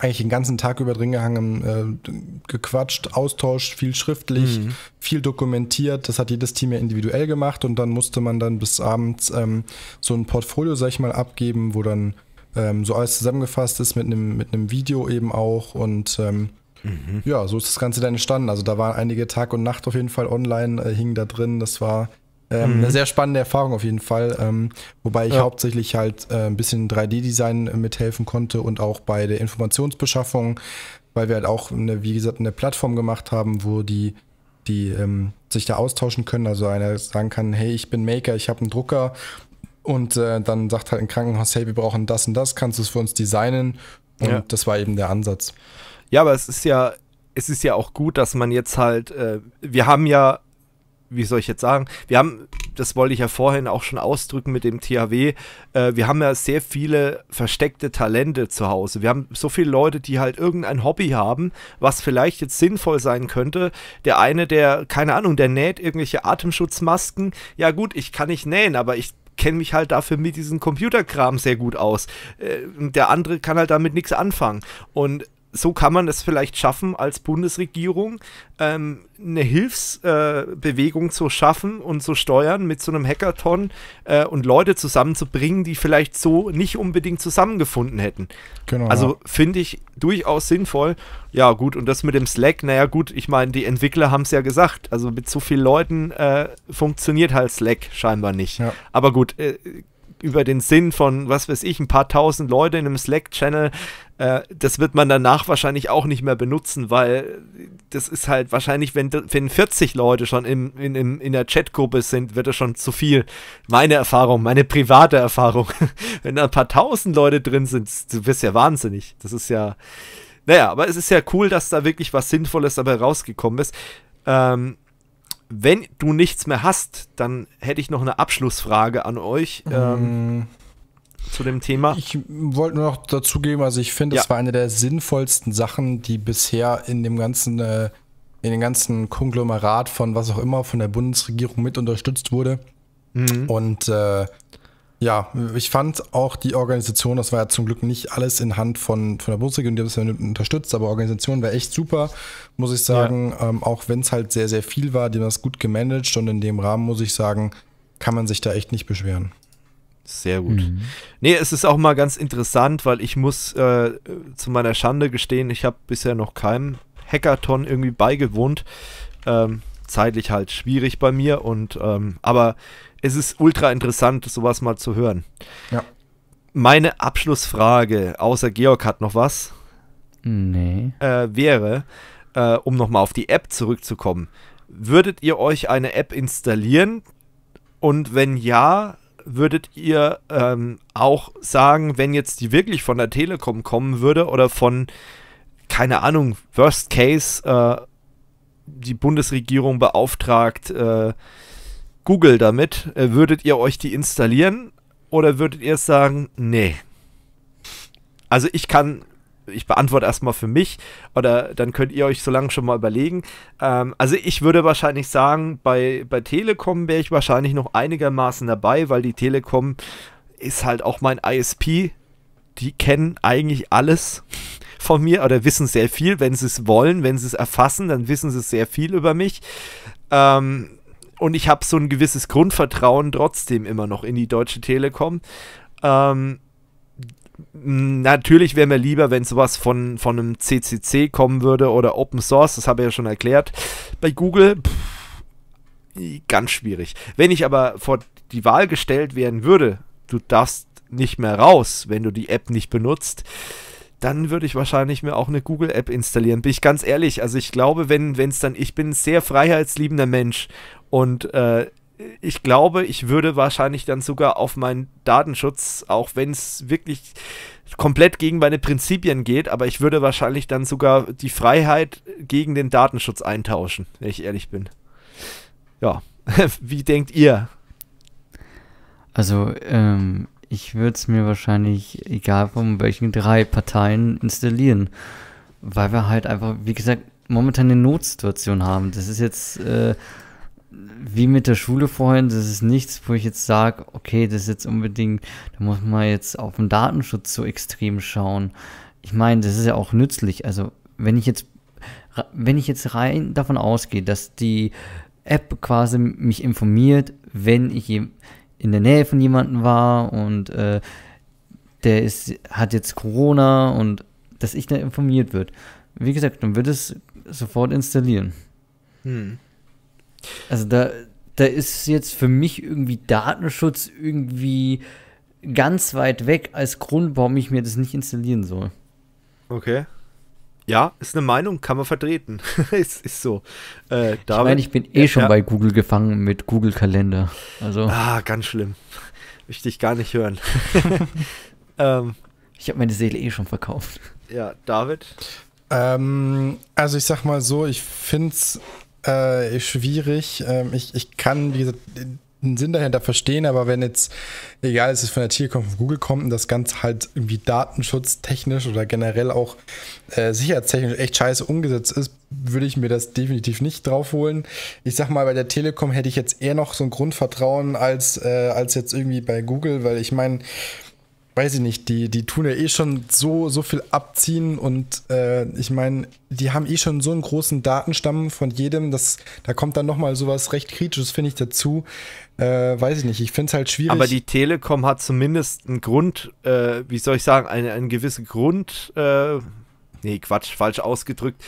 eigentlich den ganzen Tag über drin gehangen, äh, gequatscht, austauscht, viel schriftlich, mhm. viel dokumentiert. Das hat jedes Team ja individuell gemacht und dann musste man dann bis abends ähm, so ein Portfolio, sag ich mal, abgeben, wo dann ähm, so alles zusammengefasst ist mit einem mit einem Video eben auch und ähm, mhm. ja, so ist das Ganze dann entstanden. Also da waren einige Tag und Nacht auf jeden Fall online, äh, hingen da drin. Das war ähm, mhm. Eine sehr spannende Erfahrung auf jeden Fall, ähm, wobei ich ja. hauptsächlich halt äh, ein bisschen 3D-Design äh, mithelfen konnte und auch bei der Informationsbeschaffung, weil wir halt auch, eine, wie gesagt, eine Plattform gemacht haben, wo die, die ähm, sich da austauschen können. Also einer sagen kann, hey, ich bin Maker, ich habe einen Drucker und äh, dann sagt halt ein Krankenhaus, hey, wir brauchen das und das, kannst du es für uns designen? Und ja. das war eben der Ansatz. Ja, aber es ist ja, es ist ja auch gut, dass man jetzt halt, äh, wir haben ja, wie soll ich jetzt sagen, wir haben, das wollte ich ja vorhin auch schon ausdrücken mit dem THW, äh, wir haben ja sehr viele versteckte Talente zu Hause. Wir haben so viele Leute, die halt irgendein Hobby haben, was vielleicht jetzt sinnvoll sein könnte. Der eine, der, keine Ahnung, der näht irgendwelche Atemschutzmasken. Ja gut, ich kann nicht nähen, aber ich kenne mich halt dafür mit diesem Computerkram sehr gut aus. Äh, der andere kann halt damit nichts anfangen. Und so kann man es vielleicht schaffen, als Bundesregierung ähm, eine Hilfsbewegung äh, zu schaffen und zu steuern mit so einem Hackathon äh, und Leute zusammenzubringen, die vielleicht so nicht unbedingt zusammengefunden hätten. Genau, also ja. finde ich durchaus sinnvoll. Ja, gut, und das mit dem Slack, naja, gut, ich meine, die Entwickler haben es ja gesagt. Also mit so vielen Leuten äh, funktioniert halt Slack scheinbar nicht. Ja. Aber gut, äh, über den Sinn von, was weiß ich, ein paar tausend Leute in einem Slack-Channel äh, das wird man danach wahrscheinlich auch nicht mehr benutzen, weil das ist halt wahrscheinlich, wenn, wenn 40 Leute schon im, in, in, in der Chatgruppe sind, wird das schon zu viel. Meine Erfahrung, meine private Erfahrung. wenn da ein paar tausend Leute drin sind, du wirst ja wahnsinnig. Das ist ja. Naja, aber es ist ja cool, dass da wirklich was Sinnvolles dabei rausgekommen ist. Ähm, wenn du nichts mehr hast, dann hätte ich noch eine Abschlussfrage an euch. Ähm, mhm zu dem Thema. Ich wollte nur noch dazugeben, also ich finde, ja. es war eine der sinnvollsten Sachen, die bisher in dem ganzen, äh, in dem ganzen Konglomerat von was auch immer von der Bundesregierung mit unterstützt wurde. Mhm. Und äh, ja, ich fand auch die Organisation, das war ja zum Glück nicht alles in Hand von, von der Bundesregierung, die haben es ja unterstützt, aber Organisation war echt super, muss ich sagen. Ja. Ähm, auch wenn es halt sehr, sehr viel war, die haben das gut gemanagt und in dem Rahmen, muss ich sagen, kann man sich da echt nicht beschweren. Sehr gut. Mhm. Nee, es ist auch mal ganz interessant, weil ich muss äh, zu meiner Schande gestehen, ich habe bisher noch keinem Hackathon irgendwie beigewohnt. Ähm, zeitlich halt schwierig bei mir und ähm, aber es ist ultra interessant, sowas mal zu hören. Ja. Meine Abschlussfrage, außer Georg hat noch was. Nee. Äh, wäre, äh, um nochmal auf die App zurückzukommen. Würdet ihr euch eine App installieren? Und wenn ja, würdet ihr ähm, auch sagen, wenn jetzt die wirklich von der Telekom kommen würde oder von, keine Ahnung, Worst Case, äh, die Bundesregierung beauftragt äh, Google damit, äh, würdet ihr euch die installieren oder würdet ihr sagen, nee? Also ich kann ich beantworte erstmal für mich oder dann könnt ihr euch so lange schon mal überlegen. Ähm, also ich würde wahrscheinlich sagen, bei, bei Telekom wäre ich wahrscheinlich noch einigermaßen dabei, weil die Telekom ist halt auch mein ISP. Die kennen eigentlich alles von mir oder wissen sehr viel. Wenn sie es wollen, wenn sie es erfassen, dann wissen sie sehr viel über mich. Ähm, und ich habe so ein gewisses Grundvertrauen trotzdem immer noch in die Deutsche Telekom. Ähm, Natürlich wäre mir lieber, wenn sowas von, von einem CCC kommen würde oder Open Source, das habe ich ja schon erklärt. Bei Google, pff, ganz schwierig. Wenn ich aber vor die Wahl gestellt werden würde, du darfst nicht mehr raus, wenn du die App nicht benutzt, dann würde ich wahrscheinlich mir auch eine Google-App installieren. Bin ich ganz ehrlich. Also ich glaube, wenn es dann, ich bin ein sehr freiheitsliebender Mensch und äh, ich glaube, ich würde wahrscheinlich dann sogar auf meinen Datenschutz, auch wenn es wirklich komplett gegen meine Prinzipien geht, aber ich würde wahrscheinlich dann sogar die Freiheit gegen den Datenschutz eintauschen, wenn ich ehrlich bin. Ja, wie denkt ihr? Also, ähm, ich würde es mir wahrscheinlich, egal von welchen drei Parteien, installieren, weil wir halt einfach, wie gesagt, momentan eine Notsituation haben. Das ist jetzt... Äh, wie mit der Schule vorhin, das ist nichts, wo ich jetzt sage, okay, das ist jetzt unbedingt, da muss man jetzt auf den Datenschutz so extrem schauen. Ich meine, das ist ja auch nützlich. Also, wenn ich jetzt, wenn ich jetzt rein davon ausgehe, dass die App quasi mich informiert, wenn ich in der Nähe von jemandem war und äh, der ist, hat jetzt Corona und dass ich da informiert wird. Wie gesagt, dann wird es sofort installieren. Hm. Also da, da ist jetzt für mich irgendwie Datenschutz irgendwie ganz weit weg als Grund, warum ich mir das nicht installieren soll. Okay. Ja, ist eine Meinung, kann man vertreten. ist, ist so. Äh, ich meine, ich bin eh ja, schon ja. bei Google gefangen mit Google Kalender. Also. Ah, ganz schlimm. Möchte ich gar nicht hören. ähm, ich habe meine Seele eh schon verkauft. Ja, David? Ähm, also ich sag mal so, ich finde es äh, schwierig. Ähm, ich, ich kann diese, den Sinn dahinter verstehen, aber wenn jetzt, egal, es ist von der Telekom, von Google kommt und das Ganze halt irgendwie datenschutztechnisch oder generell auch äh, sicherheitstechnisch echt scheiße umgesetzt ist, würde ich mir das definitiv nicht draufholen. Ich sag mal, bei der Telekom hätte ich jetzt eher noch so ein Grundvertrauen als, äh, als jetzt irgendwie bei Google, weil ich meine, weiß ich nicht, die, die tun ja eh schon so, so viel abziehen und äh, ich meine, die haben eh schon so einen großen Datenstamm von jedem, das, da kommt dann nochmal sowas recht Kritisches, finde ich, dazu. Äh, weiß ich nicht, ich finde es halt schwierig. Aber die Telekom hat zumindest einen Grund, äh, wie soll ich sagen, eine, einen gewissen Grund, äh, nee, Quatsch, falsch ausgedrückt,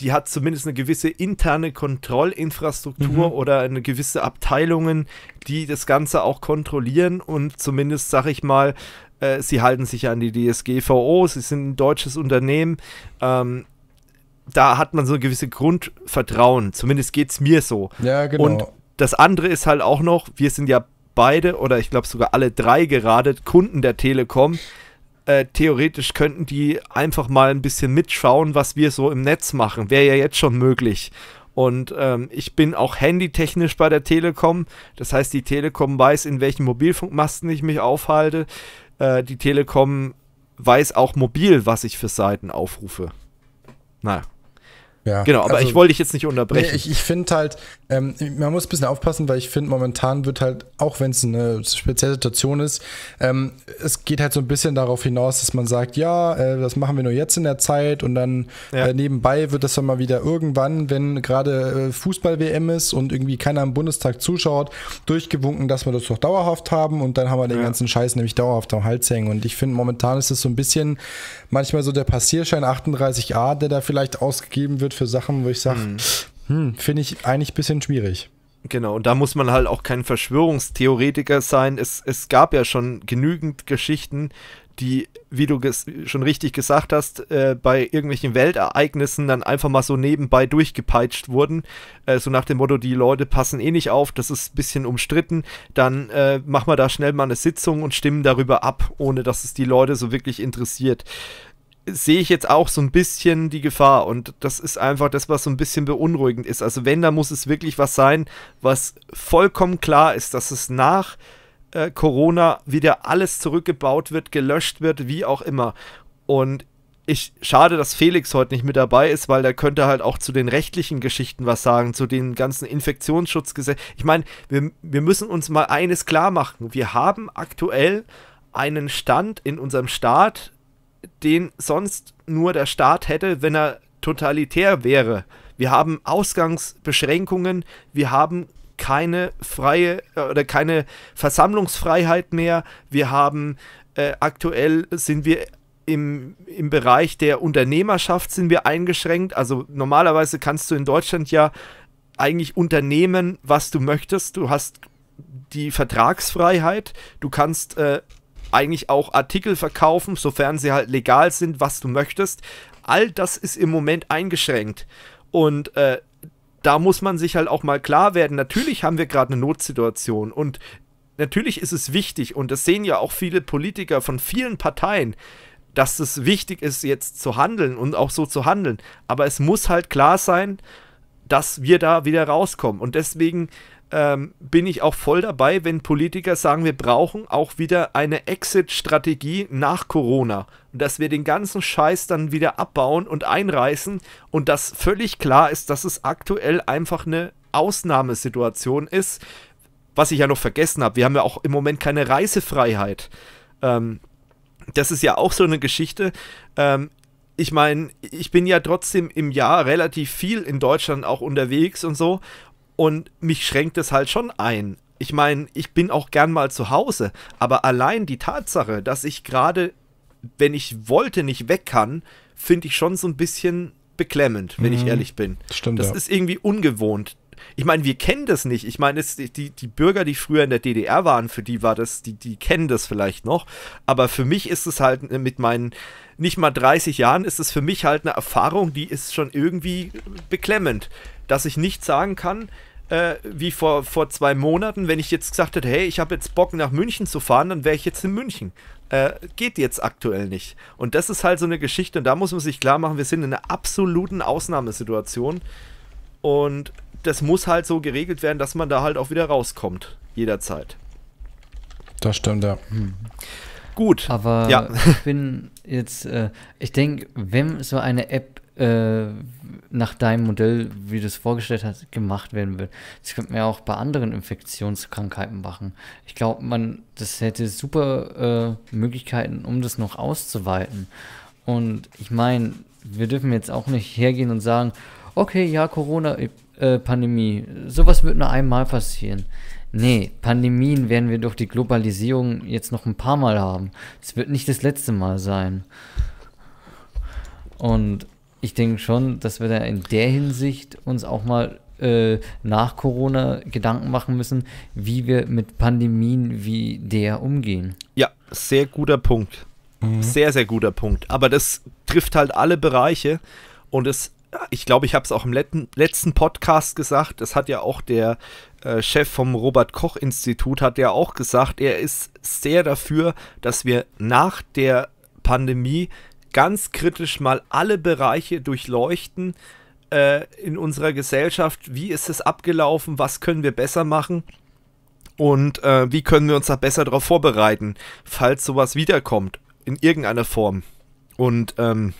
die hat zumindest eine gewisse interne Kontrollinfrastruktur mhm. oder eine gewisse Abteilungen, die das Ganze auch kontrollieren und zumindest, sag ich mal, äh, sie halten sich ja an die DSGVO, sie sind ein deutsches Unternehmen. Ähm, da hat man so ein gewisses Grundvertrauen, zumindest geht es mir so. Ja, genau. Und das andere ist halt auch noch, wir sind ja beide oder ich glaube sogar alle drei gerade Kunden der Telekom. Äh, theoretisch könnten die einfach mal ein bisschen mitschauen, was wir so im Netz machen. Wäre ja jetzt schon möglich. Und ähm, ich bin auch handytechnisch bei der Telekom. Das heißt, die Telekom weiß, in welchen Mobilfunkmasten ich mich aufhalte. Äh, die Telekom weiß auch mobil, was ich für Seiten aufrufe. Naja. Ja, genau, aber also, ich wollte dich jetzt nicht unterbrechen. Nee, ich, ich finde halt, ähm, man muss ein bisschen aufpassen, weil ich finde, momentan wird halt, auch wenn es eine spezielle Situation ist, ähm, es geht halt so ein bisschen darauf hinaus, dass man sagt, ja, äh, das machen wir nur jetzt in der Zeit und dann ja. äh, nebenbei wird das dann mal wieder irgendwann, wenn gerade äh, Fußball-WM ist und irgendwie keiner im Bundestag zuschaut, durchgewunken, dass wir das doch dauerhaft haben und dann haben wir den ja. ganzen Scheiß nämlich dauerhaft am Hals hängen. Und ich finde, momentan ist es so ein bisschen manchmal so der Passierschein 38a, der da vielleicht ausgegeben wird für Sachen, wo ich sage, hm. Hm, finde ich eigentlich ein bisschen schwierig. Genau, und da muss man halt auch kein Verschwörungstheoretiker sein. Es, es gab ja schon genügend Geschichten, die, wie du schon richtig gesagt hast, äh, bei irgendwelchen Weltereignissen dann einfach mal so nebenbei durchgepeitscht wurden. Äh, so nach dem Motto, die Leute passen eh nicht auf, das ist ein bisschen umstritten. Dann äh, machen wir da schnell mal eine Sitzung und stimmen darüber ab, ohne dass es die Leute so wirklich interessiert sehe ich jetzt auch so ein bisschen die Gefahr und das ist einfach das, was so ein bisschen beunruhigend ist. Also wenn, da muss es wirklich was sein, was vollkommen klar ist, dass es nach äh, Corona wieder alles zurückgebaut wird, gelöscht wird, wie auch immer. Und ich schade, dass Felix heute nicht mit dabei ist, weil der könnte halt auch zu den rechtlichen Geschichten was sagen, zu den ganzen Infektionsschutzgesetzen. Ich meine, wir, wir müssen uns mal eines klar machen. Wir haben aktuell einen Stand in unserem Staat, den sonst nur der Staat hätte, wenn er totalitär wäre. Wir haben Ausgangsbeschränkungen, wir haben keine freie äh, oder keine Versammlungsfreiheit mehr. Wir haben äh, aktuell sind wir im, im Bereich der Unternehmerschaft sind wir eingeschränkt. Also normalerweise kannst du in Deutschland ja eigentlich unternehmen, was du möchtest. Du hast die Vertragsfreiheit, du kannst äh, eigentlich auch Artikel verkaufen, sofern sie halt legal sind, was du möchtest. All das ist im Moment eingeschränkt. Und äh, da muss man sich halt auch mal klar werden, natürlich haben wir gerade eine Notsituation und natürlich ist es wichtig, und das sehen ja auch viele Politiker von vielen Parteien, dass es wichtig ist, jetzt zu handeln und auch so zu handeln. Aber es muss halt klar sein, dass wir da wieder rauskommen. Und deswegen ähm, bin ich auch voll dabei, wenn Politiker sagen, wir brauchen auch wieder eine Exit-Strategie nach Corona. dass wir den ganzen Scheiß dann wieder abbauen und einreißen und dass völlig klar ist, dass es aktuell einfach eine Ausnahmesituation ist. Was ich ja noch vergessen habe, wir haben ja auch im Moment keine Reisefreiheit. Ähm, das ist ja auch so eine Geschichte. Ähm, ich meine, ich bin ja trotzdem im Jahr relativ viel in Deutschland auch unterwegs und so. Und mich schränkt es halt schon ein. Ich meine, ich bin auch gern mal zu Hause, aber allein die Tatsache, dass ich gerade, wenn ich wollte, nicht weg kann, finde ich schon so ein bisschen beklemmend, wenn mhm. ich ehrlich bin. Stimmt. Das ja. ist irgendwie ungewohnt ich meine, wir kennen das nicht. Ich meine, die, die Bürger, die früher in der DDR waren, für die war das, die, die kennen das vielleicht noch. Aber für mich ist es halt äh, mit meinen nicht mal 30 Jahren, ist es für mich halt eine Erfahrung, die ist schon irgendwie beklemmend, dass ich nicht sagen kann, äh, wie vor, vor zwei Monaten, wenn ich jetzt gesagt hätte, hey, ich habe jetzt Bock nach München zu fahren, dann wäre ich jetzt in München. Äh, geht jetzt aktuell nicht. Und das ist halt so eine Geschichte und da muss man sich klar machen, wir sind in einer absoluten Ausnahmesituation und das muss halt so geregelt werden, dass man da halt auch wieder rauskommt. Jederzeit. Das stimmt, ja. Hm. Gut. Aber ja. ich bin jetzt, äh, ich denke, wenn so eine App äh, nach deinem Modell, wie du es vorgestellt hast, gemacht werden wird, das könnte man ja auch bei anderen Infektionskrankheiten machen. Ich glaube, man, das hätte super äh, Möglichkeiten, um das noch auszuweiten. Und ich meine, wir dürfen jetzt auch nicht hergehen und sagen, okay, ja, Corona, äh, Pandemie. Sowas wird nur einmal passieren. Nee, Pandemien werden wir durch die Globalisierung jetzt noch ein paar Mal haben. Es wird nicht das letzte Mal sein. Und ich denke schon, dass wir da in der Hinsicht uns auch mal äh, nach Corona Gedanken machen müssen, wie wir mit Pandemien wie der umgehen. Ja, sehr guter Punkt. Mhm. Sehr, sehr guter Punkt. Aber das trifft halt alle Bereiche und es ich glaube, ich habe es auch im letzten, letzten Podcast gesagt, das hat ja auch der äh, Chef vom Robert Koch Institut, hat ja auch gesagt, er ist sehr dafür, dass wir nach der Pandemie ganz kritisch mal alle Bereiche durchleuchten äh, in unserer Gesellschaft. Wie ist es abgelaufen? Was können wir besser machen? Und äh, wie können wir uns da besser darauf vorbereiten, falls sowas wiederkommt, in irgendeiner Form? Und ähm,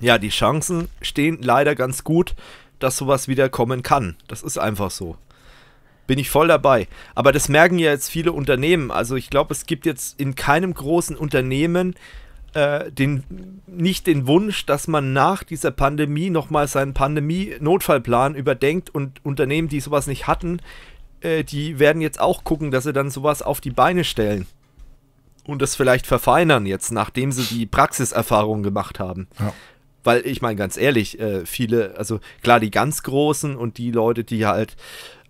ja, die Chancen stehen leider ganz gut, dass sowas wieder kommen kann. Das ist einfach so. Bin ich voll dabei. Aber das merken ja jetzt viele Unternehmen. Also ich glaube, es gibt jetzt in keinem großen Unternehmen äh, den, nicht den Wunsch, dass man nach dieser Pandemie nochmal seinen Pandemie-Notfallplan überdenkt und Unternehmen, die sowas nicht hatten, äh, die werden jetzt auch gucken, dass sie dann sowas auf die Beine stellen und das vielleicht verfeinern jetzt, nachdem sie die Praxiserfahrung gemacht haben. Ja. Weil ich meine, ganz ehrlich, äh, viele, also klar, die ganz Großen und die Leute, die halt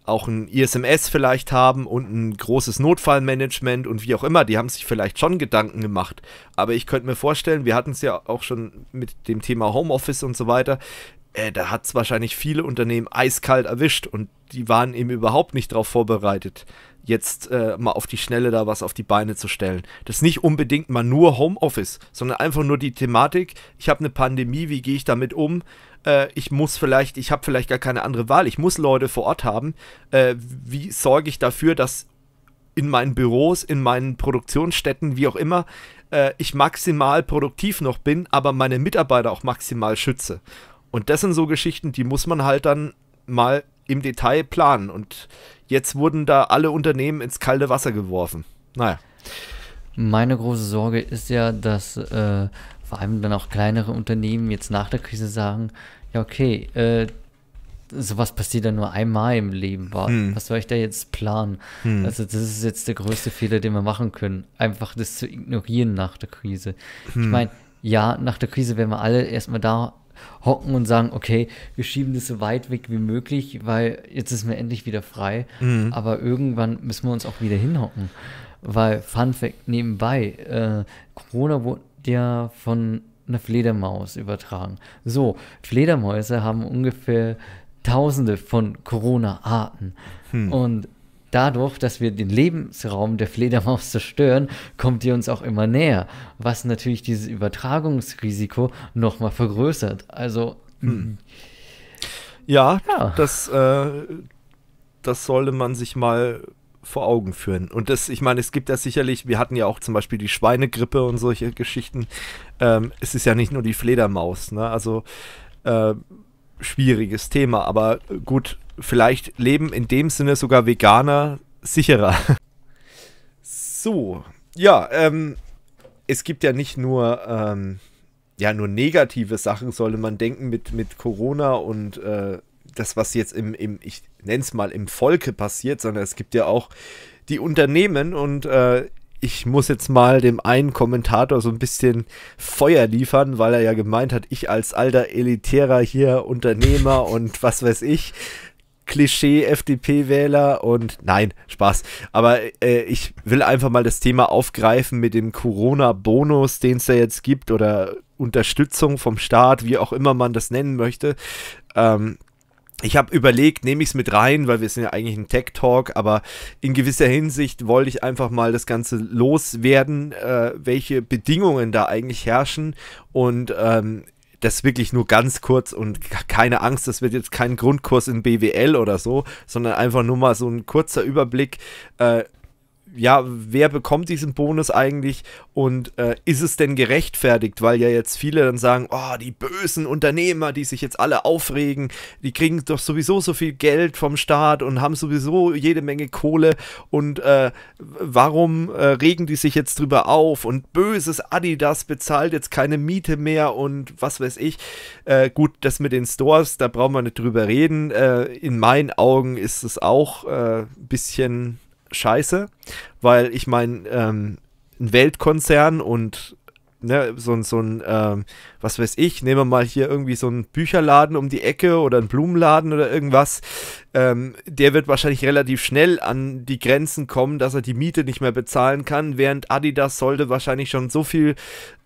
auch ein ISMS vielleicht haben und ein großes Notfallmanagement und wie auch immer, die haben sich vielleicht schon Gedanken gemacht. Aber ich könnte mir vorstellen, wir hatten es ja auch schon mit dem Thema Homeoffice und so weiter, äh, da hat es wahrscheinlich viele Unternehmen eiskalt erwischt und die waren eben überhaupt nicht darauf vorbereitet jetzt äh, mal auf die Schnelle da was auf die Beine zu stellen. Das ist nicht unbedingt mal nur Homeoffice, sondern einfach nur die Thematik, ich habe eine Pandemie, wie gehe ich damit um? Äh, ich muss vielleicht, ich habe vielleicht gar keine andere Wahl, ich muss Leute vor Ort haben. Äh, wie sorge ich dafür, dass in meinen Büros, in meinen Produktionsstätten, wie auch immer, äh, ich maximal produktiv noch bin, aber meine Mitarbeiter auch maximal schütze. Und das sind so Geschichten, die muss man halt dann mal im Detail planen. Und Jetzt wurden da alle Unternehmen ins kalte Wasser geworfen. Naja. Meine große Sorge ist ja, dass äh, vor allem dann auch kleinere Unternehmen jetzt nach der Krise sagen, ja okay, äh, sowas passiert ja nur einmal im Leben. Hm. Was soll ich da jetzt planen? Hm. Also das ist jetzt der größte Fehler, den wir machen können. Einfach das zu ignorieren nach der Krise. Hm. Ich meine, ja, nach der Krise werden wir alle erstmal da hocken und sagen, okay, wir schieben das so weit weg wie möglich, weil jetzt ist mir endlich wieder frei. Mhm. Aber irgendwann müssen wir uns auch wieder hinhocken. Weil, Fun Fact nebenbei, äh, Corona wurde ja von einer Fledermaus übertragen. So, Fledermäuse haben ungefähr tausende von Corona-Arten. Hm. Und Dadurch, dass wir den Lebensraum der Fledermaus zerstören, kommt die uns auch immer näher, was natürlich dieses Übertragungsrisiko nochmal vergrößert. Also. Hm. Mm. Ja, ja, das, äh, das sollte man sich mal vor Augen führen. Und das, ich meine, es gibt ja sicherlich, wir hatten ja auch zum Beispiel die Schweinegrippe und solche Geschichten. Ähm, es ist ja nicht nur die Fledermaus, ne? Also äh, schwieriges Thema, aber gut, vielleicht leben in dem Sinne sogar Veganer sicherer. So, ja, ähm, es gibt ja nicht nur, ähm, ja, nur negative Sachen, sollte man denken, mit, mit Corona und äh, das, was jetzt im, im ich nenne es mal, im Volke passiert, sondern es gibt ja auch die Unternehmen und äh, ich muss jetzt mal dem einen Kommentator so ein bisschen Feuer liefern, weil er ja gemeint hat, ich als alter Elitärer hier, Unternehmer und was weiß ich, Klischee-FDP-Wähler und nein, Spaß. Aber äh, ich will einfach mal das Thema aufgreifen mit dem Corona-Bonus, den es da jetzt gibt oder Unterstützung vom Staat, wie auch immer man das nennen möchte. Ähm, ich habe überlegt, nehme ich es mit rein, weil wir sind ja eigentlich ein Tech-Talk, aber in gewisser Hinsicht wollte ich einfach mal das Ganze loswerden, äh, welche Bedingungen da eigentlich herrschen und ähm, das wirklich nur ganz kurz und keine Angst, das wird jetzt kein Grundkurs in BWL oder so, sondern einfach nur mal so ein kurzer Überblick, äh, ja, wer bekommt diesen Bonus eigentlich und äh, ist es denn gerechtfertigt? Weil ja jetzt viele dann sagen, oh, die bösen Unternehmer, die sich jetzt alle aufregen, die kriegen doch sowieso so viel Geld vom Staat und haben sowieso jede Menge Kohle und äh, warum äh, regen die sich jetzt drüber auf? Und böses Adidas bezahlt jetzt keine Miete mehr und was weiß ich. Äh, gut, das mit den Stores, da brauchen wir nicht drüber reden. Äh, in meinen Augen ist es auch ein äh, bisschen scheiße, weil ich meine, ähm, ein Weltkonzern und ne, so, so ein, ähm, was weiß ich, nehmen wir mal hier irgendwie so einen Bücherladen um die Ecke oder einen Blumenladen oder irgendwas, ähm, der wird wahrscheinlich relativ schnell an die Grenzen kommen, dass er die Miete nicht mehr bezahlen kann, während Adidas sollte wahrscheinlich schon so viel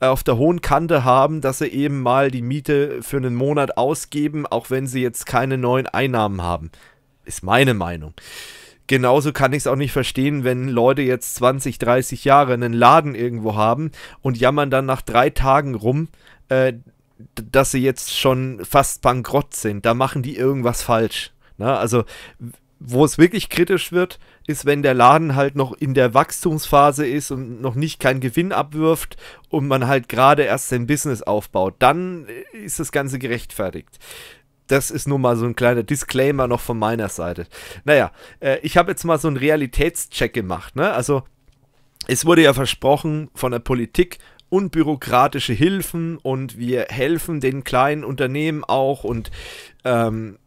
äh, auf der hohen Kante haben, dass sie eben mal die Miete für einen Monat ausgeben, auch wenn sie jetzt keine neuen Einnahmen haben. Ist meine Meinung. Genauso kann ich es auch nicht verstehen, wenn Leute jetzt 20, 30 Jahre einen Laden irgendwo haben und jammern dann nach drei Tagen rum, äh, dass sie jetzt schon fast bankrott sind. Da machen die irgendwas falsch. Na, ne? also wo es wirklich kritisch wird, ist, wenn der Laden halt noch in der Wachstumsphase ist und noch nicht keinen Gewinn abwirft und man halt gerade erst sein Business aufbaut. Dann äh, ist das Ganze gerechtfertigt das ist nur mal so ein kleiner Disclaimer noch von meiner Seite. Naja, äh, ich habe jetzt mal so einen Realitätscheck gemacht. Ne? Also, es wurde ja versprochen von der Politik, unbürokratische Hilfen und wir helfen den kleinen Unternehmen auch und ähm,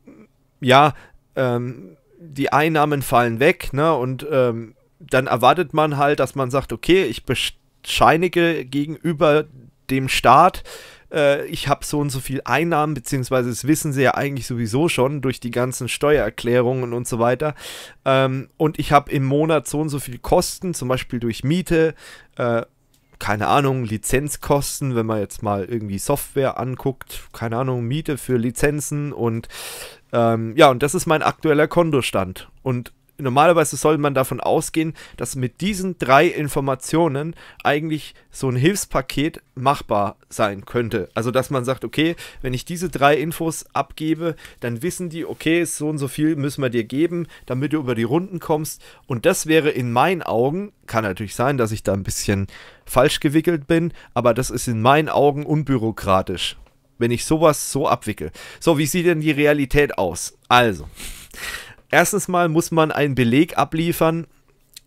ja, ähm, die Einnahmen fallen weg, ne? Und ähm, dann erwartet man halt, dass man sagt, okay, ich bescheinige gegenüber dem Staat, äh, ich habe so und so viel Einnahmen, beziehungsweise das wissen sie ja eigentlich sowieso schon durch die ganzen Steuererklärungen und so weiter. Ähm, und ich habe im Monat so und so viel Kosten, zum Beispiel durch Miete, äh, keine Ahnung, Lizenzkosten, wenn man jetzt mal irgendwie Software anguckt, keine Ahnung, Miete für Lizenzen und ähm, ja, und das ist mein aktueller Kontostand. Und normalerweise soll man davon ausgehen, dass mit diesen drei Informationen eigentlich so ein Hilfspaket machbar sein könnte. Also dass man sagt, okay, wenn ich diese drei Infos abgebe, dann wissen die, okay, so und so viel müssen wir dir geben, damit du über die Runden kommst. Und das wäre in meinen Augen, kann natürlich sein, dass ich da ein bisschen falsch gewickelt bin, aber das ist in meinen Augen unbürokratisch, wenn ich sowas so abwickle. So, wie sieht denn die Realität aus? Also. Erstens mal muss man einen Beleg abliefern,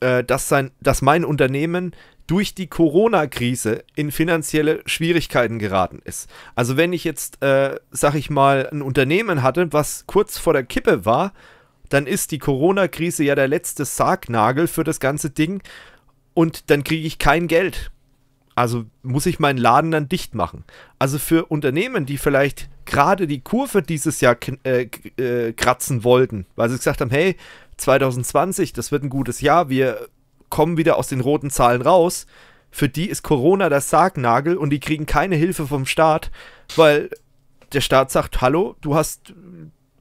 äh, dass, sein, dass mein Unternehmen durch die Corona-Krise in finanzielle Schwierigkeiten geraten ist. Also wenn ich jetzt, äh, sag ich mal, ein Unternehmen hatte, was kurz vor der Kippe war, dann ist die Corona-Krise ja der letzte Sargnagel für das ganze Ding und dann kriege ich kein Geld. Also muss ich meinen Laden dann dicht machen. Also für Unternehmen, die vielleicht gerade die Kurve dieses Jahr äh, äh, kratzen wollten, weil sie gesagt haben, hey, 2020, das wird ein gutes Jahr, wir kommen wieder aus den roten Zahlen raus. Für die ist Corona das Sargnagel und die kriegen keine Hilfe vom Staat, weil der Staat sagt, hallo, du hast,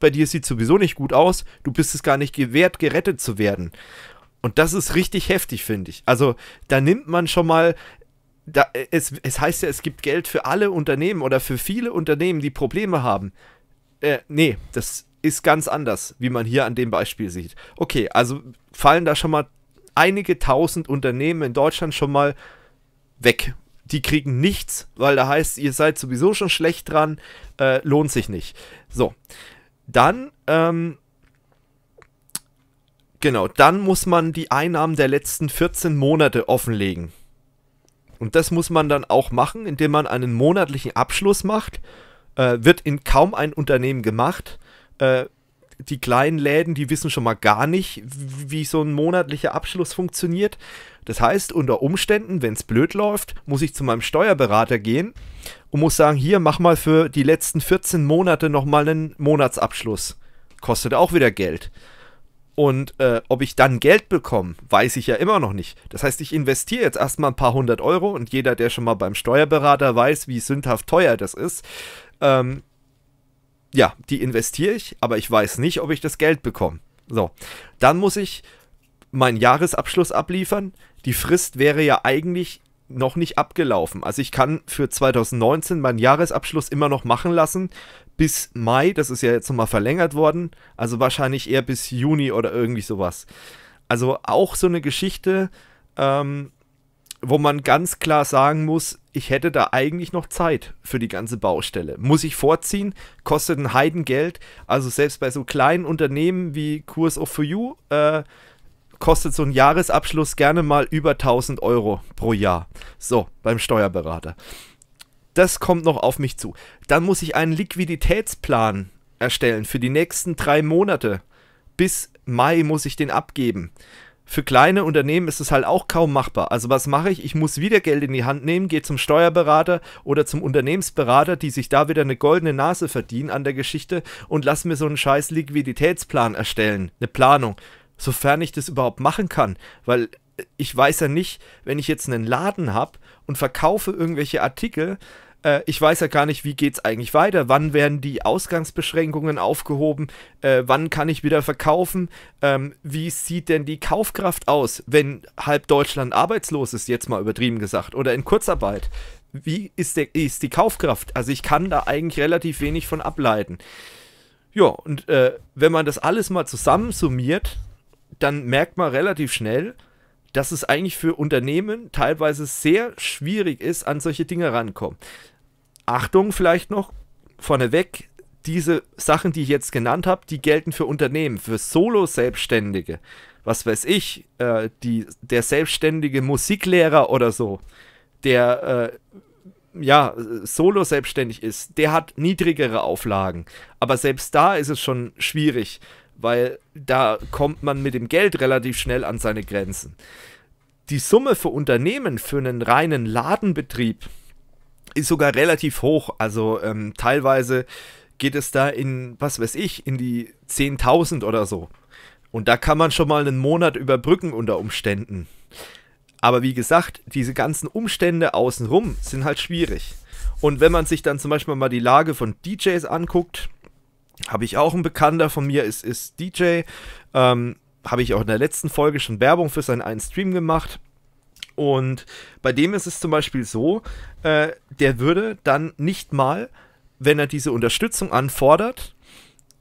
bei dir sieht sowieso nicht gut aus, du bist es gar nicht gewährt, gerettet zu werden. Und das ist richtig heftig, finde ich. Also da nimmt man schon mal, da, äh, es, es heißt ja, es gibt Geld für alle Unternehmen oder für viele Unternehmen, die Probleme haben. Äh, nee, das ist ganz anders, wie man hier an dem Beispiel sieht. Okay, also fallen da schon mal einige tausend Unternehmen in Deutschland schon mal weg. Die kriegen nichts, weil da heißt, ihr seid sowieso schon schlecht dran, äh, lohnt sich nicht. So, dann, ähm, genau, dann muss man die Einnahmen der letzten 14 Monate offenlegen. Und das muss man dann auch machen, indem man einen monatlichen Abschluss macht. Äh, wird in kaum ein Unternehmen gemacht. Äh, die kleinen Läden, die wissen schon mal gar nicht, wie so ein monatlicher Abschluss funktioniert. Das heißt, unter Umständen, wenn es blöd läuft, muss ich zu meinem Steuerberater gehen und muss sagen, hier mach mal für die letzten 14 Monate nochmal einen Monatsabschluss. Kostet auch wieder Geld. Und äh, ob ich dann Geld bekomme, weiß ich ja immer noch nicht. Das heißt, ich investiere jetzt erstmal ein paar hundert Euro und jeder, der schon mal beim Steuerberater weiß, wie sündhaft teuer das ist, ähm, ja, die investiere ich, aber ich weiß nicht, ob ich das Geld bekomme. So, dann muss ich meinen Jahresabschluss abliefern. Die Frist wäre ja eigentlich noch nicht abgelaufen. Also ich kann für 2019 meinen Jahresabschluss immer noch machen lassen, bis Mai. Das ist ja jetzt nochmal verlängert worden. Also wahrscheinlich eher bis Juni oder irgendwie sowas. Also auch so eine Geschichte, ähm, wo man ganz klar sagen muss, ich hätte da eigentlich noch Zeit für die ganze Baustelle. Muss ich vorziehen, kostet ein Heidengeld. Also selbst bei so kleinen Unternehmen wie Kurs of For You äh, kostet so ein Jahresabschluss gerne mal über 1000 Euro pro Jahr. So, beim Steuerberater das kommt noch auf mich zu. Dann muss ich einen Liquiditätsplan erstellen für die nächsten drei Monate. Bis Mai muss ich den abgeben. Für kleine Unternehmen ist es halt auch kaum machbar. Also was mache ich? Ich muss wieder Geld in die Hand nehmen, gehe zum Steuerberater oder zum Unternehmensberater, die sich da wieder eine goldene Nase verdienen an der Geschichte und lass mir so einen scheiß Liquiditätsplan erstellen, eine Planung, sofern ich das überhaupt machen kann, weil ich weiß ja nicht, wenn ich jetzt einen Laden habe und verkaufe irgendwelche Artikel, äh, ich weiß ja gar nicht, wie geht es eigentlich weiter, wann werden die Ausgangsbeschränkungen aufgehoben, äh, wann kann ich wieder verkaufen, ähm, wie sieht denn die Kaufkraft aus, wenn halb Deutschland arbeitslos ist, jetzt mal übertrieben gesagt, oder in Kurzarbeit. Wie ist, der, ist die Kaufkraft? Also ich kann da eigentlich relativ wenig von ableiten. Ja, und äh, wenn man das alles mal zusammensummiert, dann merkt man relativ schnell, dass es eigentlich für Unternehmen teilweise sehr schwierig ist, an solche Dinge rankommen. Achtung vielleicht noch vorneweg, diese Sachen, die ich jetzt genannt habe, die gelten für Unternehmen, für Solo-Selbstständige. Was weiß ich, äh, die, der selbstständige Musiklehrer oder so, der äh, ja solo selbstständig ist, der hat niedrigere Auflagen. Aber selbst da ist es schon schwierig, weil da kommt man mit dem Geld relativ schnell an seine Grenzen. Die Summe für Unternehmen, für einen reinen Ladenbetrieb, ist sogar relativ hoch. Also ähm, teilweise geht es da in, was weiß ich, in die 10.000 oder so. Und da kann man schon mal einen Monat überbrücken unter Umständen. Aber wie gesagt, diese ganzen Umstände außenrum sind halt schwierig. Und wenn man sich dann zum Beispiel mal die Lage von DJs anguckt, habe ich auch einen Bekannter von mir, ist, ist DJ. Ähm, Habe ich auch in der letzten Folge schon Werbung für seinen einen Stream gemacht. Und bei dem ist es zum Beispiel so, äh, der würde dann nicht mal, wenn er diese Unterstützung anfordert,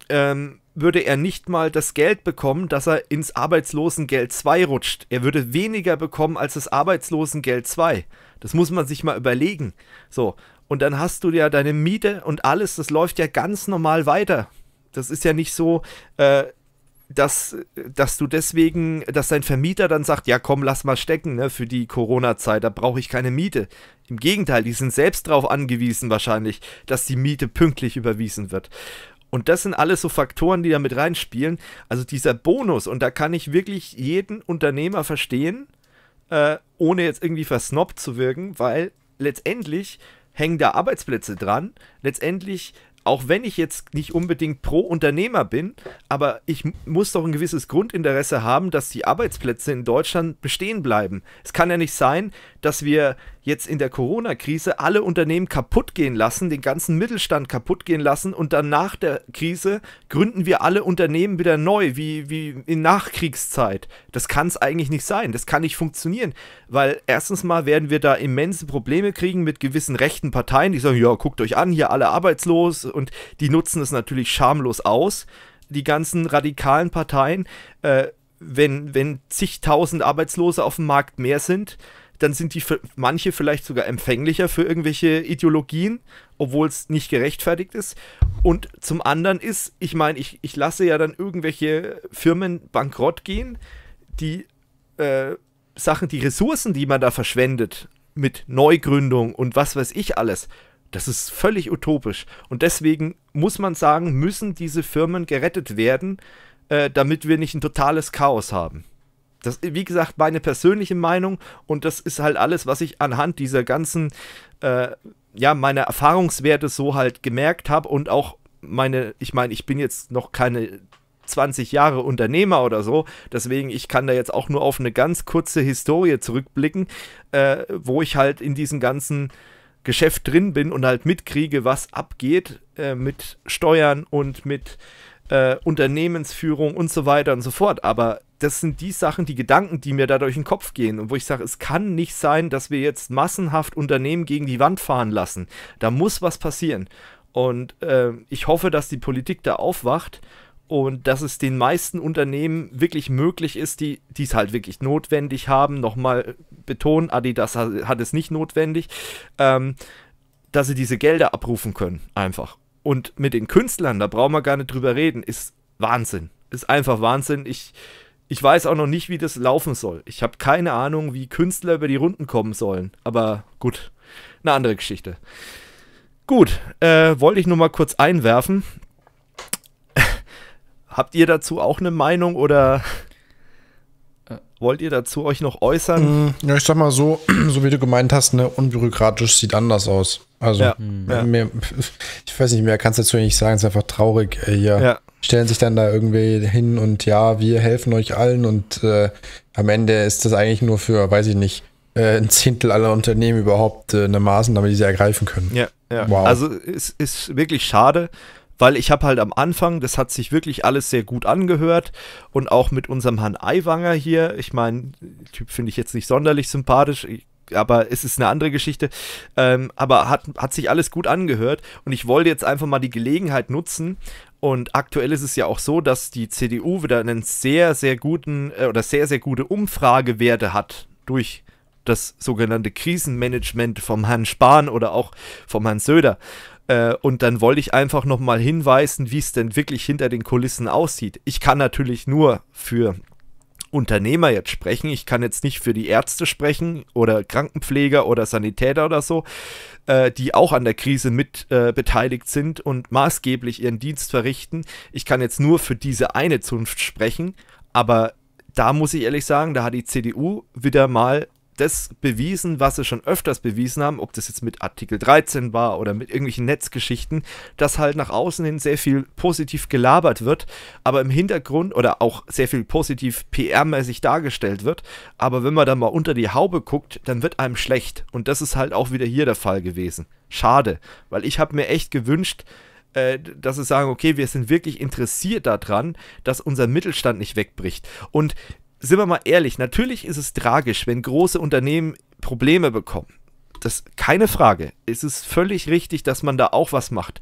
ähm, würde er nicht mal das Geld bekommen, dass er ins Arbeitslosengeld 2 rutscht. Er würde weniger bekommen als das Arbeitslosengeld 2. Das muss man sich mal überlegen. So, und dann hast du ja deine Miete und alles, das läuft ja ganz normal weiter. Das ist ja nicht so, äh, dass, dass du deswegen, dass dein Vermieter dann sagt, ja komm, lass mal stecken ne, für die Corona-Zeit, da brauche ich keine Miete. Im Gegenteil, die sind selbst darauf angewiesen wahrscheinlich, dass die Miete pünktlich überwiesen wird. Und das sind alles so Faktoren, die da mit reinspielen. Also dieser Bonus, und da kann ich wirklich jeden Unternehmer verstehen, äh, ohne jetzt irgendwie versnobbt zu wirken, weil letztendlich hängen da Arbeitsplätze dran. Letztendlich auch wenn ich jetzt nicht unbedingt pro Unternehmer bin, aber ich muss doch ein gewisses Grundinteresse haben, dass die Arbeitsplätze in Deutschland bestehen bleiben. Es kann ja nicht sein, dass wir jetzt in der Corona-Krise alle Unternehmen kaputt gehen lassen, den ganzen Mittelstand kaputt gehen lassen und dann nach der Krise gründen wir alle Unternehmen wieder neu, wie, wie in Nachkriegszeit. Das kann es eigentlich nicht sein. Das kann nicht funktionieren, weil erstens mal werden wir da immense Probleme kriegen mit gewissen rechten Parteien, die sagen, ja, guckt euch an, hier alle arbeitslos und die nutzen es natürlich schamlos aus, die ganzen radikalen Parteien. Äh, wenn, wenn zigtausend Arbeitslose auf dem Markt mehr sind, dann sind die manche vielleicht sogar empfänglicher für irgendwelche Ideologien, obwohl es nicht gerechtfertigt ist. Und zum anderen ist, ich meine, ich, ich lasse ja dann irgendwelche Firmen bankrott gehen, die äh, Sachen, die Ressourcen, die man da verschwendet, mit Neugründung und was weiß ich alles, das ist völlig utopisch. Und deswegen muss man sagen, müssen diese Firmen gerettet werden, äh, damit wir nicht ein totales Chaos haben. Das, ist, wie gesagt, meine persönliche Meinung und das ist halt alles, was ich anhand dieser ganzen, äh, ja, meiner Erfahrungswerte so halt gemerkt habe und auch meine, ich meine, ich bin jetzt noch keine 20 Jahre Unternehmer oder so. Deswegen, ich kann da jetzt auch nur auf eine ganz kurze Historie zurückblicken, äh, wo ich halt in diesem ganzen Geschäft drin bin und halt mitkriege, was abgeht äh, mit Steuern und mit äh, Unternehmensführung und so weiter und so fort. Aber das sind die Sachen, die Gedanken, die mir da durch den Kopf gehen und wo ich sage, es kann nicht sein, dass wir jetzt massenhaft Unternehmen gegen die Wand fahren lassen. Da muss was passieren. Und äh, ich hoffe, dass die Politik da aufwacht und dass es den meisten Unternehmen wirklich möglich ist, die es halt wirklich notwendig haben. Nochmal betonen, Adidas hat es nicht notwendig, ähm, dass sie diese Gelder abrufen können, einfach. Und mit den Künstlern, da brauchen wir gar nicht drüber reden, ist Wahnsinn. Ist einfach Wahnsinn. Ich, ich weiß auch noch nicht, wie das laufen soll. Ich habe keine Ahnung, wie Künstler über die Runden kommen sollen. Aber gut, eine andere Geschichte. Gut, äh, wollte ich nur mal kurz einwerfen. Habt ihr dazu auch eine Meinung oder äh. wollt ihr dazu euch noch äußern? Mm, ja, ich sag mal so, so wie du gemeint hast, ne, unbürokratisch sieht anders aus. Also, ja. Mehr, hm. ich weiß nicht, mehr kannst du dazu nicht sagen, es ist einfach traurig. ja. Äh, ja. Stellen sich dann da irgendwie hin und ja, wir helfen euch allen und äh, am Ende ist das eigentlich nur für, weiß ich nicht, äh, ein Zehntel aller Unternehmen überhaupt äh, eine Maßnahme, die sie ergreifen können. Ja, ja. Wow. Also, es ist wirklich schade weil ich habe halt am Anfang, das hat sich wirklich alles sehr gut angehört und auch mit unserem Herrn Aiwanger hier, ich meine, Typ finde ich jetzt nicht sonderlich sympathisch, ich aber es ist eine andere Geschichte. Ähm, aber hat, hat sich alles gut angehört und ich wollte jetzt einfach mal die Gelegenheit nutzen. Und aktuell ist es ja auch so, dass die CDU wieder einen sehr, sehr guten äh, oder sehr, sehr gute Umfragewerte hat durch das sogenannte Krisenmanagement vom Herrn Spahn oder auch vom Herrn Söder. Äh, und dann wollte ich einfach nochmal hinweisen, wie es denn wirklich hinter den Kulissen aussieht. Ich kann natürlich nur für Unternehmer jetzt sprechen. Ich kann jetzt nicht für die Ärzte sprechen oder Krankenpfleger oder Sanitäter oder so, äh, die auch an der Krise mit äh, beteiligt sind und maßgeblich ihren Dienst verrichten. Ich kann jetzt nur für diese eine Zunft sprechen, aber da muss ich ehrlich sagen, da hat die CDU wieder mal das bewiesen, was sie schon öfters bewiesen haben, ob das jetzt mit Artikel 13 war oder mit irgendwelchen Netzgeschichten, dass halt nach außen hin sehr viel positiv gelabert wird, aber im Hintergrund oder auch sehr viel positiv PR-mäßig dargestellt wird. Aber wenn man dann mal unter die Haube guckt, dann wird einem schlecht. Und das ist halt auch wieder hier der Fall gewesen. Schade, weil ich habe mir echt gewünscht, äh, dass sie sagen, okay, wir sind wirklich interessiert daran, dass unser Mittelstand nicht wegbricht. Und sind wir mal ehrlich, natürlich ist es tragisch, wenn große Unternehmen Probleme bekommen. Das keine Frage. Es ist völlig richtig, dass man da auch was macht.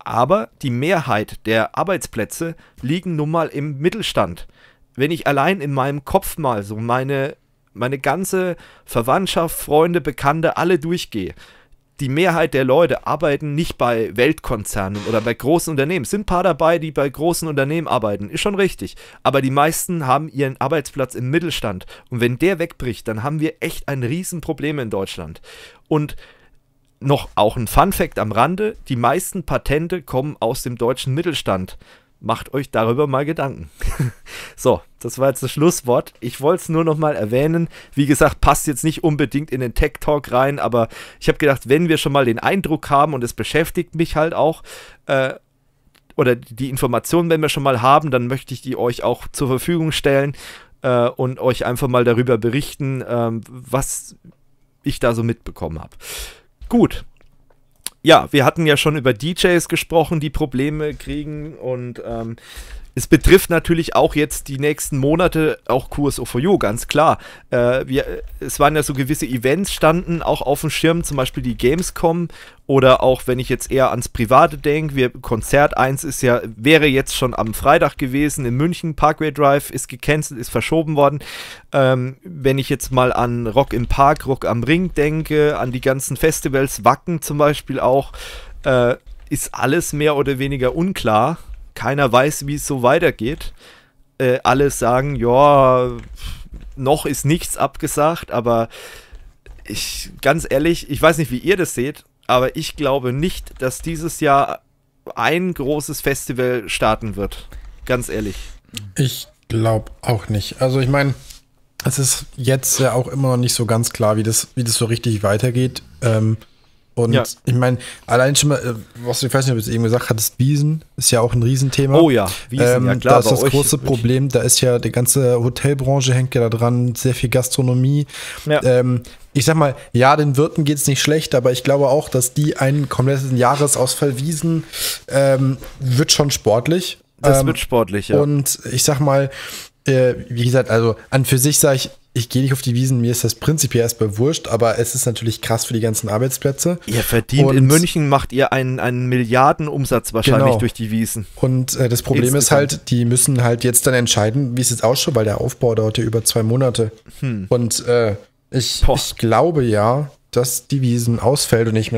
Aber die Mehrheit der Arbeitsplätze liegen nun mal im Mittelstand. Wenn ich allein in meinem Kopf mal so meine, meine ganze Verwandtschaft, Freunde, Bekannte alle durchgehe, die Mehrheit der Leute arbeiten nicht bei Weltkonzernen oder bei großen Unternehmen. Es sind ein paar dabei, die bei großen Unternehmen arbeiten, ist schon richtig. Aber die meisten haben ihren Arbeitsplatz im Mittelstand. Und wenn der wegbricht, dann haben wir echt ein Riesenproblem in Deutschland. Und noch auch ein Fun Fact am Rande: Die meisten Patente kommen aus dem deutschen Mittelstand macht euch darüber mal Gedanken. so, das war jetzt das Schlusswort. Ich wollte es nur noch mal erwähnen. Wie gesagt, passt jetzt nicht unbedingt in den Tech Talk rein, aber ich habe gedacht, wenn wir schon mal den Eindruck haben und es beschäftigt mich halt auch äh, oder die Informationen, wenn wir schon mal haben, dann möchte ich die euch auch zur Verfügung stellen äh, und euch einfach mal darüber berichten, äh, was ich da so mitbekommen habe. Gut, ja, wir hatten ja schon über DJs gesprochen, die Probleme kriegen und ähm, es betrifft natürlich auch jetzt die nächsten Monate auch Kurs O4U, ganz klar. Äh, wir, es waren ja so gewisse Events standen auch auf dem Schirm, zum Beispiel die Gamescom oder auch wenn ich jetzt eher ans Private denke, Konzert 1 ist ja, wäre jetzt schon am Freitag gewesen in München, Parkway Drive ist gecancelt, ist verschoben worden. Ähm, wenn ich jetzt mal an Rock im Park, Rock am Ring denke, an die ganzen Festivals, Wacken zum Beispiel auch, äh, ist alles mehr oder weniger unklar keiner weiß, wie es so weitergeht. Äh, alle sagen, ja, noch ist nichts abgesagt, aber ich, ganz ehrlich, ich weiß nicht, wie ihr das seht, aber ich glaube nicht, dass dieses Jahr ein großes Festival starten wird. Ganz ehrlich. Ich glaube auch nicht. Also ich meine, es ist jetzt ja auch immer noch nicht so ganz klar, wie das, wie das so richtig weitergeht. Ähm, und ja. ich meine, allein schon mal, äh, was ich weiß nicht, ob du es eben gesagt hattest, Wiesen ist ja auch ein Riesenthema. Oh ja, Wiesen, ähm, ja klar. Da ist das große Problem, da ist ja die ganze Hotelbranche hängt ja da dran, sehr viel Gastronomie. Ja. Ähm, ich sag mal, ja, den Wirten geht es nicht schlecht, aber ich glaube auch, dass die einen kompletten Jahresausfall Wiesen ähm, wird schon sportlich. Das ähm, wird sportlich, ja. Und ich sag mal, äh, wie gesagt, also an für sich sage ich, ich gehe nicht auf die Wiesen, mir ist das prinzipiell erstmal wurscht, aber es ist natürlich krass für die ganzen Arbeitsplätze. Ihr verdient und in München, macht ihr einen, einen Milliardenumsatz wahrscheinlich genau. durch die Wiesen. Und äh, das Problem Insgesamt. ist halt, die müssen halt jetzt dann entscheiden, wie es jetzt ausschaut, weil der Aufbau dauert ja über zwei Monate. Hm. Und äh, ich, ich, glaube ja, dass die Wiesen ausfällt. Und ich,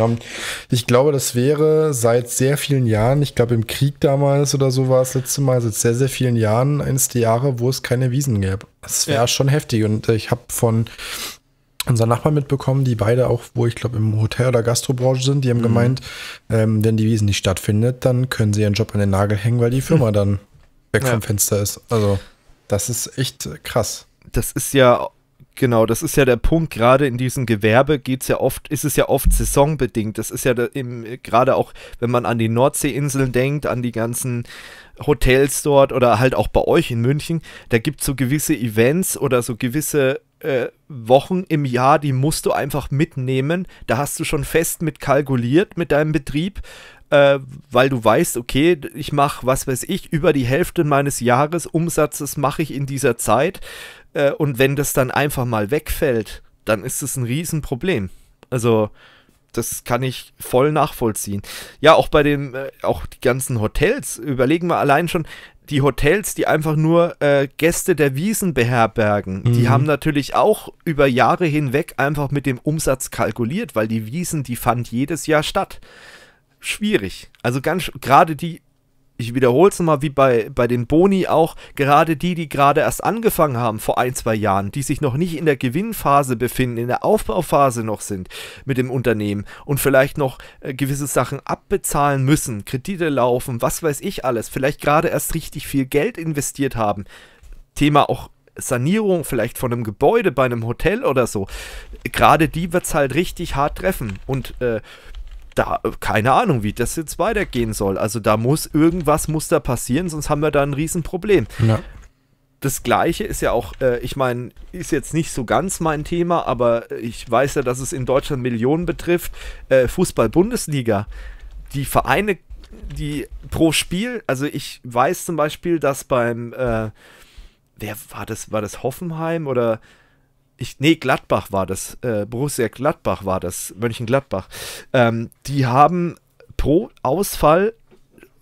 ich glaube, das wäre seit sehr vielen Jahren, ich glaube im Krieg damals oder so war es letzte Mal, seit sehr, sehr vielen Jahren eines der Jahre, wo es keine Wiesen gäbe. Das wäre ja. schon heftig. Und äh, ich habe von unseren Nachbarn mitbekommen, die beide auch, wo ich glaube, im Hotel- oder Gastrobranche sind, die haben mhm. gemeint, ähm, wenn die Wiesen nicht stattfindet, dann können sie ihren Job an den Nagel hängen, weil die Firma mhm. dann weg ja. vom Fenster ist. Also, das ist echt krass das ist ja Genau, das ist ja der Punkt, gerade in diesem Gewerbe geht's ja oft, ist es ja oft saisonbedingt. Das ist ja gerade auch, wenn man an die Nordseeinseln denkt, an die ganzen Hotels dort oder halt auch bei euch in München, da gibt es so gewisse Events oder so gewisse äh, Wochen im Jahr, die musst du einfach mitnehmen. Da hast du schon fest mit kalkuliert mit deinem Betrieb äh, weil du weißt, okay, ich mache, was weiß ich, über die Hälfte meines Jahresumsatzes mache ich in dieser Zeit. Äh, und wenn das dann einfach mal wegfällt, dann ist es ein Riesenproblem. Also, das kann ich voll nachvollziehen. Ja, auch bei dem, äh, auch die ganzen Hotels, überlegen wir allein schon, die Hotels, die einfach nur äh, Gäste der Wiesen beherbergen, mhm. die haben natürlich auch über Jahre hinweg einfach mit dem Umsatz kalkuliert, weil die Wiesen, die fand jedes Jahr statt schwierig. Also ganz, gerade die, ich wiederhole es nochmal, wie bei, bei den Boni auch, gerade die, die gerade erst angefangen haben vor ein, zwei Jahren, die sich noch nicht in der Gewinnphase befinden, in der Aufbauphase noch sind mit dem Unternehmen und vielleicht noch äh, gewisse Sachen abbezahlen müssen, Kredite laufen, was weiß ich alles, vielleicht gerade erst richtig viel Geld investiert haben. Thema auch Sanierung vielleicht von einem Gebäude bei einem Hotel oder so. Gerade die wird es halt richtig hart treffen. Und äh, da, keine Ahnung, wie das jetzt weitergehen soll. Also da muss, irgendwas muss da passieren, sonst haben wir da ein Riesenproblem. Ja. Das Gleiche ist ja auch, äh, ich meine, ist jetzt nicht so ganz mein Thema, aber ich weiß ja, dass es in Deutschland Millionen betrifft. Äh, Fußball-Bundesliga. Die Vereine, die pro Spiel, also ich weiß zum Beispiel, dass beim, äh, wer war das, war das Hoffenheim oder ich, nee, Gladbach war das, äh, Borussia Gladbach war das, Mönchengladbach. Ähm, die haben pro Ausfall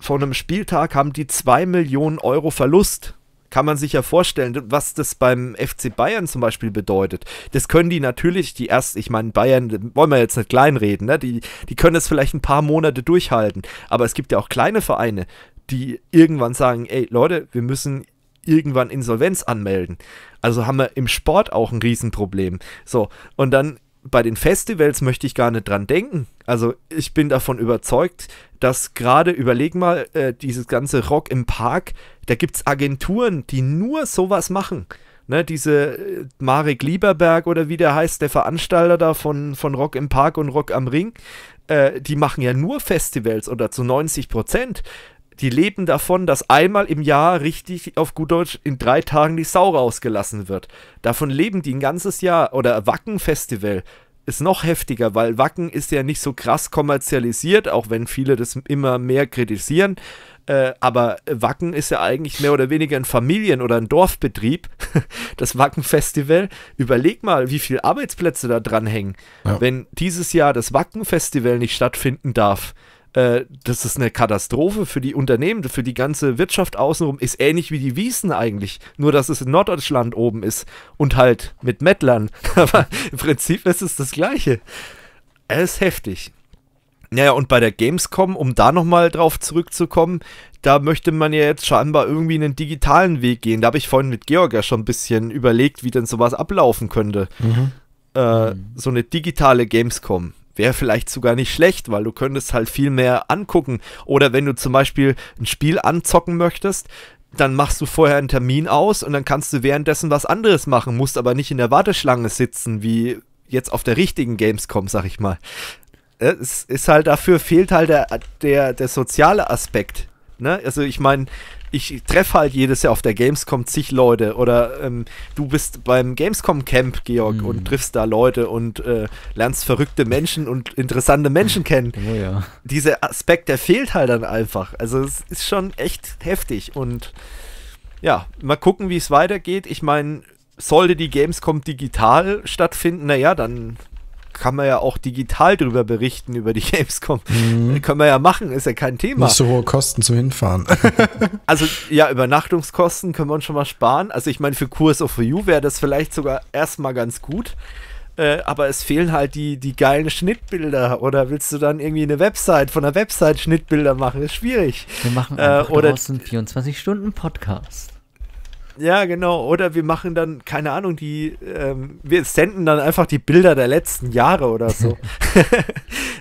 von einem Spieltag haben die 2 Millionen Euro Verlust. Kann man sich ja vorstellen, was das beim FC Bayern zum Beispiel bedeutet. Das können die natürlich, die erst, ich meine, Bayern wollen wir jetzt nicht kleinreden, ne? die, die können das vielleicht ein paar Monate durchhalten. Aber es gibt ja auch kleine Vereine, die irgendwann sagen, ey Leute, wir müssen irgendwann Insolvenz anmelden. Also haben wir im Sport auch ein Riesenproblem. So, und dann bei den Festivals möchte ich gar nicht dran denken. Also ich bin davon überzeugt, dass gerade, überleg mal, äh, dieses ganze Rock im Park, da gibt es Agenturen, die nur sowas machen. Ne, diese äh, Marek Lieberberg oder wie der heißt, der Veranstalter da von, von Rock im Park und Rock am Ring, äh, die machen ja nur Festivals oder zu 90 Prozent die leben davon, dass einmal im Jahr richtig auf gut Deutsch in drei Tagen die Sau rausgelassen wird. Davon leben die ein ganzes Jahr. Oder Wacken-Festival ist noch heftiger, weil Wacken ist ja nicht so krass kommerzialisiert, auch wenn viele das immer mehr kritisieren. Äh, aber Wacken ist ja eigentlich mehr oder weniger ein Familien- oder ein Dorfbetrieb, das Wacken-Festival. Überleg mal, wie viele Arbeitsplätze da dran hängen. Ja. Wenn dieses Jahr das Wacken-Festival nicht stattfinden darf, äh, das ist eine Katastrophe für die Unternehmen, für die ganze Wirtschaft außenrum, ist ähnlich wie die Wiesen eigentlich, nur dass es in Norddeutschland oben ist und halt mit Mettlern. Aber im Prinzip ist es das Gleiche. Es ist heftig. Naja, und bei der Gamescom, um da nochmal drauf zurückzukommen, da möchte man ja jetzt scheinbar irgendwie einen digitalen Weg gehen. Da habe ich vorhin mit Georg ja schon ein bisschen überlegt, wie denn sowas ablaufen könnte. Mhm. Äh, mhm. So eine digitale Gamescom wäre vielleicht sogar nicht schlecht, weil du könntest halt viel mehr angucken. Oder wenn du zum Beispiel ein Spiel anzocken möchtest, dann machst du vorher einen Termin aus und dann kannst du währenddessen was anderes machen, musst aber nicht in der Warteschlange sitzen, wie jetzt auf der richtigen Gamescom, sag ich mal. Äh, es ist halt dafür fehlt halt der, der, der soziale Aspekt. Ne? Also ich meine, ich treffe halt jedes Jahr auf der Gamescom zig Leute oder ähm, du bist beim Gamescom Camp, Georg, mhm. und triffst da Leute und äh, lernst verrückte Menschen und interessante Menschen kennen. Oh, ja. Dieser Aspekt, der fehlt halt dann einfach. Also es ist schon echt heftig und ja, mal gucken, wie es weitergeht. Ich meine, sollte die Gamescom digital stattfinden, naja, dann kann man ja auch digital drüber berichten, über die Gamescom. Mhm. Äh, können wir ja machen, ist ja kein Thema. Nicht so hohe Kosten zu Hinfahren. also ja, Übernachtungskosten können wir uns schon mal sparen. Also ich meine, für Kurs of You wäre das vielleicht sogar erstmal ganz gut. Äh, aber es fehlen halt die, die geilen Schnittbilder. Oder willst du dann irgendwie eine Website von der Website Schnittbilder machen? Ist schwierig. Wir machen äh, einfach äh, oder einen 24-Stunden-Podcast. Ja, genau. Oder wir machen dann, keine Ahnung, die, ähm, wir senden dann einfach die Bilder der letzten Jahre oder so.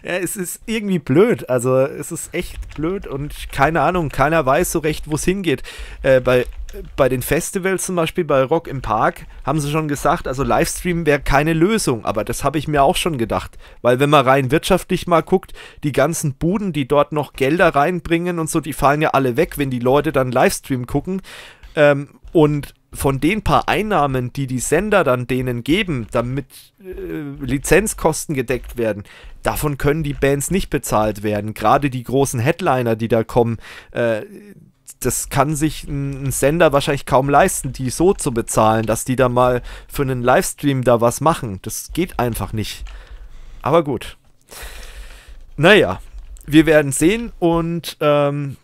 ja, es ist irgendwie blöd. Also es ist echt blöd und keine Ahnung, keiner weiß so recht, wo es hingeht. Äh, bei bei den Festivals zum Beispiel, bei Rock im Park, haben sie schon gesagt, also Livestream wäre keine Lösung, aber das habe ich mir auch schon gedacht. Weil wenn man rein wirtschaftlich mal guckt, die ganzen Buden, die dort noch Gelder reinbringen und so, die fallen ja alle weg, wenn die Leute dann Livestream gucken. Ähm, und von den paar Einnahmen, die die Sender dann denen geben, damit äh, Lizenzkosten gedeckt werden, davon können die Bands nicht bezahlt werden. Gerade die großen Headliner, die da kommen, äh, das kann sich ein, Sender wahrscheinlich kaum leisten, die so zu bezahlen, dass die da mal für einen Livestream da was machen. Das geht einfach nicht. Aber gut. Naja, wir werden sehen und ähm,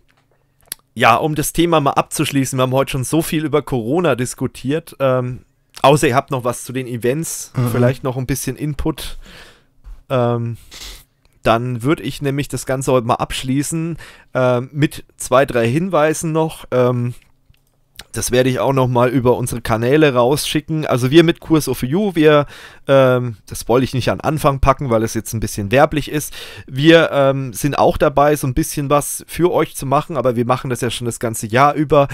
ja, um das Thema mal abzuschließen, wir haben heute schon so viel über Corona diskutiert. Ähm, außer ihr habt noch was zu den Events, mhm. vielleicht noch ein bisschen Input. Ähm, dann würde ich nämlich das Ganze heute mal abschließen äh, mit zwei, drei Hinweisen noch. Ähm, das werde ich auch nochmal über unsere Kanäle rausschicken. Also wir mit Kurs of You, wir, ähm, das wollte ich nicht an Anfang packen, weil es jetzt ein bisschen werblich ist. Wir ähm, sind auch dabei, so ein bisschen was für euch zu machen, aber wir machen das ja schon das ganze Jahr über.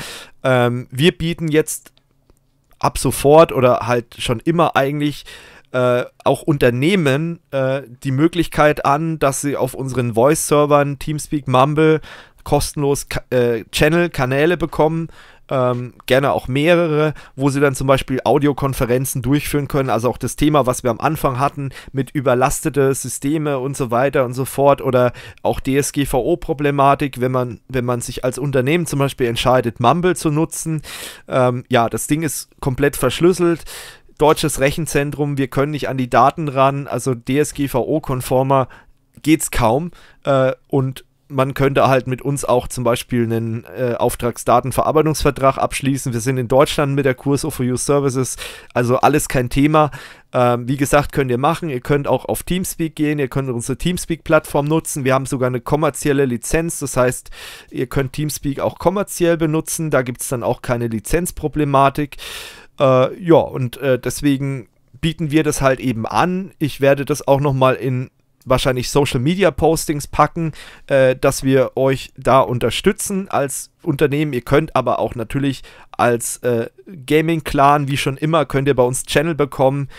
Ähm, wir bieten jetzt ab sofort oder halt schon immer eigentlich äh, auch Unternehmen äh, die Möglichkeit an, dass sie auf unseren Voice-Servern, Teamspeak, Mumble, kostenlos äh, Channel, Kanäle bekommen, ähm, gerne auch mehrere, wo sie dann zum Beispiel Audiokonferenzen durchführen können, also auch das Thema, was wir am Anfang hatten, mit überlastete Systeme und so weiter und so fort oder auch DSGVO-Problematik, wenn man, wenn man sich als Unternehmen zum Beispiel entscheidet, Mumble zu nutzen. Ähm, ja, das Ding ist komplett verschlüsselt deutsches Rechenzentrum, wir können nicht an die Daten ran, also DSGVO-konformer geht's kaum. Äh, und man könnte halt mit uns auch zum Beispiel einen äh, Auftragsdatenverarbeitungsvertrag abschließen. Wir sind in Deutschland mit der Kurs of Use Services, also alles kein Thema. Ähm, wie gesagt, könnt ihr machen. Ihr könnt auch auf Teamspeak gehen, ihr könnt unsere Teamspeak-Plattform nutzen. Wir haben sogar eine kommerzielle Lizenz, das heißt, ihr könnt Teamspeak auch kommerziell benutzen. Da gibt es dann auch keine Lizenzproblematik. Äh, ja, und äh, deswegen bieten wir das halt eben an. Ich werde das auch nochmal in wahrscheinlich Social Media Postings packen, äh, dass wir euch da unterstützen als Unternehmen. Ihr könnt aber auch natürlich als äh, Gaming-Clan, wie schon immer, könnt ihr bei uns Channel bekommen.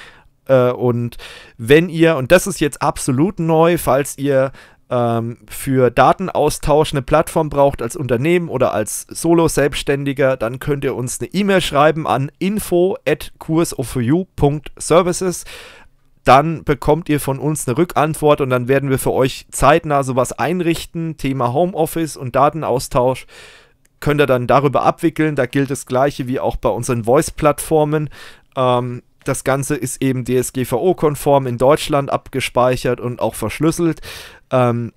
Äh, und wenn ihr, und das ist jetzt absolut neu, falls ihr ähm, für Datenaustausch eine Plattform braucht als Unternehmen oder als Solo-Selbstständiger, dann könnt ihr uns eine E-Mail schreiben an info at services dann bekommt ihr von uns eine Rückantwort und dann werden wir für euch zeitnah sowas einrichten. Thema Homeoffice und Datenaustausch könnt ihr dann darüber abwickeln. Da gilt das gleiche wie auch bei unseren Voice-Plattformen. Ähm, das Ganze ist eben DSGVO-konform in Deutschland abgespeichert und auch verschlüsselt. Ähm,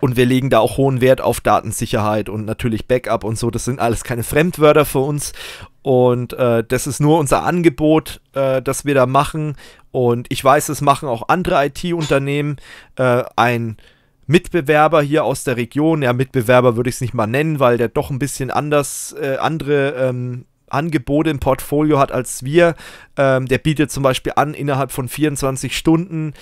und wir legen da auch hohen Wert auf Datensicherheit und natürlich Backup und so. Das sind alles keine Fremdwörter für uns. Und äh, das ist nur unser Angebot, äh, das wir da machen. Und ich weiß, es machen auch andere IT-Unternehmen. Äh, ein Mitbewerber hier aus der Region, ja, Mitbewerber würde ich es nicht mal nennen, weil der doch ein bisschen anders, äh, andere ähm, Angebote im Portfolio hat als wir. Ähm, der bietet zum Beispiel an, innerhalb von 24 Stunden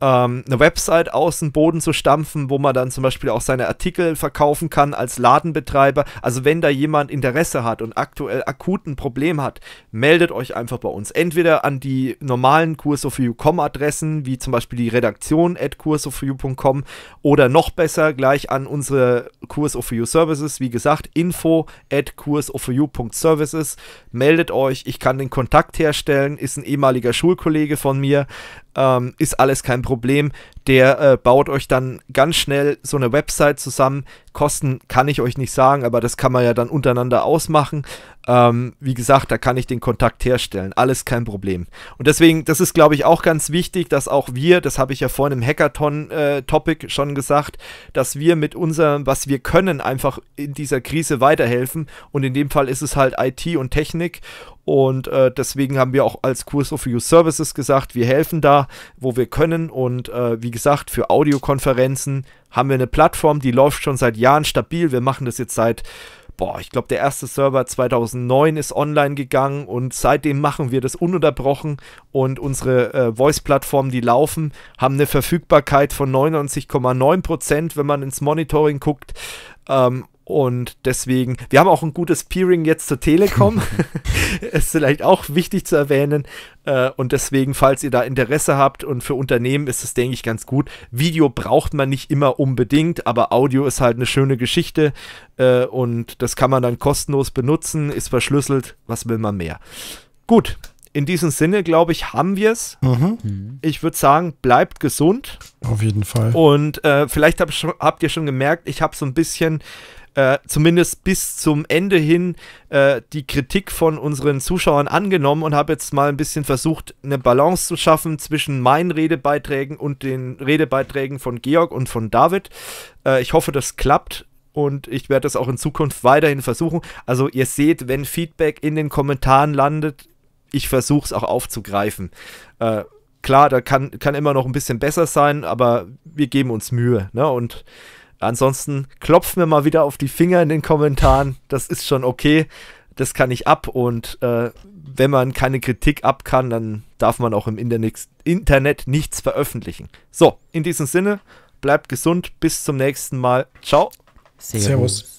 ähm, eine Website aus dem Boden zu stampfen, wo man dann zum Beispiel auch seine Artikel verkaufen kann als Ladenbetreiber. Also wenn da jemand Interesse hat und aktuell akuten Problem hat, meldet euch einfach bei uns. Entweder an die normalen kursofyou.com Adressen, wie zum Beispiel die Redaktion at kursofyou.com oder noch besser gleich an unsere kursofyou Services, wie gesagt, info at kursofyou.services. Meldet euch, ich kann den Kontakt herstellen, ist ein ehemaliger Schulkollege von mir ähm, ist alles kein Problem. Der äh, baut euch dann ganz schnell so eine Website zusammen. Kosten kann ich euch nicht sagen, aber das kann man ja dann untereinander ausmachen. Ähm, wie gesagt, da kann ich den Kontakt herstellen. Alles kein Problem. Und deswegen, das ist, glaube ich, auch ganz wichtig, dass auch wir, das habe ich ja vorhin im Hackathon-Topic äh, schon gesagt, dass wir mit unserem, was wir können, einfach in dieser Krise weiterhelfen. Und in dem Fall ist es halt IT und Technik. Und äh, deswegen haben wir auch als Kurs of Use Services gesagt, wir helfen da, wo wir können. Und äh, wie gesagt, für Audiokonferenzen haben wir eine Plattform, die läuft schon seit Jahren stabil. Wir machen das jetzt seit boah, ich glaube, der erste Server 2009 ist online gegangen und seitdem machen wir das ununterbrochen und unsere äh, Voice-Plattformen, die laufen, haben eine Verfügbarkeit von 99,9%, Prozent, wenn man ins Monitoring guckt. Ähm, und deswegen, wir haben auch ein gutes Peering jetzt zur Telekom. ist vielleicht auch wichtig zu erwähnen. Äh, und deswegen, falls ihr da Interesse habt und für Unternehmen ist es, denke ich, ganz gut. Video braucht man nicht immer unbedingt, aber Audio ist halt eine schöne Geschichte. Äh, und das kann man dann kostenlos benutzen, ist verschlüsselt. Was will man mehr? Gut, in diesem Sinne, glaube ich, haben wir es. Mhm. Ich würde sagen, bleibt gesund. Auf jeden Fall. Und äh, vielleicht hab, habt ihr schon gemerkt, ich habe so ein bisschen äh, zumindest bis zum Ende hin äh, die Kritik von unseren Zuschauern angenommen und habe jetzt mal ein bisschen versucht, eine Balance zu schaffen zwischen meinen Redebeiträgen und den Redebeiträgen von Georg und von David. Äh, ich hoffe, das klappt und ich werde das auch in Zukunft weiterhin versuchen. Also ihr seht, wenn Feedback in den Kommentaren landet, ich versuche es auch aufzugreifen. Äh, klar, da kann, kann immer noch ein bisschen besser sein, aber wir geben uns Mühe. Ne? Und Ansonsten klopft mir mal wieder auf die Finger in den Kommentaren. Das ist schon okay. Das kann ich ab. Und äh, wenn man keine Kritik ab kann, dann darf man auch im Internet nichts veröffentlichen. So, in diesem Sinne, bleibt gesund. Bis zum nächsten Mal. Ciao. Servus. Servus.